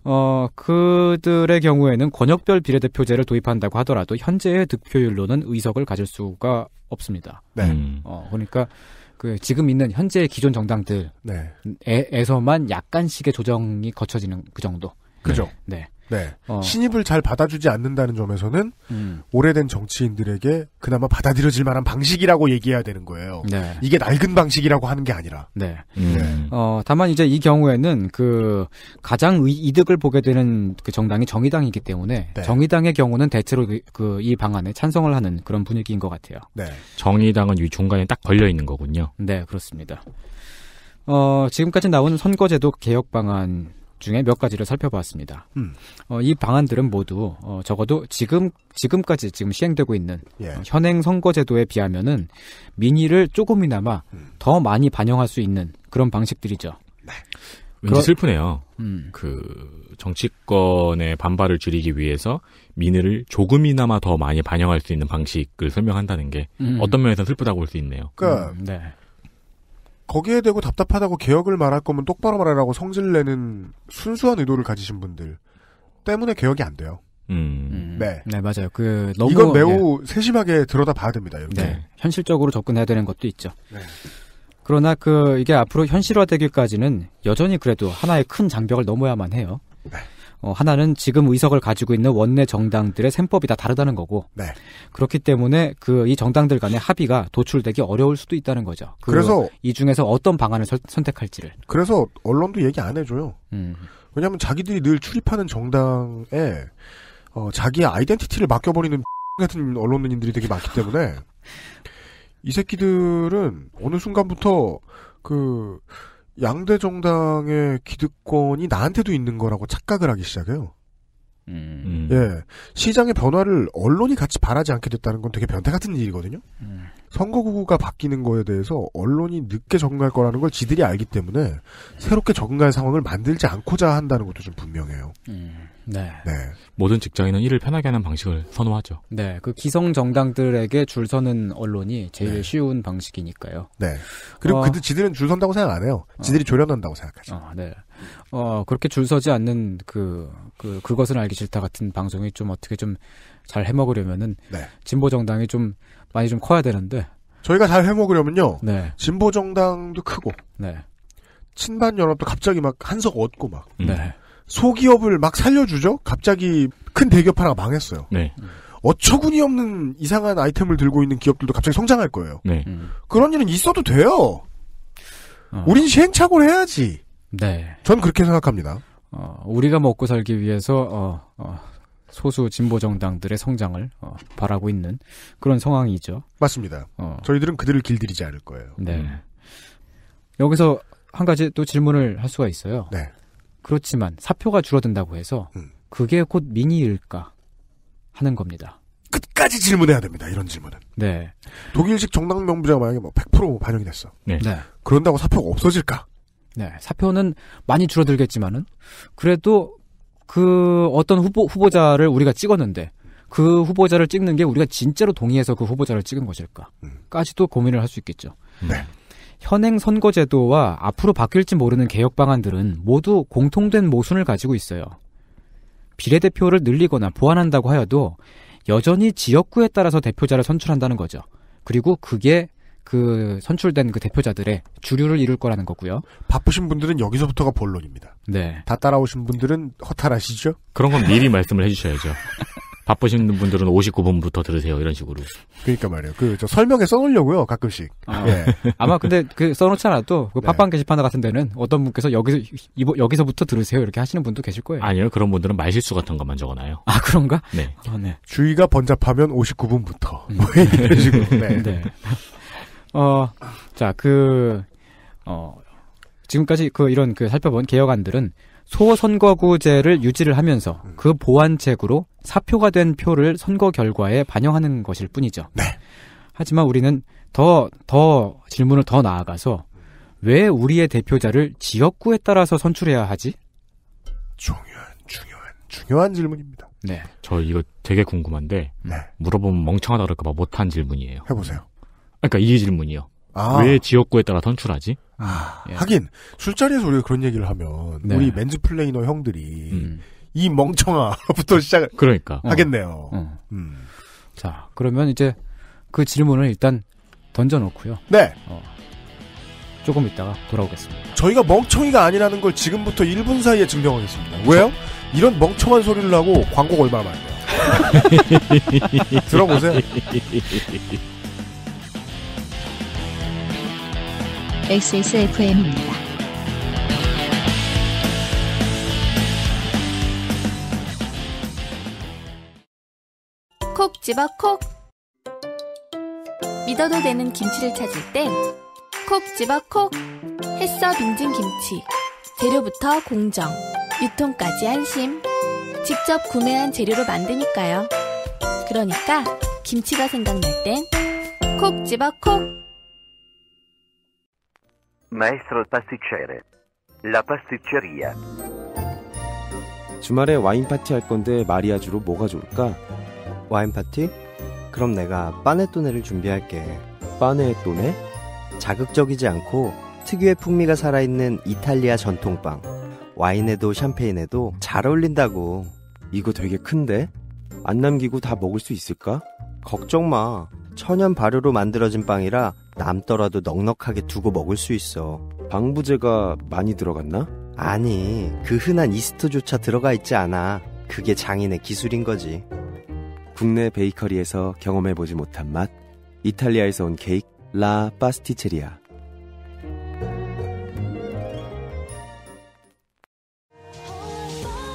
어, 그들의 경우에는 권역별 비례대표제를 도입한다고 하더라도 현재의 득표율로는 의석을 가질 수가 없습니다. 네. 음. 어, 그러니까 그 지금 있는 현재의 기존 정당들에서만 네. 약간씩의 조정이 거쳐지는 그 정도. 그죠. 네. 네. 어. 신입을 잘 받아주지 않는다는 점에서는 음. 오래된 정치인들에게 그나마 받아들여질 만한 방식이라고 얘기해야 되는 거예요. 네. 이게 낡은 방식이라고 하는 게 아니라. 네. 음. 네. 어, 다만 이제 이 경우에는 그 가장 이득을 보게 되는 그 정당이 정의당이기 때문에 네. 정의당의 경우는 대체로 그이 그 방안에 찬성을 하는 그런 분위기인 것 같아요. 네. 정의당은 이 중간에 딱 걸려 있는 거군요. 네, 그렇습니다. 어, 지금까지 나온 선거제도 개혁 방안 중에 몇 가지를 살펴보았습니다. 음. 어, 이 방안들은 모두 어, 적어도 지금 지금까지 지금 시행되고 있는 예. 어, 현행 선거제도에 비하면은 민의를 조금이나마 음. 더 많이 반영할 수 있는 그런 방식들이죠. 네. 왠지 그 슬프네요. 음. 그 정치권의 반발을 줄이기 위해서 민의를 조금이나마 더 많이 반영할 수 있는 방식을 설명한다는 게 음. 어떤 면에서 슬프다고 볼 수 있네요. 그러 그러니까 음. 네. 거기에 대고 답답하다고 개혁을 말할 거면 똑바로 말하라고 성질내는 순수한 의도를 가지신 분들 때문에 개혁이 안 돼요. 음. 음. 네. 네, 맞아요. 그, 너무. 이건 매우 네. 세심하게 들여다 봐야 됩니다, 이렇게. 네. 네. 현실적으로 접근해야 되는 것도 있죠. 네. 그러나 그, 이게 앞으로 현실화되기까지는 여전히 그래도 하나의 큰 장벽을 넘어야만 해요. 네. 어, 하나는 지금 의석을 가지고 있는 원내 정당들의 셈법이 다 다르다는 거고 네. 그렇기 때문에 그 이 정당들 간의 합의가 도출되기 어려울 수도 있다는 거죠. 그 래서이 중에서 어떤 방안을 설, 선택할지를 그래서 언론도 얘기 안 해줘요. 음. 왜냐하면 자기들이 늘 출입하는 정당에 어, 자기 아이덴티티를 맡겨버리는 [LAUGHS] 같은 언론인들이 되게 많기 때문에 이 새끼들은 어느 순간부터 그 양대 정당의 기득권이 나한테도 있는 거라고 착각을 하기 시작해요. 음. 예. 시장의 변화를 언론이 같이 바라지 않게 됐다는 건 되게 변태 같은 일이거든요. 음. 선거구가 바뀌는 거에 대해서 언론이 늦게 적응할 거라는 걸 지들이 알기 때문에 새롭게 적응할 상황을 만들지 않고자 한다는 것도 좀 분명해요. 음. 네. 네. 모든 직장인은 일을 편하게 하는 방식을 선호하죠. 네. 그 기성 정당들에게 줄 서는 언론이 제일 네. 쉬운 방식이니까요. 네. 그리고 어... 그들 지들은 줄 선다고 생각 안 해요. 어. 지들이 어... 조련한다고 생각하죠. 어, 네. 어, 그렇게 줄 서지 않는 그, 그, 그것은 알기 싫다 같은 방송이 좀 어떻게 좀 잘 해먹으려면은. 네. 진보 정당이 좀 많이 좀 커야 되는데. 저희가 잘 해먹으려면요. 네. 진보 정당도 크고. 네. 친반 연합도 갑자기 막 한석 얻고 막. 네. 소기업을 막 살려주죠. 갑자기 큰 대기업 하나가 망했어요. 네. 어처구니 없는 이상한 아이템을 들고 있는 기업들도 갑자기 성장할 거예요. 네. 그런 일은 있어도 돼요. 어. 우린 시행착오를 해야지. 네. 전 그렇게 생각합니다. 어, 우리가 먹고 살기 위해서 어, 어 소수 진보 정당들의 성장을 어, 바라고 있는 그런 상황이죠. 맞습니다. 어. 저희들은 그들을 길들이지 않을 거예요. 네. 음. 여기서 한 가지 또 질문을 할 수가 있어요. 네. 그렇지만 사표가 줄어든다고 해서 음. 그게 곧미니일까 하는 겁니다. 끝까지 질문해야 됩니다. 이런 질문은. 네. 독일식 정당 명부제가 만약에 뭐 100% 반영이 됐어. 네. 네. 그런다고 사표가 없어질까? 네. 사표는 많이 줄어들겠지만은 그래도 그 어떤 후보 후보자를 우리가 찍었는데 그 후보자를 찍는 게 우리가 진짜로 동의해서 그 후보자를 찍은 것일까?까지도 고민을 할 수 있겠죠. 네. 현행 선거제도와 앞으로 바뀔지 모르는 개혁 방안들은 모두 공통된 모순을 가지고 있어요. 비례대표를 늘리거나 보완한다고 하여도 여전히 지역구에 따라서 대표자를 선출한다는 거죠. 그리고 그게 그 선출된 그 대표자들의 주류를 이룰 거라는 거고요. 바쁘신 분들은 여기서부터가 본론입니다. 네. 다 따라오신 분들은 허탈하시죠? 그런 건 미리 말씀을 해주셔야죠. 바쁘신 분들은 59분부터 들으세요 이런 식으로. 그러니까 말이에요. 그 저 설명에 써놓으려고요 가끔씩. 아, 예. [LAUGHS] 마 근데 그 써놓지 않아도 그 네. 팟빵 네. 게시판 같은 데는 어떤 분께서 여기서 이, 여기서부터 들으세요 이렇게 하시는 분도 계실 거예요. 아니요 그런 분들은 말실수 같은 것만 적어놔요. 아 그런가? 네. 아, 네. 주의가 번잡하면 59분부터 음. 뭐 이런 식으로. 네. [LAUGHS] 네. 어, 자그 어. 지금까지 그 이런 그 살펴본 개혁안들은 소선거구제를 유지를 하면서 음. 그 보완책으로 사표가 된 표를 선거 결과에 반영하는 것일 뿐이죠. 네. 하지만 우리는 더, 더 질문을 더 나아가서 왜 우리의 대표자를 지역구에 따라서 선출해야 하지? 중요한, 중요한, 중요한 질문입니다. 네. 저 이거 되게 궁금한데 네. 물어보면 멍청하다 그럴까봐 못한 질문이에요. 해보세요. 그러니까 이 질문이요. 아. 왜 지역구에 따라 선출하지? 아, 예. 하긴 술자리에서 우리가 그런 얘기를 하면 네. 우리 맨즈 플레이너 형들이 음. 이 멍청아부터 시작을 그러니까 어. 하겠네요. 어. 음. 자 그러면 이제 그 질문을 일단 던져놓고요. 네. 어, 조금 있다가 돌아오겠습니다. 저희가 멍청이가 아니라는 걸 지금부터 1분 사이에 증명하겠습니다. 왜요? 저... 이런 멍청한 소리를 하고 광고가 얼마나 많요 [LAUGHS] 들어보세요. XSFM입니다. 콕 집어 콕 믿어도 되는 김치를 찾을 땐콕 집어 콕 햇서 빙진 김치 재료부터 공정 유통까지 안심 직접 구매한 재료로 만드니까요. 그러니까 김치가 생각날 땐 콕 집어 콕 Maestro pasticcere. La pasticceria. 주말에 와인 파티 할 건데 마리아주로 뭐가 좋을까? 와인 파티? 그럼 내가 빠네또네를 준비할게. 빠네또네? 자극적이지 않고 특유의 풍미가 살아있는 이탈리아 전통빵. 와인에도 샴페인에도 잘 어울린다고. 이거 되게 큰데? 안 남기고 다 먹을 수 있을까? 걱정 마. 천연 발효로 만들어진 빵이라 남더라도 넉넉하게 두고 먹을 수 있어. 방부제가 많이 들어갔나? 아니, 그 흔한 이스트조차 들어가 있지 않아. 그게 장인의 기술인 거지. 국내 베이커리에서 경험해보지 못한 맛, 이탈리아에서 온 케이크, 라 파스티체리아.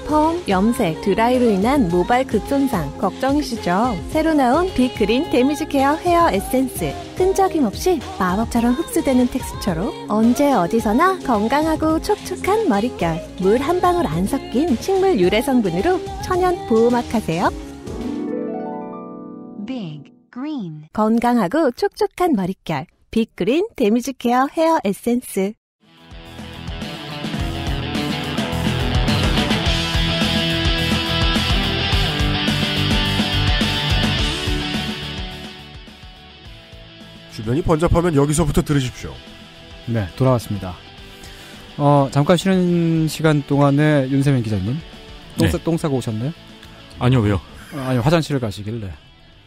펌, 염색, 드라이로 인한 모발 급손상 걱정이시죠? 새로 나온 빅그린 데미지 케어 헤어 에센스 끈적임 없이 마법처럼 흡수되는 텍스처로 언제 어디서나 건강하고 촉촉한 머릿결 물 한 방울 안 섞인 식물 유래 성분으로 천연 보호막 하세요 빅 그린 건강하고 촉촉한 머릿결 빅그린 데미지 케어 헤어 에센스 답변이 번잡하면 여기서부터 들으십시오. 네, 돌아왔습니다. 어, 잠깐 쉬는 시간 동안에 윤세민 기자님 똥, 네. 똥 싸고 오셨나요? 아니요, 왜요? 아, 아니요, 화장실을 가시길래.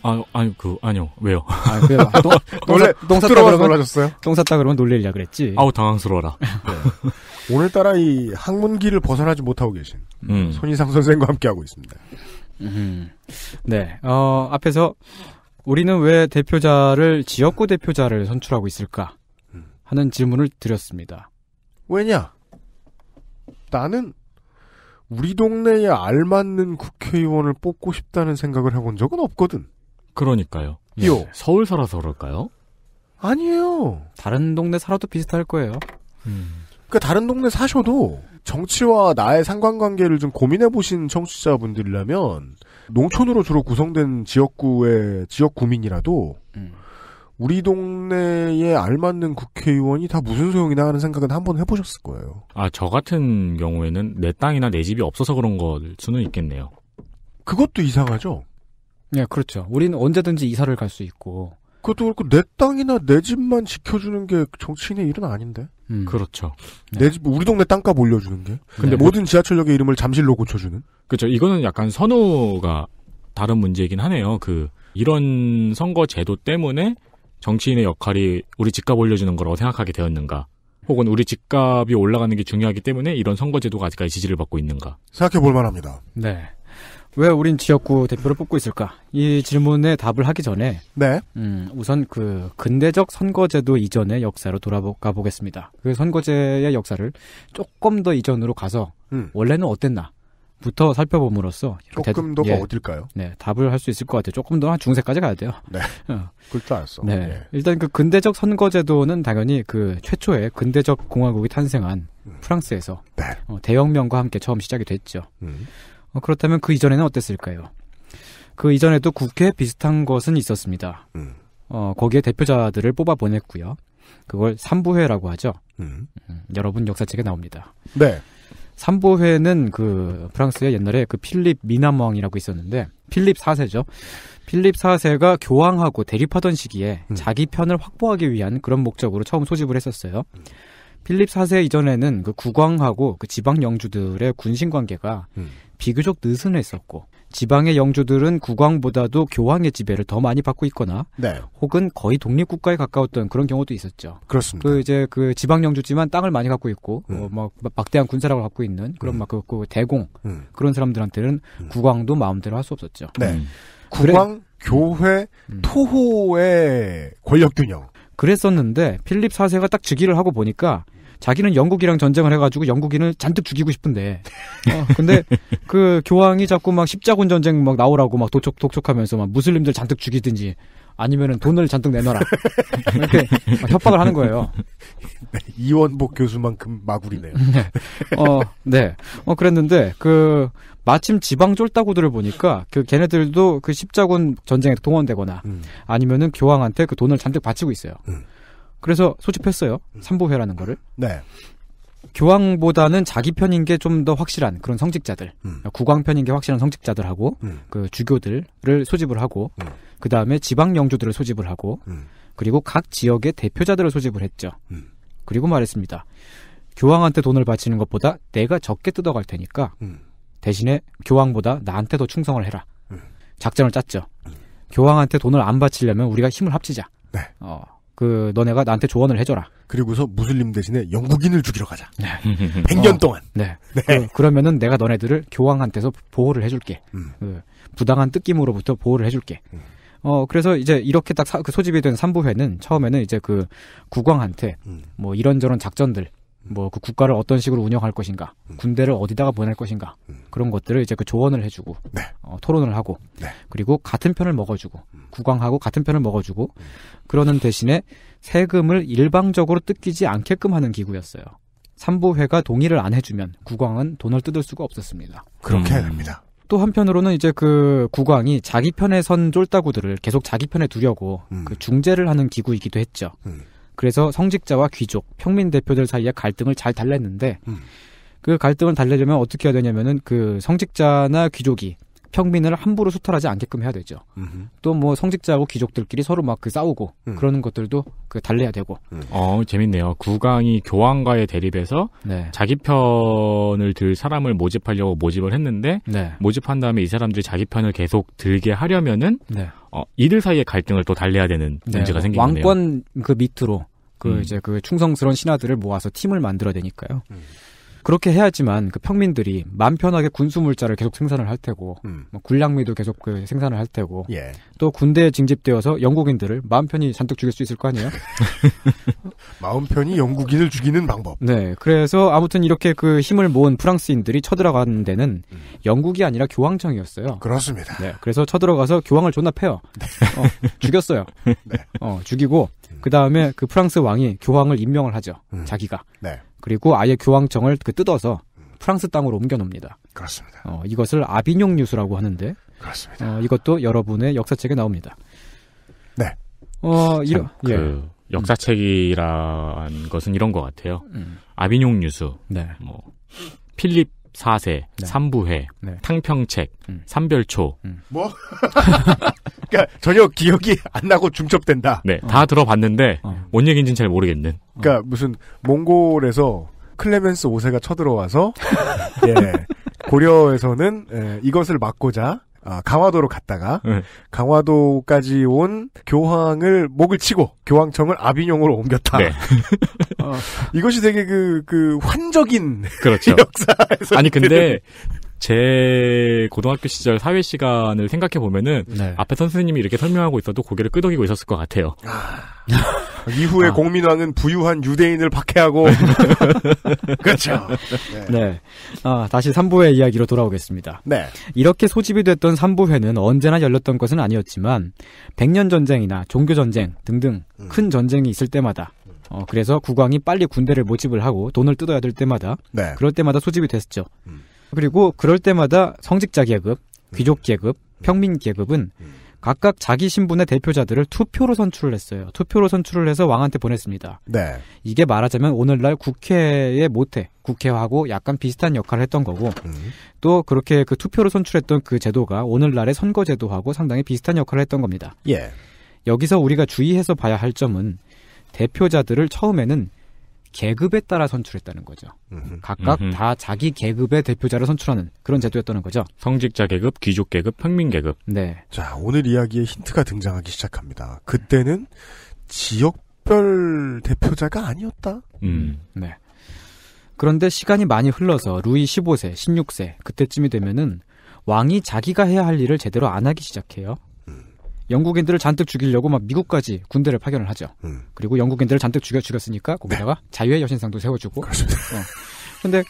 아, 아니, 그, 아니요, 왜요? 아, 그래요. 아, 똥, 원래 [LAUGHS] 똥쌌 놀라셨어요? 똥 쌌다 그러면 놀래려 그랬지. 아우, 당황스러워라. [LAUGHS] 네. 네. 오늘따라 이 학문기를 벗어나지 못하고 계신 음. 손희상 선생과 함께하고 있습니다. 음. 네, 어, 앞에서 우리는 왜 대표자를 지역구 대표자를 선출하고 있을까 음. 하는 질문을 드렸습니다. 왜냐? 나는 우리 동네에 알맞는 국회의원을 뽑고 싶다는 생각을 해본 적은 없거든. 그러니까요. 요. 네. 서울 살아서 그럴까요? 아니에요. 다른 동네 살아도 비슷할 거예요. 음. 그니까 다른 동네 사셔도 정치와 나의 상관관계를 좀 고민해 보신 청취자분들이라면 농촌으로 주로 구성된 지역구의 지역 구민이라도 음. 우리 동네에 알맞는 국회의원이 다 무슨 소용이나 하는 생각은 한번 해보셨을 거예요. 아, 저 같은 경우에는 내 땅이나 내 집이 없어서 그런 걸 수는 있겠네요. 그것도 이상하죠? 네, 그렇죠. 우리는 언제든지 이사를 갈 수 있고, 그것도 그렇고 내 땅이나 내 집만 지켜주는 게 정치인의 일은 아닌데. 음. 그렇죠. 네. 내 집, 우리 동네 땅값 올려주는 게. 근데 뭐 모든 지하철역의 이름을 잠실로 고쳐주는. 그렇죠. 이거는 약간 선호가 다른 문제이긴 하네요. 그 이런 선거 제도 때문에 정치인의 역할이 우리 집값 올려주는 거라고 생각하게 되었는가. 혹은 우리 집값이 올라가는 게 중요하기 때문에 이런 선거제도가 아직까지 지지를 받고 있는가. 생각해 볼 만합니다. 네. 왜 우린 지역구 대표를 뽑고 있을까? 이 질문에 답을 하기 전에 네. 음, 우선 그 근대적 선거제도 이전의 역사로 돌아가 보겠습니다. 그 선거제의 역사를 조금 더 이전으로 가서 음. 원래는 어땠나? 부터 살펴봄으로써 조금 더가 예, 어딜까요? 네, 답을 할 수 있을 것 같아요. 조금 더 한 중세까지 가야 돼요. 네, [LAUGHS] 어. 줄 알았어. 네, 예. 일단 그 근대적 선거제도는 당연히 그 최초의 근대적 공화국이 탄생한 음. 프랑스에서 네. 어, 대혁명과 함께 처음 시작이 됐죠. 음. 어, 그렇다면 그 이전에는 어땠을까요? 그 이전에도 국회 비슷한 것은 있었습니다. 음. 어, 거기에 대표자들을 뽑아 보냈고요. 그걸 삼부회라고 하죠. 음. 음, 여러분 역사책에 나옵니다. 네. 삼부회는 그프랑스의 옛날에 그 필립 미남왕이라고 있었는데 필립 4세죠. 필립 4세가 교황하고 대립하던 시기에 음. 자기 편을 확보하기 위한 그런 목적으로 처음 소집을 했었어요. 음. 필립 4세 이전에는 그 국왕하고 그 지방 영주들의 군신 관계가 음. 비교적 느슨했었고 지방의 영주들은 국왕보다도 교황의 지배를 더 많이 받고 있거나 네. 혹은 거의 독립 국가에 가까웠던 그런 경우도 있었죠. 그렇습니다. 그 이제 그 지방 영주지만 땅을 많이 갖고 있고 뭐 음. 어, 막 막대한 군사력을 갖고 있는 그런 음. 막그 그 대공 음. 그런 사람들한테는 음. 국왕도 마음대로 할 수 없었죠. 네. 음. 국왕, 그래, 교회, 음. 토호의 권력 균형. 그랬었는데 필립 4세가 딱 즉위를 하고 보니까 자기는 영국이랑 전쟁을 해가지고 영국인을 잔뜩 죽이고 싶은데. 어, 근데 [LAUGHS] 그 교황이 자꾸 막 십자군 전쟁 막 나오라고 막 도촉 독촉하면서 막 무슬림들 잔뜩 죽이든지 아니면은 돈을 잔뜩 내놔라 이렇게 협박을 하는 거예요. 네, 이원복 교수만큼 마구리네요. [LAUGHS] 네. 어, 네. 어 그랬는데 그 마침 지방 쫄따구들을 보니까 그 걔네들도 그 십자군 전쟁에 동원되거나 음. 아니면은 교황한테 그 돈을 잔뜩 바치고 있어요. 음. 그래서 소집했어요. 음. 삼보회라는 거를. 네. 교황보다는 자기 편인 게 좀 더 확실한 그런 성직자들, 음. 국왕 편인 게 확실한 성직자들하고 음. 그 주교들을 소집을 하고, 음. 그 다음에 지방 영주들을 소집을 하고, 음. 그리고 각 지역의 대표자들을 소집을 했죠. 음. 그리고 말했습니다. 교황한테 돈을 바치는 것보다 내가 적게 뜯어갈 테니까 대신에 교황보다 나한테 더 충성을 해라. 음. 작전을 짰죠. 교황한테 돈을 안 바치려면 우리가 힘을 합치자. 네. 어, 그 너네가 나한테 조언을 해줘라. 그리고서 무슬림 대신에 영국인을 죽이러 가자. 네. 100년 어, 동안. 네. 네. 그, 러면은 내가 너네들을 교황한테서 보호를 해줄게. 음. 그 부당한 뜻김으로부터 보호를 해줄게. 음. 어, 그래서 이제 이렇게 딱그 소집이 된 삼부회는 처음에는 이제 그 국왕한테 음. 뭐 이런저런 작전들 뭐그 국가를 어떤 식으로 운영할 것인가, 음. 군대를 어디다가 보낼 것인가 음. 그런 것들을 이제 그 조언을 해주고 네. 어, 토론을 하고 네. 그리고 같은 편을 먹어주고 음. 국왕하고 같은 편을 먹어주고 음. 그러는 대신에 세금을 일방적으로 뜯기지 않게끔 하는 기구였어요. 삼부회가 동의를 안 해주면 국왕은 돈을 뜯을 수가 없었습니다. 그렇게 해야 음. 됩니다. 또 한편으로는 이제 그 국왕이 자기 편에 선 쫄따구들을 계속 자기 편에 두려고 음. 그 중재를 하는 기구이기도 했죠. 음. 그래서 성직자와 귀족, 평민 대표들 사이에 갈등을 잘 달랬는데 음. 그 갈등을 달래려면 어떻게 해야 되냐면은 그 성직자나 귀족이 평민을 함부로 수탈하지 않게끔 해야 되죠. 또 뭐 성직자하고 귀족들끼리 서로 막 그 싸우고 음. 그러는 것들도 그 달래야 되고. 음. 어 재밌네요. 국왕이 교황과의 대립에서 네. 자기 편을 들 사람을 모집하려고 모집을 했는데 네. 모집한 다음에 이 사람들이 자기 편을 계속 들게 하려면은 네. 어, 이들 사이의 갈등을 또 달래야 되는 네. 문제가 생기네요. 왕권 그 밑으로 그 음. 이제 그 충성스러운 신하들을 모아서 팀을 만들어야 되니까요. 음. 그렇게 해야지만 그 평민들이 마음 편하게 군수물자를 계속 생산을 할 테고 음. 뭐 군량미도 계속 그 생산을 할 테고 예. 또 군대에 징집되어서 영국인들을 마음 편히 잔뜩 죽일 수 있을 거 아니에요? [LAUGHS] 마음 편히 영국인을 죽이는 방법. 네, 그래서 아무튼 이렇게 그 힘을 모은 프랑스인들이 쳐들어가는 데는 음. 영국이 아니라 교황청이었어요. 그렇습니다. 네, 그래서 쳐들어가서 교황을 존나 패요. 네. 어, 죽였어요. 네. 어, 죽이고 음. 그 다음에 그 프랑스 왕이 교황을 임명을 하죠. 음. 자기가. 네. 그리고 아예 교황청을 그 뜯어서 프랑스 땅으로 옮겨놉니다. 그렇습니다. 어, 이것을 아비뇽 뉴스라고 하는데 그렇습니다. 어, 이것도 여러분의 역사책에 나옵니다. 네. 어, 이런 그 예. 역사책이란 것은 이런 것 같아요. 음. 아비뇽 뉴스, 네. 뭐 필립 14세, 네. 삼부회, 네. 탕평책, 음. 삼별초. 음. 뭐? [LAUGHS] 그러니까 전혀 기억이 안 나고 중첩된다. 네, 어. 다 들어봤는데 어. 뭔 얘기인지는 잘 모르겠는. 그러니까 어. 무슨 몽골에서 클레멘스 5세가 쳐들어와서 [LAUGHS] 예, 고려에서는 예, 이것을 막고자 아, 강화도로 갔다가 네. 강화도까지 온 교황을 목을 치고 교황청을 아비뇽으로 옮겼다. 네. 어, 이것이 되게 그, 그 환적인 그렇죠. [LAUGHS] 역사에서 아니 근데 제 고등학교 시절 사회 시간을 생각해 보면은 네. 앞에 선생님이 이렇게 설명하고 있어도 고개를 끄덕이고 있었을 것 같아요. 아. 이후에 [LAUGHS] 아. 공민왕은 부유한 유대인을 박해하고 [LAUGHS] 그렇죠. 네. 네. 아, 다시 삼부의 이야기로 돌아오겠습니다. 네. 이렇게 소집이 됐던 삼부회는 언제나 열렸던 것은 아니었지만 백년 전쟁이나 종교 전쟁 등등 음. 큰 전쟁이 있을 때마다 어, 그래서 국왕이 빨리 군대를 모집을 하고 돈을 뜯어야 될 때마다 네. 그럴 때마다 소집이 됐었죠. 음. 그리고 그럴 때마다 성직자 계급, 음. 귀족 계급, 평민 계급은 음. 각각 자기 신분의 대표자들을 투표로 선출을 했어요. 투표로 선출을 해서 왕한테 보냈습니다. 네. 이게 말하자면 오늘날 국회의 모태, 국회하고 약간 비슷한 역할을 했던 거고, 음. 또 그렇게 그 투표로 선출했던 그 제도가 오늘날의 선거제도하고 상당히 비슷한 역할을 했던 겁니다. 예. 여기서 우리가 주의해서 봐야 할 점은 대표자들을 처음에는 계급에 따라 선출했다는 거죠. 음흠. 각각 음흠. 다 자기 계급의 대표자를 선출하는 그런 제도였다는 거죠. 성직자 계급, 귀족 계급, 평민 계급. 네. 자, 오늘 이야기에 힌트가 등장하기 시작합니다. 그때는 지역별 대표자가 아니었다. 음. 네. 그런데 시간이 많이 흘러서 루이 15세, 16세 그때쯤이 되면은 왕이 자기가 해야 할 일을 제대로 안 하기 시작해요. 영국인들을 잔뜩 죽이려고 막 미국까지 군대를 파견을 하죠. 음. 그리고 영국인들을 잔뜩 죽여 죽였으니까 거기다가 네. 자유의 여신상도 세워주고. 그렇 어. 근데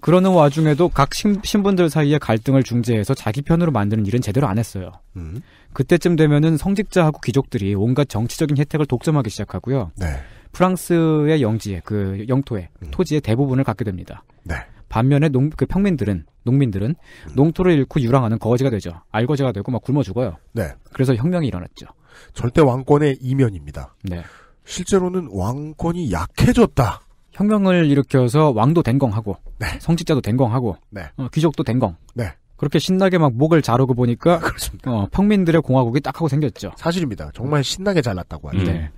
그러는 와중에도 각 신, 분들 사이에 갈등을 중재해서 자기 편으로 만드는 일은 제대로 안 했어요. 음. 그때쯤 되면은 성직자하고 귀족들이 온갖 정치적인 혜택을 독점하기 시작하고요. 네. 프랑스의 영지에 그 영토에 음. 토지의 대부분을 갖게 됩니다. 네. 반면에 농, 그 평민들은 농민들은 음. 농토를 잃고 유랑하는 거지가 되죠. 알거지가 되고 막 굶어 죽어요. 네. 그래서 혁명이 일어났죠. 절대 왕권의 이면입니다. 네. 실제로는 왕권이 약해졌다. 혁명을 일으켜서 왕도 댕겅하고 네. 성직자도 댕겅하고 네. 어, 귀족도 댕겅. 네. 그렇게 신나게 막 목을 자르고 보니까 [LAUGHS] 어, 평민들의 공화국이 딱 하고 생겼죠. 사실입니다. 정말 신나게 잘났다고 하죠. 음. 네.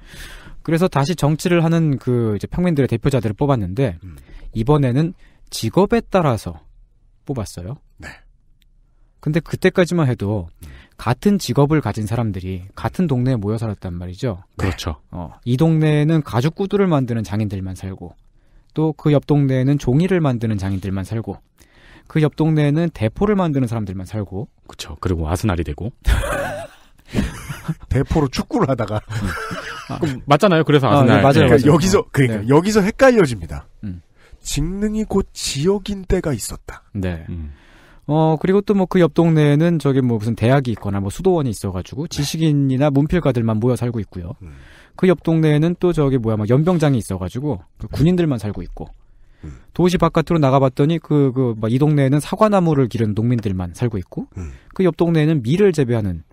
그래서 다시 정치를 하는 그 이제 평민들의 대표자들을 뽑았는데 음. 이번에는 직업에 따라서 뽑았어요. 네. 근데 그때까지만 해도 음. 같은 직업을 가진 사람들이 음. 같은 동네에 모여 살았단 말이죠. 네. 그렇죠. 어, 이 동네에는 가죽 구두를 만드는 장인들만 살고 또 그 옆 동네에는 종이를 만드는 장인들만 살고 그 옆 동네에는 대포를 만드는 사람들만 살고 그렇죠. 그리고 아스날이 되고 [LAUGHS] 대포로 축구를 하다가 아, 맞잖아요. 그래서 아스날 아, 네, 맞아요, 그러니까 여기서 그러니까 네. 여기서 헷갈려집니다. 음. 직능이 곧 지역인 때가 있었다. 네. 음. 어, 그리고 또 뭐 그 옆 동네에는 저기 뭐 무슨 대학이 있거나 뭐 수도원이 있어가지고 네. 지식인이나 문필가들만 모여 살고 있고요. 음. 그옆 동네에는 또 저기 뭐야 막 연병장이 있어가지고 그 군인들만 살고 있고. 음. 도시 바깥으로 나가봤더니 그그막이 뭐 동네에는 사과나무를 기른 농민들만 살고 있고 음. 그옆 동네에는 밀을 재배하는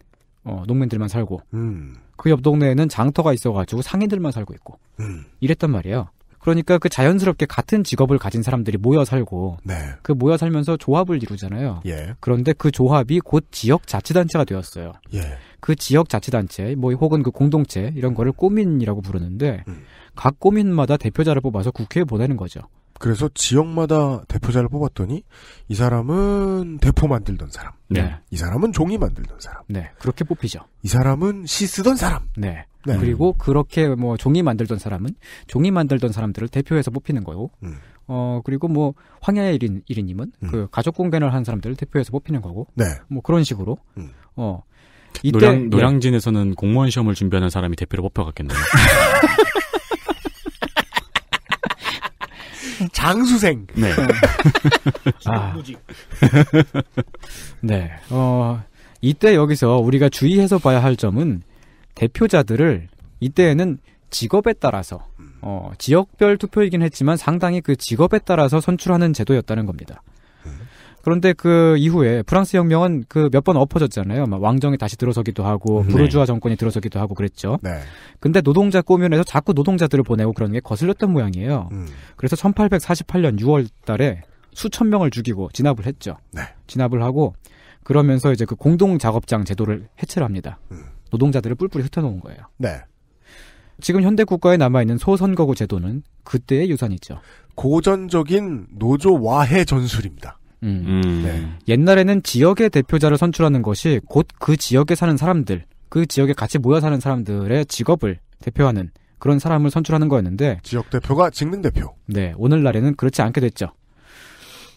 어 농민들만 살고 음. 그옆 동네에는 장터가 있어가지고 상인들만 살고 있고 음. 이랬단 말이에요. 그러니까 그 자연스럽게 같은 직업을 가진 사람들이 모여 살고 네. 그 모여 살면서 조합을 이루잖아요. 예. 그런데 그 조합이 곧 지역 자치단체가 되었어요. 예. 그 지역 자치단체 뭐 혹은 그 공동체 이런 거를 꼬민이라고 부르는데 음. 각 꼬민마다 대표자를 뽑아서 국회에 보내는 거죠. 그래서 지역마다 대표자를 뽑았더니 이 사람은 대포 만들던 사람. 네. 이 사람은 종이 만들던 사람. 네. 그렇게 뽑히죠. 이 사람은 시 쓰던 사람. 네. 네. 그리고 그렇게 뭐 종이 만들던 사람은 종이 만들던 사람들을 대표해서 뽑히는 거고. 음. 어, 그리고 뭐 황야의 일인 일인님은 음. 그 가족 공개를 한 사람들을 대표해서 뽑히는 거고. 네. 뭐 그런 식으로. 음. 어. 이때 노량, 노량진에서는 공무원 시험을 준비하는 사람이 대표로 뽑혀갔겠네요. [LAUGHS] 장수생. 네. 아. [LAUGHS] 네. 어, 이때 여기서 우리가 주의해서 봐야 할 점은 대표자들을 이때에는 직업에 따라서 어, 지역별 투표이긴 했지만 상당히 그 직업에 따라서 선출하는 제도였다는 겁니다. 그런데 그 이후에 프랑스 혁명은 그 몇 번 엎어졌잖아요. 막 왕정이 다시 들어서기도 하고 음, 네. 부르주아 정권이 들어서기도 하고 그랬죠. 네. 근데 노동자 꼬면에서 자꾸 노동자들을 보내고 그런 게 거슬렸던 모양이에요. 음. 그래서 1848년 6월 달에 수천 명을 죽이고 진압을 했죠. 네. 진압을 하고 그러면서 이제 그 공동 작업장 제도를 해체를 합니다. 음. 노동자들을 뿔뿔이 흩어놓은 거예요. 네. 지금 현대 국가에 남아 있는 소선거구 제도는 그때의 유산이죠. 고전적인 노조 와해 전술입니다. 음. 음. 네. 옛날에는 지역의 대표자를 선출하는 것이 곧 그 지역에 사는 사람들, 그 지역에 같이 모여 사는 사람들의 직업을 대표하는 그런 사람을 선출하는 거였는데 지역 대표가 직능 대표. 네, 오늘날에는 그렇지 않게 됐죠.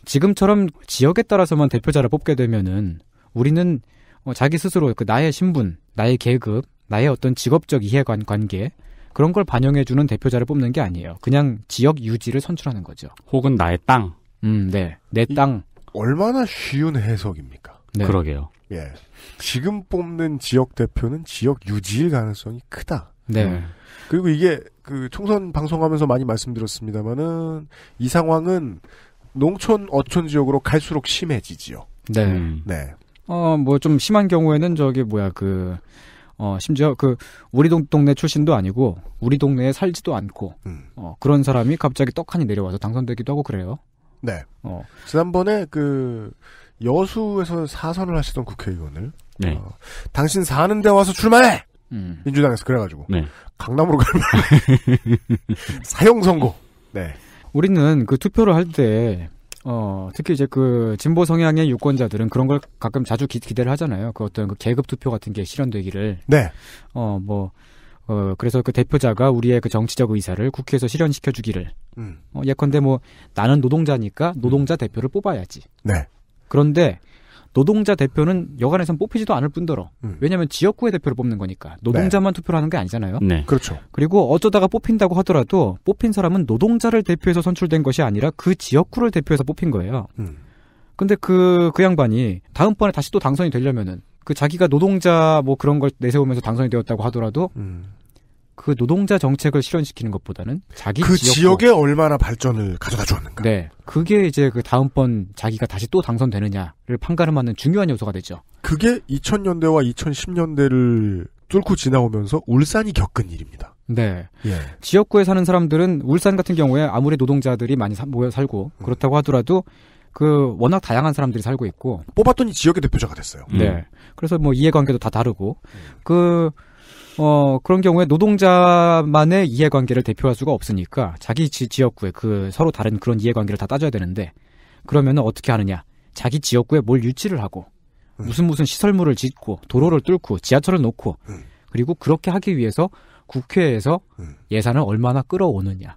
지금처럼 지역에 따라서만 대표자를 뽑게 되면은 우리는 어, 자기 스스로 그 나의 신분, 나의 계급, 나의 어떤 직업적 이해관 관계 그런 걸 반영해주는 대표자를 뽑는 게 아니에요. 그냥 지역 유지를 선출하는 거죠. 혹은 나의 땅. 음, 네, 내 땅. 얼마나 쉬운 해석입니까? 네. 그러게요. 예. 지금 뽑는 지역 대표는 지역 유지일 가능성이 크다. 네. 음. 그리고 이게 그 총선 방송하면서 많이 말씀드렸습니다만은 이 상황은 농촌 어촌 지역으로 갈수록 심해지지요. 네. 음. 네. 어, 뭐 좀 심한 경우에는 저기 뭐야 그 어, 심지어 그 우리 동, 동네 출신도 아니고 우리 동네에 살지도 않고 음. 어, 그런 사람이 갑자기 떡하니 내려와서 당선되기도 하고 그래요. 네. 어. 지난번에 그 여수에서 사선을 하시던 국회의원을 네. 어, 당신 사는 데 와서 출마해. 음. 민주당에서 그래가지고 네. 강남으로 가면 [LAUGHS] 사형 선고. 네. 우리는 그 투표를 할 때 어, 특히 이제 그 진보 성향의 유권자들은 그런 걸 가끔 자주 기, 대를 하잖아요. 그 어떤 그 계급 투표 같은 게 실현되기를. 네. 어, 뭐 어, 그래서 그 대표자가 우리의 그 정치적 의사를 국회에서 실현시켜 주기를. 음. 어, 예컨대 뭐 나는 노동자니까 노동자 음. 대표를 뽑아야지. 네. 그런데 노동자 대표는 여간에선 뽑히지도 않을 뿐더러 음. 왜냐하면 지역구의 대표를 뽑는 거니까 노동자만 네. 투표를 하는 게 아니잖아요. 네. 그렇죠. 그리고 어쩌다가 뽑힌다고 하더라도 뽑힌 사람은 노동자를 대표해서 선출된 것이 아니라 그 지역구를 대표해서 뽑힌 거예요. 음. 근데 그, 그 양반이 다음번에 다시 또 당선이 되려면은 그 자기가 노동자 뭐 그런 걸 내세우면서 당선이 되었다고 하더라도 음. 그 노동자 정책을 실현시키는 것보다는 자기 그 지역 에 얼마나 발전을 가져다 주었는가. 네, 그게 이제 그 다음번 자기가 다시 또 당선되느냐를 판가름하는 중요한 요소가 되죠. 그게 2000년대와 2010년대를 뚫고 지나오면서 울산이 겪은 일입니다. 네. 예. 지역구에 사는 사람들은 울산 같은 경우에 아무리 노동자들이 많이 사, 모여 살고 그렇다고 하더라도 그 워낙 다양한 사람들이 살고 있고 뽑았더니 지역의 대표자가 됐어요. 네. 음. 그래서 뭐 이해관계도 다 다르고 음. 그 어, 그런 경우에 노동자만의 이해관계를 대표할 수가 없으니까 자기 지, 지역구에 그 서로 다른 그런 이해관계를 다 따져야 되는데 그러면 은 어떻게 하느냐? 자기 지역구에 뭘 유치를 하고 음. 무슨 무슨 시설물을 짓고 도로를 뚫고 지하철을 놓고 음. 그리고 그렇게 하기 위해서 국회에서 음. 예산을 얼마나 끌어오느냐.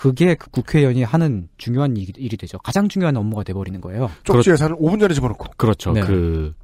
그게 그 국회의원이 하는 중요한 일, 일이 되죠. 가장 중요한 업무가 돼버리는 거예요. 쪽지 예산을 5분 전에 집어넣고. 그렇죠. 네. 그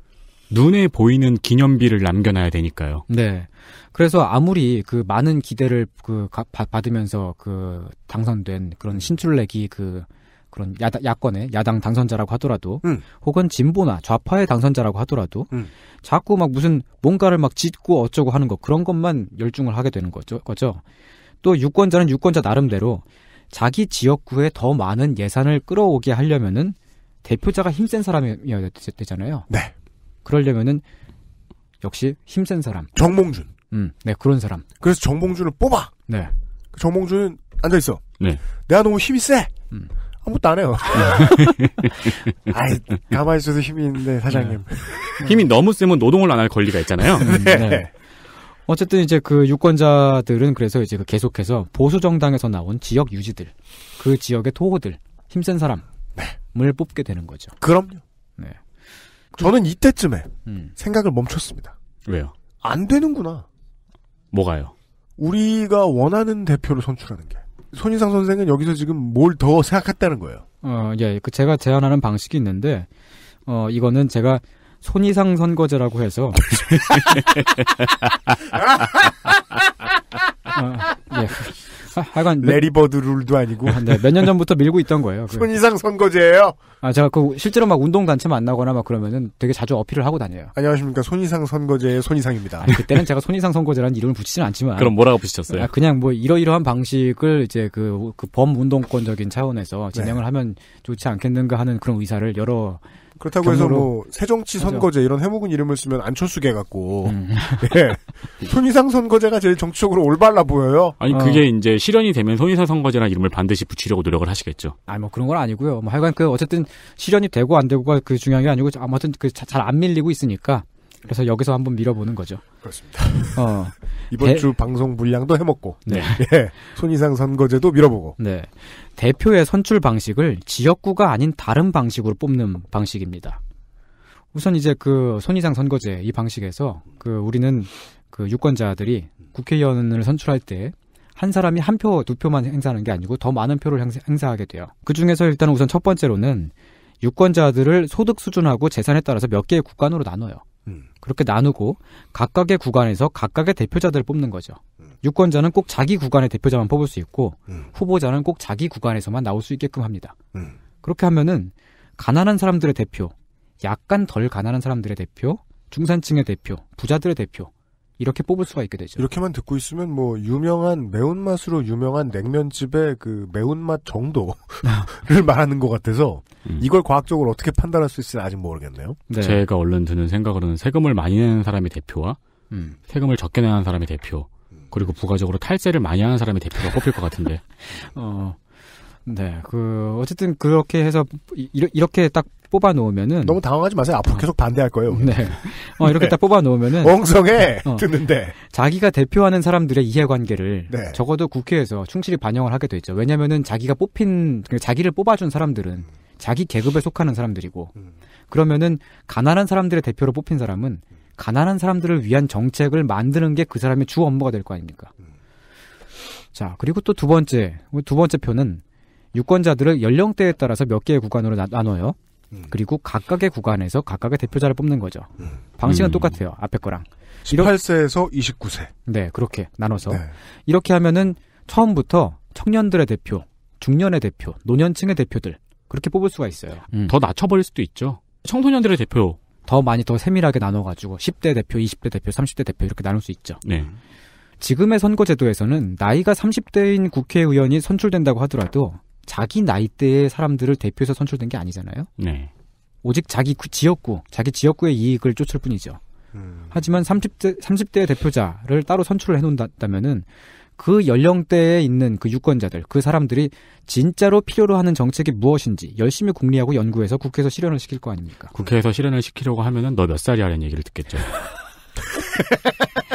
눈에 보이는 기념비를 남겨놔야 되니까요. 네. 그래서 아무리 그 많은 기대를 그 가, 받으면서 그 당선된 그런 신출내기 그 그런 야, 야권의 야당 당선자라고 하더라도 음. 혹은 진보나 좌파의 당선자라고 하더라도 음. 자꾸 막 무슨 뭔가를 막 짓고 어쩌고 하는 거 그런 것만 열중을 하게 되는 거죠. 그죠또 유권자는 유권자 나름대로 자기 지역구에 더 많은 예산을 끌어오게 하려면은 대표자가 힘센 사람이어야 되잖아요. 네. 그러려면은 역시 힘센 사람. 정몽준. 음, 네 그런 사람. 그래서 정몽준을 뽑아. 네. 그 정몽준은 앉아 있어. 네. 내가 너무 힘이 세. 음. 아무것도 안 해요. [LAUGHS] 아이, 가만히 있어도 힘이 있는데, 사장님. 네. 힘이 너무 세면 노동을 안 할 권리가 있잖아요. 음, 네. 네. 어쨌든 이제 그 유권자들은 그래서 이제 그 계속해서 보수 정당에서 나온 지역 유지들, 그 지역의 토호들, 힘센 사람을 네. 뽑게 되는 거죠. 그럼요. 네. 저는 이때쯤에 음. 생각을 멈췄습니다. 왜요? 안 되는구나. 뭐가요? 우리가 원하는 대표를 선출하는 게. 손인상 선생은 여기서 지금 뭘 더 생각했다는 거예요. 어, 예. 그 제가 제안하는 방식이 있는데, 어, 이거는 제가 손이상 선거제라고 해서 [LAUGHS] 어, 예. 하여간 레리버드 룰도 아니고 아, 네, 몇년 전부터 밀고 있던 거예요. 손이상 선거제예요. 아 제가 그 실제로 막 운동 단체 만나거나 막 그러면은 되게 자주 어필을 하고 다녀요. 안녕하십니까 손이상 선거제의 손이상입니다. 아니, 그때는 제가 손이상 선거제라는 이름을 붙이지는 않지만 그럼 뭐라고 붙이셨어요? 아, 그냥 뭐 이러이러한 방식을 이제 그, 그 범운동권적인 차원에서 네. 진행을 네. 하면 좋지 않겠는가 하는 그런 의사를 여러 그렇다고 해서 뭐 새정치 선거제 이런 해묵은 이름을 쓰면 안철수계 같고 음. [LAUGHS] 예. 손희상 선거제가 제일 정치적으로 올바라 보여요. 아니 어. 그게 이제 실현이 되면 손희상 선거제라는 이름을 반드시 붙이려고 노력을 하시겠죠. 아니 뭐 그런 건 아니고요. 뭐 하여간 그 어쨌든 실현이 되고 안 되고가 그 중요한 게 아니고 아무튼 그 잘 안 밀리고 있으니까 그래서 여기서 한번 밀어보는 거죠. 그렇습니다. 어, [LAUGHS] 이번 대... 주 방송 분량도 해먹고, 네. [LAUGHS] 예, 손이상 선거제도 밀어보고. 네. 대표의 선출 방식을 지역구가 아닌 다른 방식으로 뽑는 방식입니다. 우선 이제 그 손이상 선거제 이 방식에서 그 우리는 그 유권자들이 국회의원을 선출할 때 한 사람이 한 표, 두 표만 행사하는 게 아니고 더 많은 표를 행사, 하게 돼요. 그 중에서 일단 우선 첫 번째로는 유권자들을 소득 수준하고 재산에 따라서 몇 개의 국간으로 나눠요. 그렇게 나누고 각각의 구간에서 각각의 대표자들을 뽑는 거죠. 유권자는 꼭 자기 구간의 대표자만 뽑을 수 있고 음. 후보자는 꼭 자기 구간에서만 나올 수 있게끔 합니다. 음. 그렇게 하면은 가난한 사람들의 대표, 약간 덜 가난한 사람들의 대표, 중산층의 대표, 부자들의 대표 이렇게 뽑을 수가 있게 되죠. 이렇게만 듣고 있으면 뭐 유명한 매운맛으로 유명한 냉면집의 그 매운맛 정도를 [LAUGHS] 말하는 것 같아서 음. 이걸 과학적으로 어떻게 판단할 수 있을지 아직 모르겠네요. 네. 제가 얼른 드는 생각으로는 세금을 많이 내는 사람이 대표와 음. 세금을 적게 내는 사람이 대표 음. 그리고 부가적으로 탈세를 많이 하는 사람이 대표가 뽑힐 것 같은데. [LAUGHS] 어, 네, 그 어쨌든 그렇게 해서 이, 이렇게 딱 뽑아 놓으면은 너무 당황하지 마세요. 앞으로 어. 계속 반대할 거예요. 네, 어, 이렇게 네. 딱 뽑아 놓으면은 [LAUGHS] 엉성해 어, 듣는데 자기가 대표하는 사람들의 이해관계를 네. 적어도 국회에서 충실히 반영을 하게 되죠. 왜냐면은 자기가 뽑힌 그 자기를 뽑아준 사람들은 자기 계급에 속하는 사람들이고 음. 그러면은 가난한 사람들의 대표로 뽑힌 사람은 가난한 사람들을 위한 정책을 만드는 게 그 사람의 주 업무가 될 거 아닙니까? 음. 자, 그리고 또 두 번째, 두 번째 표는 유권자들을 연령대에 따라서 몇 개의 구간으로 나, 눠요 음. 그리고 각각의 구간에서 각각의 대표자를 뽑는 거죠. 음. 방식은 음. 똑같아요. 앞에 거랑. 18세에서 29세. 네, 그렇게 나눠서. 네. 이렇게 하면은 처음부터 청년들의 대표, 중년의 대표, 노년층의 대표들 그렇게 뽑을 수가 있어요. 음. 더 낮춰버릴 수도 있죠. 청소년들의 대표. 더 많이 더 세밀하게 나눠가지고 10대 대표, 20대 대표, 30대 대표 이렇게 나눌 수 있죠. 네. 지금의 선거제도에서는 나이가 30대인 국회의원이 선출된다고 하더라도 자기 나이대의 사람들을 대표해서 선출된 게 아니잖아요. 네. 오직 자기 지역구, 자기 지역구의 이익을 쫓을 뿐이죠. 음. 하지만 30대 30대의 대표자를 따로 선출을 해 놓는다면은 그 연령대에 있는 그 유권자들, 그 사람들이 진짜로 필요로 하는 정책이 무엇인지 열심히 국리하고 연구해서 국회에서 실현을 시킬 거 아닙니까? 국회에서 실현을 시키려고 하면은 너 몇 살이야라는 얘기를 듣겠죠. [LAUGHS]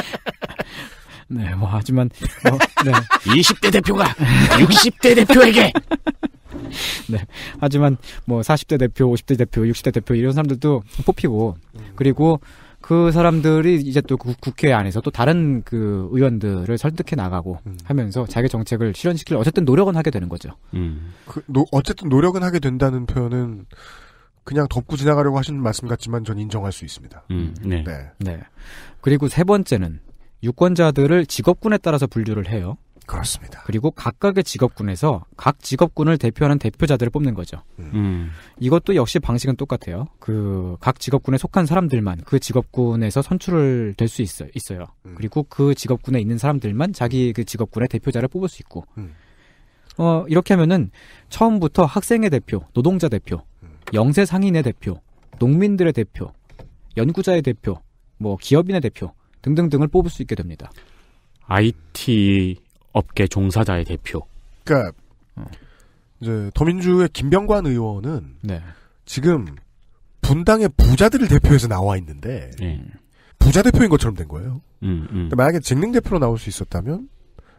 네, 뭐 하지만 뭐, 네. 20대 [LAUGHS] 대표가 60대 대표에게 [LAUGHS] 네. 하지만 뭐 40대 대표, 50대 대표, 60대 대표 이런 사람들도 뽑히고 그리고 그 사람들이 이제 또 국회 안에서 또 다른 그 의원들을 설득해 나가고 음. 하면서 자기 정책을 실현시킬 어쨌든 노력은 하게 되는 거죠. 음. 그, 노, 어쨌든 노력은 하게 된다는 표현은 그냥 덮고 지나가려고 하시는 말씀 같지만 전 인정할 수 있습니다. 음, 네. 네. 네. 그리고 세 번째는 유권자들을 직업군에 따라서 분류를 해요. 그렇습니다. 그리고 각각의 직업군에서 각 직업군을 대표하는 대표자들을 뽑는 거죠. 음. 음. 이것도 역시 방식은 똑같아요. 그 각 직업군에 속한 사람들만 그 직업군에서 선출을 될 수 있어, 있어요. 음. 그리고 그 직업군에 있는 사람들만 자기 그 직업군의 대표자를 뽑을 수 있고. 음. 어, 이렇게 하면은 처음부터 학생의 대표, 노동자 대표, 음. 영세 상인의 대표, 농민들의 대표, 연구자의 대표, 뭐 기업인의 대표 등등등을 뽑을 수 있게 됩니다. IT 업계 종사자의 대표. 그러니까 이제 더민주의 김병관 의원은 네. 지금 분당의 부자들을 대표해서 나와 있는데 네. 부자 대표인 것처럼 된 거예요. 음, 음. 만약에 직능 대표로 나올 수 있었다면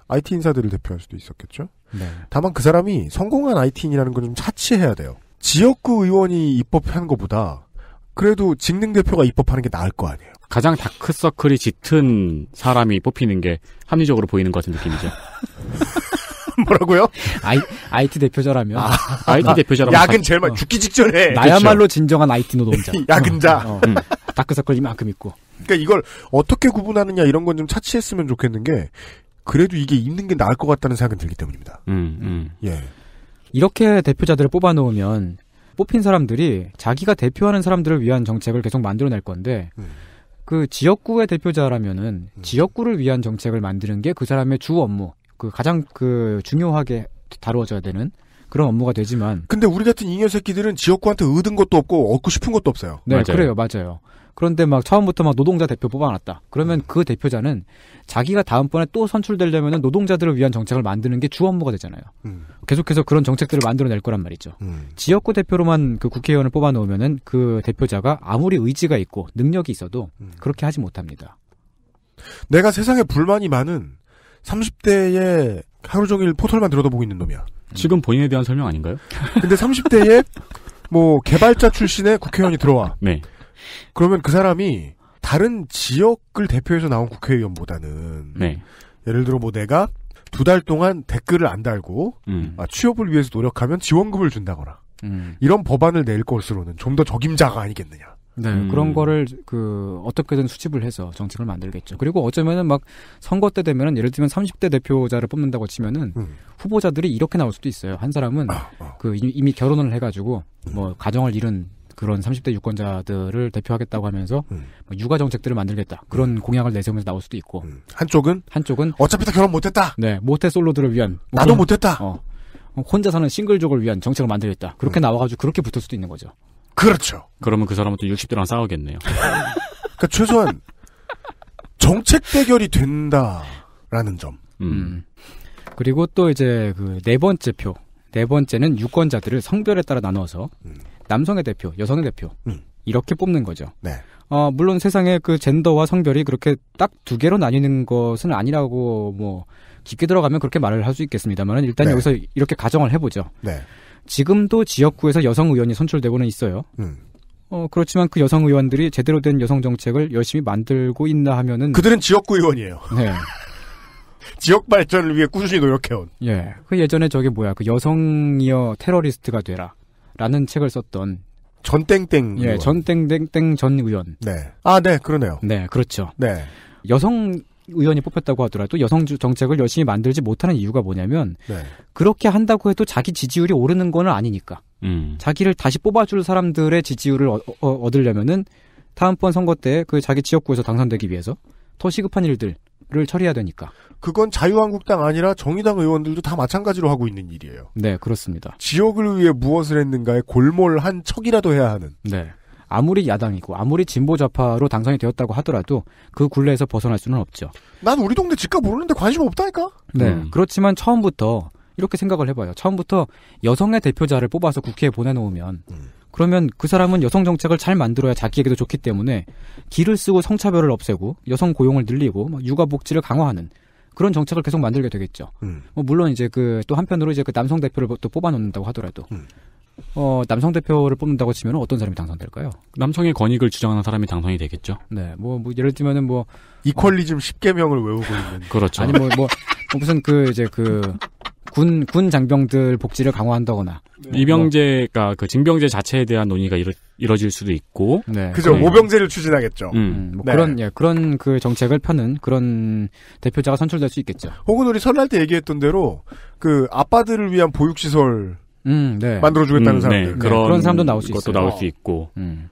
IT 인사들을 대표할 수도 있었겠죠. 네. 다만 그 사람이 성공한 IT인이라는 건좀 차치해야 돼요. 지역구 의원이 입법한 것보다 그래도 직능 대표가 입법하는 게 나을 거 아니에요. 가장 다크서클이 짙은 사람이 뽑히는 게 합리적으로 보이는 것 같은 느낌이죠. [LAUGHS] 뭐라고요? 아이, IT 대표자라면. 아, IT 나, 대표자라면. 야근 제일 많이 어. 죽기 직전에. [LAUGHS] 나야말로 그렇죠. 진정한 IT 노동자. [LAUGHS] 야근자. 어, 어. 음. 다크서클 이만큼 있고. 그러니까 이걸 어떻게 구분하느냐 이런 건 좀 차치했으면 좋겠는 게 그래도 이게 있는 게 나을 것 같다는 생각이 들기 때문입니다. 음, 음. 예. 이렇게 대표자들을 뽑아놓으면 뽑힌 사람들이 자기가 대표하는 사람들을 위한 정책을 계속 만들어낼 건데 음. 그 지역구의 대표자라면은 음. 지역구를 위한 정책을 만드는 게 그 사람의 주 업무, 그 가장 그 중요하게 다루어져야 되는 그런 업무가 되지만. 근데 우리 같은 잉여 새끼들은 지역구한테 얻은 것도 없고 얻고 싶은 것도 없어요. 네, 맞아요. 그래요, 맞아요. 그런데 막 처음부터 막 노동자 대표 뽑아놨다. 그러면 그 대표자는 자기가 다음번에 또 선출되려면 노동자들을 위한 정책을 만드는 게 주 업무가 되잖아요. 음. 계속해서 그런 정책들을 만들어낼 거란 말이죠. 음. 지역구 대표로만 그 국회의원을 뽑아놓으면은 그 대표자가 아무리 의지가 있고 능력이 있어도 음. 그렇게 하지 못합니다. 내가 세상에 불만이 많은 30대의 하루 종일 포털만 들여다보고 있는 놈이야. 음. 지금 본인에 대한 설명 아닌가요? 근데 30대에 뭐 개발자 출신의 국회의원이 들어와. [LAUGHS] 네. 그러면 그 사람이 다른 지역을 대표해서 나온 국회의원보다는 네. 예를 들어 뭐 내가 두 달 동안 댓글을 안 달고 음. 아, 취업을 위해서 노력하면 지원금을 준다거나 음. 이런 법안을 낼 것으로는 좀 더 적임자가 아니겠느냐. 네, 음. 그런 거를 그 어떻게든 수집을 해서 정책을 만들겠죠. 그리고 어쩌면은 막 선거 때 되면은 예를 들면 30대 대표자를 뽑는다고 치면은 음. 후보자들이 이렇게 나올 수도 있어요. 한 사람은 아, 아. 그 이미, 이미 결혼을 해가지고 뭐 음. 가정을 잃은 그런 30대 유권자들을 대표하겠다고 하면서 음. 뭐 육아 정책들을 만들겠다 그런 음. 공약을 내세우면서 나올 수도 있고 음. 한쪽은 한쪽은 어차피 다 결혼 못했다. 네 모태 솔로들을 위한 뭐 나도 못했다. 어, 혼자 사는 싱글족을 위한 정책을 만들겠다. 그렇게 음. 나와가지고 그렇게 붙을 수도 있는 거죠. 그렇죠. 그러면 그 사람은 또 60대랑 싸우겠네요. [LAUGHS] 그러니까 최소한 정책 대결이 된다라는 점. 음. 음. 그리고 또 이제 그 네 번째 표. 네 번째는 유권자들을 성별에 따라 나눠서 음. 남성의 대표, 여성의 대표 음. 이렇게 뽑는 거죠. 네. 어, 물론 세상에 그 젠더와 성별이 그렇게 딱 두 개로 나뉘는 것은 아니라고 뭐 깊게 들어가면 그렇게 말을 할 수 있겠습니다만 일단 네. 여기서 이렇게 가정을 해보죠. 네. 지금도 지역구에서 여성 의원이 선출되고는 있어요. 음. 어, 그렇지만 그 여성 의원들이 제대로 된 여성 정책을 열심히 만들고 있나 하면은 그들은 지역구 의원이에요. 네. [LAUGHS] 지역 발전을 위해 꾸준히 노력해온. 예. 그 예전에 저게 뭐야? 그 여성이여 테러리스트가 되라. 라는 책을 썼던 전땡땡 예, 전땡땡땡 전 의원. 네. 아, 네, 그러네요. 네, 그렇죠. 네. 여성 의원이 뽑혔다고 하더라도 여성 정책을 열심히 만들지 못하는 이유가 뭐냐면 네. 그렇게 한다고 해도 자기 지지율이 오르는 건 아니니까. 음. 자기를 다시 뽑아줄 사람들의 지지율을 어, 어, 얻으려면은 다음번 선거 때 그 자기 지역구에서 당선되기 위해서 더 시급한 일들 를 처리해야 되니까. 그건 자유한국당 아니라 정의당 의원들도 다 마찬가지로 하고 있는 일이에요. 네, 그렇습니다. 지역을 위해 무엇을 했는가에 골몰한 척이라도 해야 하는. 네. 아무리 야당이고 아무리 진보 좌파로 당선이 되었다고 하더라도 그 굴레에서 벗어날 수는 없죠. 난 우리 동네 집값 모르는데 관심 없다니까. 네. 음. 그렇지만 처음부터 이렇게 생각을 해봐요. 처음부터 여성의 대표자를 뽑아서 국회에 보내놓으면 음. 그러면 그 사람은 여성 정책을 잘 만들어야 자기에게도 좋기 때문에 길을 쓰고 성차별을 없애고 여성 고용을 늘리고 뭐 육아 복지를 강화하는 그런 정책을 계속 만들게 되겠죠. 음. 뭐 물론 이제 그 또 한편으로 이제 그 남성 대표를 또 뽑아놓는다고 하더라도 음. 어 남성 대표를 뽑는다고 치면 어떤 사람이 당선될까요? 남성의 권익을 주장하는 사람이 당선이 되겠죠. 네, 뭐, 뭐 예를 들면은 뭐 이퀄리즘 어, 10개명을 외우고 있는 그렇죠. 아니 뭐뭐 뭐, 뭐, 무슨 그 이제 그 군, 군 장병들 복지를 강화한다거나. 네. 이병제가 그 징병제 자체에 대한 논의가 이루, 이뤄질 수도 있고. 네. 그죠. 네. 모병제를 추진하겠죠. 음. 음, 뭐 네. 그런, 예, 그런 그 정책을 펴는 그런 대표자가 선출될 수 있겠죠. 혹은 우리 설날 때 얘기했던 대로 그 아빠들을 위한 보육시설. 음, 네. 만들어주겠다는 음, 네. 사람들. 그런, 네, 그런 사람도 나올 수 있고. 것도 나올 수 있고. 음.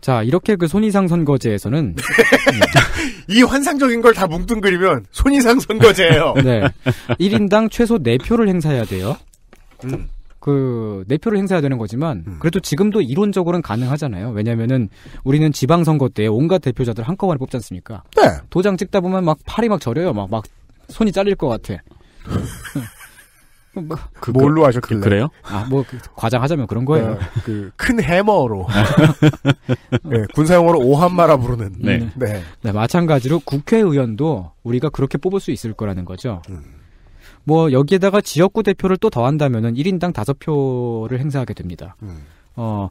자, 이렇게 그 손이상 선거제에서는 [LAUGHS] 이 환상적인 걸 다 뭉뚱그리면 손이상 선거제예요. [LAUGHS] 네. 1인당 최소 4표를 행사해야 돼요. 음. 그 4표를 행사해야 되는 거지만 음. 그래도 지금도 이론적으로는 가능하잖아요. 왜냐면은 우리는 지방 선거 때 온갖 대표자들 한꺼번에 뽑지 않습니까? 네. 도장 찍다 보면 막 팔이 막 저려요. 막 막 손이 잘릴 것 같아. [LAUGHS] 뭐, 그, 그 뭘로 그, 하셨길래? 그, 래요 아, 뭐 그, 과장하자면 그런 거예요. 네, 그큰 해머로. [LAUGHS] 네, 군사용어로 오한마라 부르는. 네. 네. 네. 마찬가지로 국회의원도 우리가 그렇게 뽑을 수 있을 거라는 거죠. 음. 뭐 여기에다가 지역구 대표를 또 더한다면은 1인당 5표를 행사하게 됩니다. 음. 어,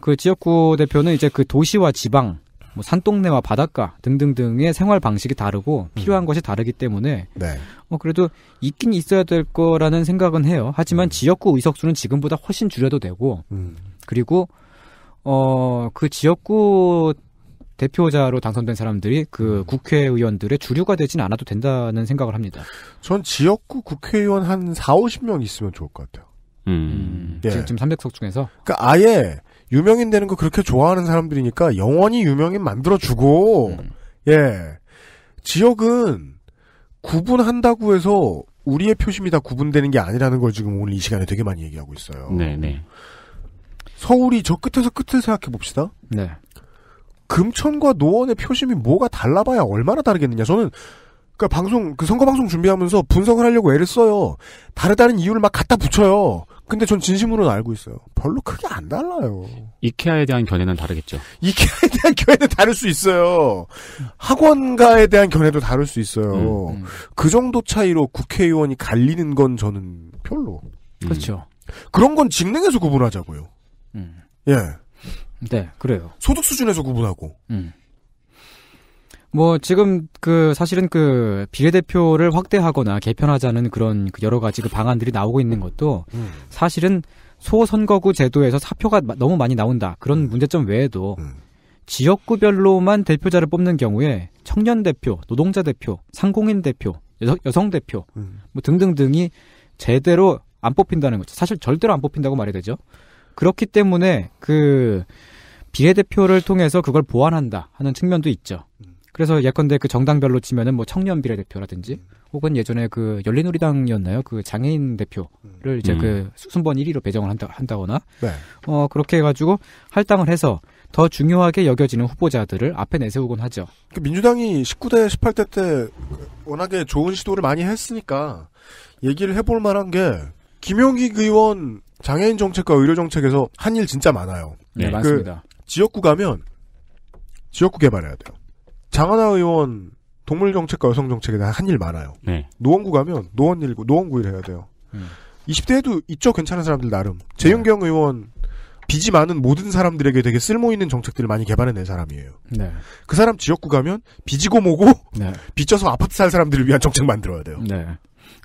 그 지역구 대표는 이제 그 도시와 지방 뭐 산동네와 바닷가 등등등의 생활 방식이 다르고 음. 필요한 것이 다르기 때문에 네. 어 그래도 있긴 있어야 될 거라는 생각은 해요. 하지만 음. 지역구 의석수는 지금보다 훨씬 줄여도 되고 음. 그리고 어그 지역구 대표자로 당선된 사람들이 그 음. 국회의원들의 주류가 되진 않아도 된다는 생각을 합니다. 전 지역구 국회의원 한 4, 50명 있으면 좋을 것 같아요. 음. 음. 예. 지금 300석 중에서? 그러니까 아예 유명인 되는 거 그렇게 좋아하는 사람들이니까 영원히 유명인 만들어주고, 음. 예. 지역은 구분한다고 해서 우리의 표심이 다 구분되는 게 아니라는 걸 지금 오늘 이 시간에 되게 많이 얘기하고 있어요. 네네. 네. 서울이 저 끝에서 끝을 생각해 봅시다. 네. 금천과 노원의 표심이 뭐가 달라봐야 얼마나 다르겠느냐. 저는 그 방송 그 선거 방송 준비하면서 분석을 하려고 애를 써요. 다르다는 이유를 막 갖다 붙여요. 근데 전 진심으로는 알고 있어요. 별로 크게 안 달라요. 이케아에 대한 견해는 다르겠죠. 이케아에 대한 견해는 다를 수 있어요. 학원가에 대한 견해도 다를 수 있어요. 음, 음. 그 정도 차이로 국회의원이 갈리는 건 저는 별로. 음. 그렇죠. 그런 건 직능에서 구분하자고요. 음. 예. 네, 그래요. 소득 수준에서 구분하고. 음. 뭐 지금 그 사실은 그 비례대표를 확대하거나 개편하자는 그런 그 여러 가지 그 방안들이 나오고 있는 것도 음. 사실은 소선거구 제도에서 사표가 너무 많이 나온다 그런 음. 문제점 외에도 음. 지역구별로만 대표자를 뽑는 경우에 청년 대표, 노동자 대표, 상공인 대표, 여성, 대표 음. 뭐 등등등이 제대로 안 뽑힌다는 거죠. 사실 절대로 안 뽑힌다고 말해야 되죠. 그렇기 때문에 그 비례대표를 통해서 그걸 보완한다 하는 측면도 있죠. 음. 그래서 예컨대 그 정당별로 치면은 뭐 청년 비례대표라든지 음. 혹은 예전에 그 열린우리당이었나요? 그 장애인 대표를 이제 음. 그 순번 1위로 배정을 한다, 한다거나 네. 어, 그렇게 해가지고 할당을 해서 더 중요하게 여겨지는 후보자들을 앞에 내세우곤 하죠. 그 민주당이 19대, 18대 때 워낙에 좋은 시도를 많이 했으니까 얘기를 해볼 만한 게 김용기 의원 장애인 정책과 의료 정책에서 한 일 진짜 많아요. 네, 그 많습니다. 지역구 가면 지역구 개발해야 돼요. 장하나 의원 동물정책과 여성정책에 대한 한 일 많아요. 네. 노원구 가면 노원 일구, 노원구 일 해야 돼요. 음. 20대에도 있죠, 괜찮은 사람들 나름. 네. 재윤경 의원, 빚이 많은 모든 사람들에게 되게 쓸모있는 정책들을 많이 개발해낸 사람이에요. 네. 그 사람 지역구 가면 빚이고 뭐고, 네. [LAUGHS] 빚져서 아파트 살 사람들을 위한 정책 만들어야 돼요. 네.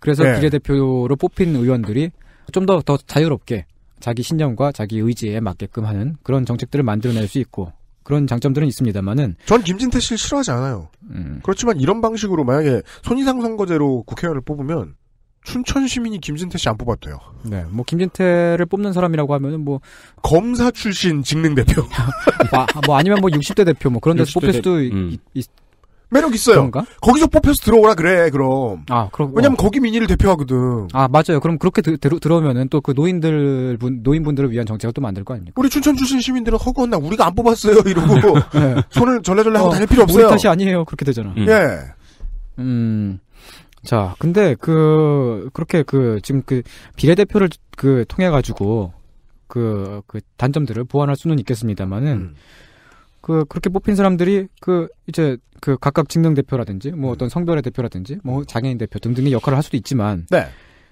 그래서 네. 비례대표로 뽑힌 의원들이 좀 더더 더 자유롭게 자기 신념과 자기 의지에 맞게끔 하는 그런 정책들을 만들어낼 수 있고 그런 장점들은 있습니다만은 전 김진태 씨를 싫어하지 않아요. 음. 그렇지만 이런 방식으로 만약에 손희상 선거제로 국회의원을 뽑으면 춘천 시민이 김진태 씨 안 뽑았대요. 네, 뭐 김진태를 뽑는 사람이라고 하면은 뭐 검사 출신 직능 대표, [LAUGHS] 아, 뭐 아니면 뭐 60대 대표 뭐 그런 데서 뽑힐 수도 대... 음. 있, 매력 있어요. 그런가? 거기서 뽑혀서 들어오라 그래 그럼. 아 그럼. 어. 왜냐면 어. 거기 민의를 대표하거든. 아 맞아요. 그럼 그렇게 드, 들, 들어오면은 또 그 노인들 분 노인분들을 위한 정책을 또 만들 거 아닙니까? 우리 춘천 출신 시민들은 허구나 우리가 안 뽑았어요 이러고 [LAUGHS] 네. 손을 절레절레 하고 어, 다닐 필요 없어요. 우리 탓이 아니에요. 그렇게 되잖아. 예. 음. 예. 음. 자, 근데 그 그렇게 그 지금 그 비례대표를 그 통해 가지고 그, 그 단점들을 보완할 수는 있겠습니다만은, 음. 그 그렇게 뽑힌 사람들이 그 이제 그 각각 직능 대표라든지 뭐 음. 어떤 성별의 대표라든지 뭐 장애인 대표 등등의 역할을 할 수도 있지만 네.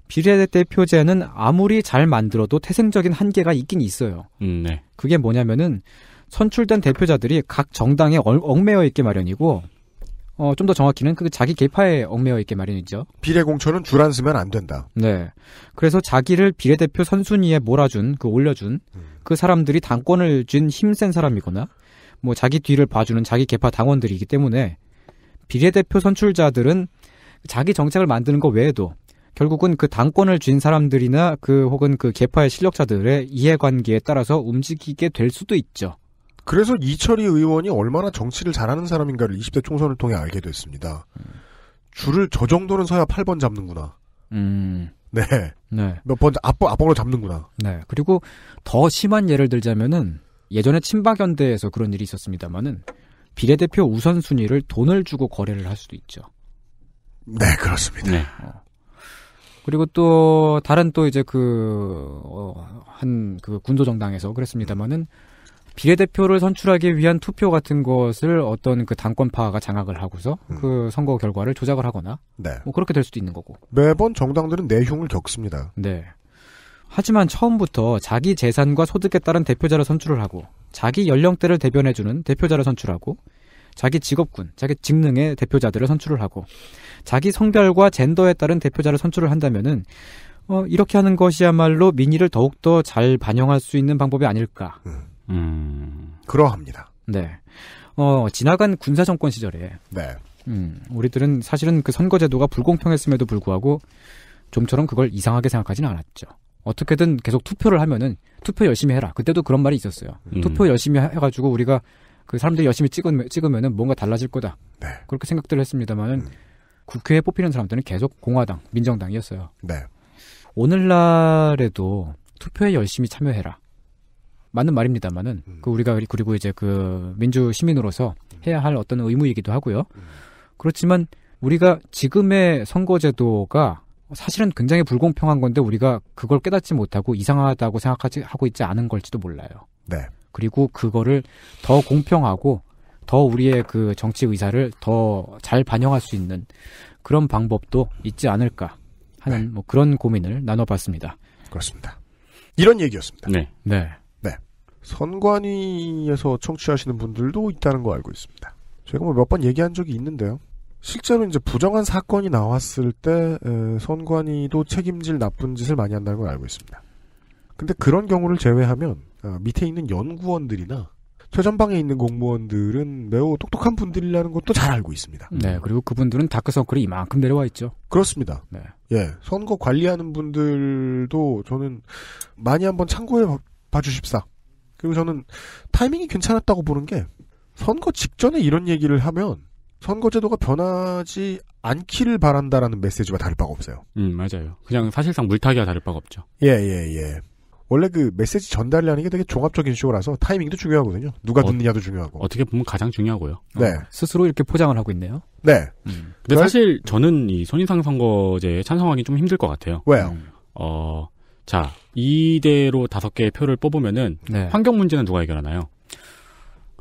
비례대표제는 아무리 잘 만들어도 태생적인 한계가 있긴 있어요. 음, 네. 그게 뭐냐면은 선출된 대표자들이 각 정당에 얼, 얽매여 있게 마련이고 어, 좀 더 정확히는 그 자기 계파에 얽매여 있게 마련이죠. 비례공천은 줄 안 쓰면 안 된다. 네. 그래서 자기를 비례대표 선순위에 몰아준, 그 올려준 음. 그 사람들이 당권을 쥔 힘센 사람이거나 뭐 자기 뒤를 봐주는 자기 개파 당원들이기 때문에 비례대표 선출자들은 자기 정책을 만드는 것 외에도 결국은 그 당권을 쥔 사람들이나 그 혹은 그 개파의 실력자들의 이해관계에 따라서 움직이게 될 수도 있죠. 그래서 이철희 의원이 얼마나 정치를 잘하는 사람인가를 20대 총선을 통해 알게 됐습니다. 줄을 저 정도는 서야 8번 잡는구나. 음. 네. 네. 몇 번, 앞번, 앞번으로 잡는구나. 네. 그리고 더 심한 예를 들자면은 예전에 친박연대에서 그런 일이 있었습니다만은 비례대표 우선순위를 돈을 주고 거래를 할 수도 있죠. 네, 그렇습니다. 네. 어. 그리고 또 다른 또 이제 그한그 어, 그 군소 정당에서 그랬습니다만은 비례대표를 선출하기 위한 투표 같은 것을 어떤 그 당권파가 장악을 하고서 음. 그 선거 결과를 조작을 하거나 네. 뭐 그렇게 될 수도 있는 거고 매번 정당들은 내흉을 겪습니다. 네. 하지만 처음부터 자기 재산과 소득에 따른 대표자를 선출을 하고 자기 연령대를 대변해주는 대표자를 선출하고 자기 직업군, 자기 직능의 대표자들을 선출을 하고 자기 성별과 젠더에 따른 대표자를 선출을 한다면은 어, 이렇게 하는 것이야말로 민의를 더욱더 잘 반영할 수 있는 방법이 아닐까. 음. 음. 그러합니다. 네. 어, 지나간 군사 정권 시절에 네. 음, 우리들은 사실은 그 선거제도가 불공평했음에도 불구하고 좀처럼 그걸 이상하게 생각하지는 않았죠. 어떻게든 계속 투표를 하면은 투표 열심히 해라. 그때도 그런 말이 있었어요. 음. 투표 열심히 해가지고 우리가 그 사람들이 열심히 찍으면, 찍으면은 뭔가 달라질 거다. 네. 그렇게 생각들을 했습니다만은 음. 국회에 뽑히는 사람들은 계속 공화당, 민정당이었어요. 네. 오늘날에도 투표에 열심히 참여해라. 맞는 말입니다만은 음. 그 우리가 그리고 이제 그 민주 시민으로서 음. 해야 할 어떤 의무이기도 하고요. 음. 그렇지만 우리가 지금의 선거제도가 사실은 굉장히 불공평한 건데 우리가 그걸 깨닫지 못하고 이상하다고 생각하지 하고 있지 않은 걸지도 몰라요. 네. 그리고 그거를 더 공평하고 더 우리의 그 정치 의사를 더 잘 반영할 수 있는 그런 방법도 있지 않을까 하는 네. 뭐 그런 고민을 나눠봤습니다. 그렇습니다. 이런 얘기였습니다. 네. 네. 네. 선관위에서 청취하시는 분들도 있다는 거 알고 있습니다. 제가 뭐몇번 얘기한 적이 있는데요. 실제로 이제 부정한 사건이 나왔을 때 선관위도 책임질 나쁜 짓을 많이 한다는 걸 알고 있습니다. 근데 그런 경우를 제외하면 아, 밑에 있는 연구원들이나 최전방에 있는 공무원들은 매우 똑똑한 분들이라는 것도 잘 알고 있습니다. 네, 그리고 그분들은 다크서클이 이만큼 내려와 있죠. 그렇습니다. 네. 예, 선거 관리하는 분들도 저는 많이 한번 참고해 봐 주십사. 그리고 저는 타이밍이 괜찮았다고 보는 게 선거 직전에 이런 얘기를 하면 선거제도가 변하지 않기를 바란다라는 메시지와 다를 바가 없어요. 음, 맞아요. 그냥 사실상 물타기와 다를 바가 없죠. 예, 예, 예. 원래 그 메시지 전달이라는 게 되게 종합적인 쇼라서 타이밍도 중요하거든요. 누가 어, 듣느냐도 중요하고. 어떻게 보면 가장 중요하고요. 네. 어, 스스로 이렇게 포장을 하고 있네요. 네. 음. 근데 그래? 사실 저는 이 손인상 선거제에 찬성하기 좀 힘들 것 같아요. 왜요? 음. 어, 자, 이대로 다섯 개의 표를 뽑으면은 네. 환경 문제는 누가 해결하나요?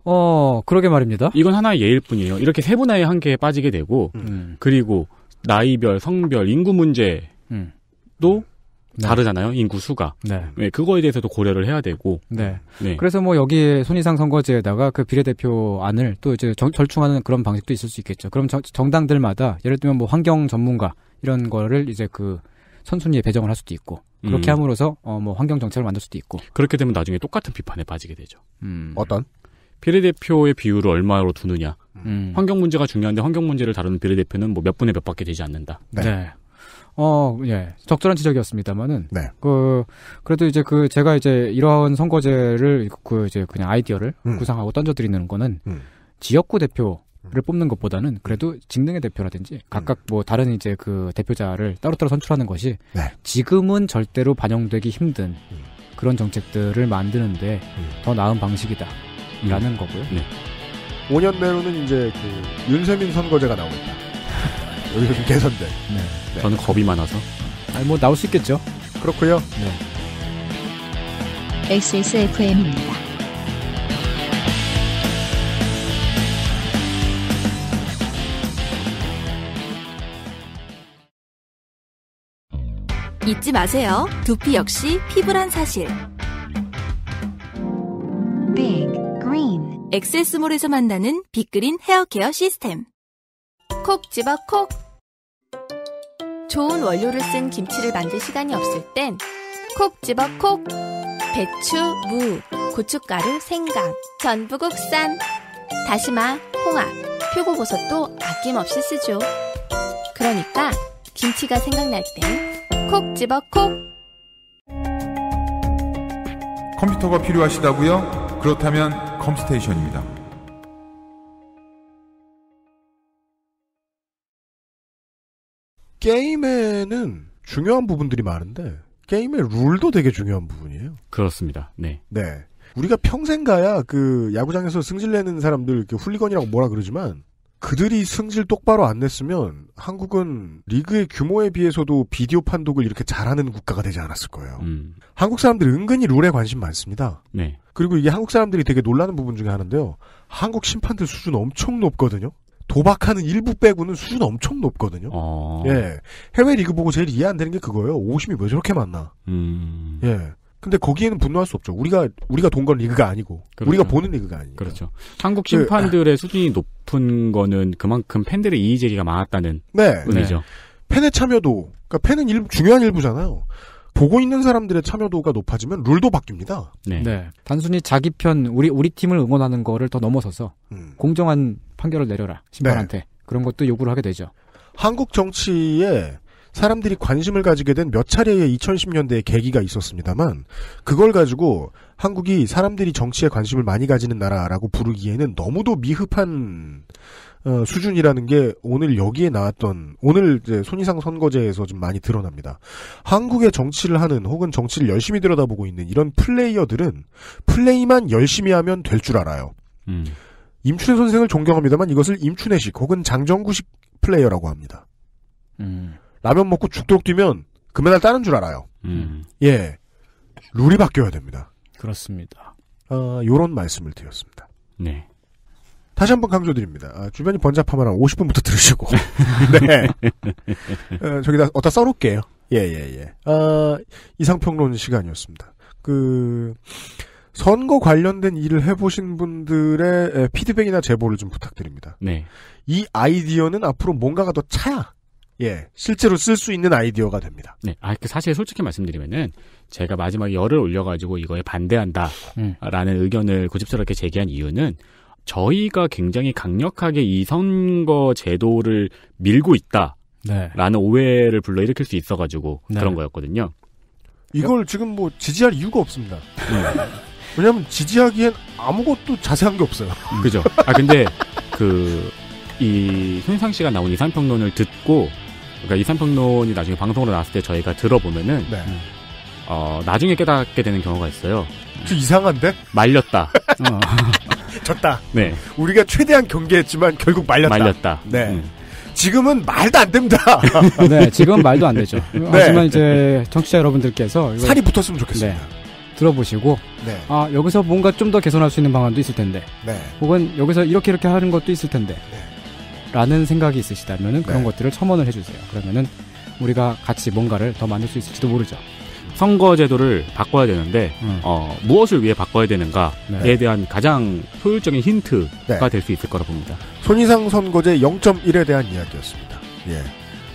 어, 그러게 말입니다. 이건 하나의 예일 뿐이에요. 이렇게 세분화의 한계에 빠지게 되고, 음. 그리고 나이별, 성별, 인구 문제도 음. 네. 다르잖아요. 인구 수가. 네. 네. 그거에 대해서도 고려를 해야 되고. 네. 네. 그래서 뭐 여기에 손희상 선거제에다가 그 비례대표 안을 또 이제 정, 절충하는 그런 방식도 있을 수 있겠죠. 그럼 저, 정당들마다 예를 들면 뭐 환경 전문가 이런 거를 이제 그 선순위에 배정을 할 수도 있고 그렇게 음. 함으로써 어뭐 환경 정책을 만들 수도 있고. 그렇게 되면 나중에 똑같은 비판에 빠지게 되죠. 음. 어떤? 비례대표의 비율을 얼마로 두느냐. 음. 음. 환경 문제가 중요한데 환경 문제를 다루는 비례대표는 뭐 몇 분의 몇밖에 되지 않는다. 네. 네. 어, 예. 적절한 지적이었습니다만은. 네. 그, 그래도 이제 그, 제가 이제 이런 선거제를, 그, 이제 그냥 아이디어를 음. 구상하고 던져드리는 거는, 음. 지역구 대표를 뽑는 것보다는 그래도 직능의 대표라든지, 각각 음. 뭐 다른 이제 그 대표자를 따로따로 선출하는 것이, 네. 지금은 절대로 반영되기 힘든 음. 그런 정책들을 만드는데 더 나은 방식이다. 라는 음. 거고요. 네. 5년 내로는 이제 그 윤세민 선거제가 나오겠다. [LAUGHS] 여기서 좀 개선돼. 네. 네. 저는 겁이 많아서. 아니 뭐 나올 수 있겠죠. 그렇고요. 네. XSFM입니다. 잊지 마세요. 두피 역시 피부란 사실. Big. green. 엑세스몰에서 만나는 빅그린 헤어케어 시스템. 콕 집어 콕. 좋은 원료를 쓴 김치를 만들 시간이 없을 땐 콕 집어 콕. 배추, 무, 고춧가루, 생강, 전부 국산. 다시마, 홍합, 표고버섯도 아낌없이 쓰죠. 그러니까 김치가 생각날 땐 콕 집어 콕. 컴퓨터가 필요하시다고요? 그렇다면 컴스테이션입니다. 게임에는 중요한 부분들이 많은데 게임의 룰도 되게 중요한 부분이에요. 그렇습니다. 네. 네. 우리가 평생 가야 그 야구장에서 승질내는 사람들 그 훌리건이라고 뭐라 그러지만 그들이 승질 똑바로 안 냈으면 한국은 리그의 규모에 비해서도 비디오 판독을 이렇게 잘하는 국가가 되지 않았을 거예요. 음. 한국 사람들이 은근히 룰에 관심 많습니다. 네. 그리고 이게 한국 사람들이 되게 놀라는 부분 중에 하나인데요. 한국 심판들 수준 엄청 높거든요. 도박하는 일부 빼고는 수준 엄청 높거든요. 어... 예. 해외 리그 보고 제일 이해 안 되는 게 그거예요. 오심이 왜 저렇게 많나. 음... 예. 근데 거기에는 분노할 수 없죠. 우리가 우리가 동건 리그가 아니고 그렇죠. 우리가 보는 리그가 아니고 그렇죠. 한국 심판들의 그, 아. 수준이 높은 거는 그만큼 팬들의 이의 제기가 많았다는 네. 의미죠. 네. 팬의 참여도 그러니까 팬은 일, 중요한 일부잖아요. 보고 있는 사람들의 참여도가 높아지면 룰도 바뀝니다. 네. 네. 단순히 자기 편 우리 우리 팀을 응원하는 거를 더 넘어서서 음. 공정한 판결을 내려라 네. 심판한테 네. 그런 것도 요구를 하게 되죠. 한국 정치에 사람들이 관심을 가지게 된 몇 차례의 2010년대의 계기가 있었습니다만 그걸 가지고 한국이 사람들이 정치에 관심을 많이 가지는 나라라고 부르기에는 너무도 미흡한 어, 수준이라는 게 오늘 여기에 나왔던 오늘 이제 손희상 선거제에서 좀 많이 드러납니다. 한국의 정치를 하는 혹은 정치를 열심히 들여다보고 있는 이런 플레이어들은 플레이만 열심히 하면 될 줄 알아요. 음. 임춘혜 선생을 존경합니다만 이것을 임춘혜식 혹은 장정구식 플레이어라고 합니다. 음. 라면 먹고 죽도록 뛰면 금메달 따는 줄 알아요. 음. 예. 룰이 바뀌어야 됩니다. 그렇습니다. 어, 요런 말씀을 드렸습니다. 네. 다시 한 번 강조드립니다. 아, 주변이 번잡하면 한 50분부터 들으시고. [LAUGHS] 네. 어, 저기다, 어디다 써놓을게요. 예, 예, 예. 어, 이상평론 시간이었습니다. 그, 선거 관련된 일을 해보신 분들의 피드백이나 제보를 좀 부탁드립니다. 네. 이 아이디어는 앞으로 뭔가가 더 차야. 예, 실제로 쓸 수 있는 아이디어가 됩니다. 네, 아, 그 사실 솔직히 말씀드리면은 제가 마지막에 열을 올려가지고 이거에 반대한다라는 음. 의견을 고집스럽게 제기한 이유는 저희가 굉장히 강력하게 이 선거 제도를 밀고 있다라는 네. 오해를 불러일으킬 수 있어가지고 네. 그런 거였거든요. 이걸 그러니까 지금 뭐 지지할 이유가 없습니다. 음. [LAUGHS] 왜냐하면 지지하기엔 아무것도 자세한 게 없어요. 음. 그죠. 아 근데 그 이 손상 씨가 나온 이상평론을 듣고 그러니까 이산평론이 나중에 방송으로 나왔을 때 저희가 들어보면은 네. 어, 나중에 깨닫게 되는 경우가 있어요. 좀 이상한데? 말렸다. [LAUGHS] 어. 졌다. 네. 우리가 최대한 경계했지만 결국 말렸다. 말렸다. 네. 음. 지금은 말도 안 됩니다. [LAUGHS] 네, 지금 말도 안 되죠. 네. 하지만 이제 청취자 여러분들께서 살이 붙었으면 좋겠습니다. 네. 들어보시고 네. 아 여기서 뭔가 좀 더 개선할 수 있는 방안도 있을 텐데 네. 혹은 여기서 이렇게 이렇게 하는 것도 있을 텐데 네. 라는 생각이 있으시다면 네. 그런 것들을 첨언을 해주세요. 그러면은 우리가 같이 뭔가를 더 만들 수 있을지도 모르죠. 선거제도를 바꿔야 되는데 음. 어, 무엇을 위해 바꿔야 되는가에 네. 대한 가장 효율적인 힌트가 네. 될수 있을 거라 봅니다. 손희상 선거제 0.1에 대한 이야기였습니다. 예.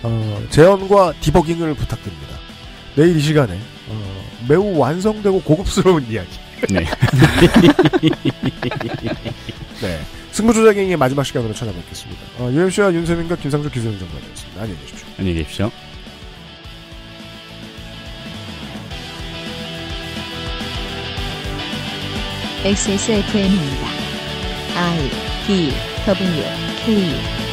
어, 재현과 디버깅을 부탁드립니다. 내일 이 시간에 어, 매우 완성되고 고급스러운 [LAUGHS] 이야기. 네. [LAUGHS] 네. 승부조작행의 마지막 시간으로 찾아뵙겠습니다. 어, UMC와 윤세민과 김상조 기술은 정관이었습니다. 안녕히 계십시오. 안녕히 계십시오. XSFM입니다. I D W K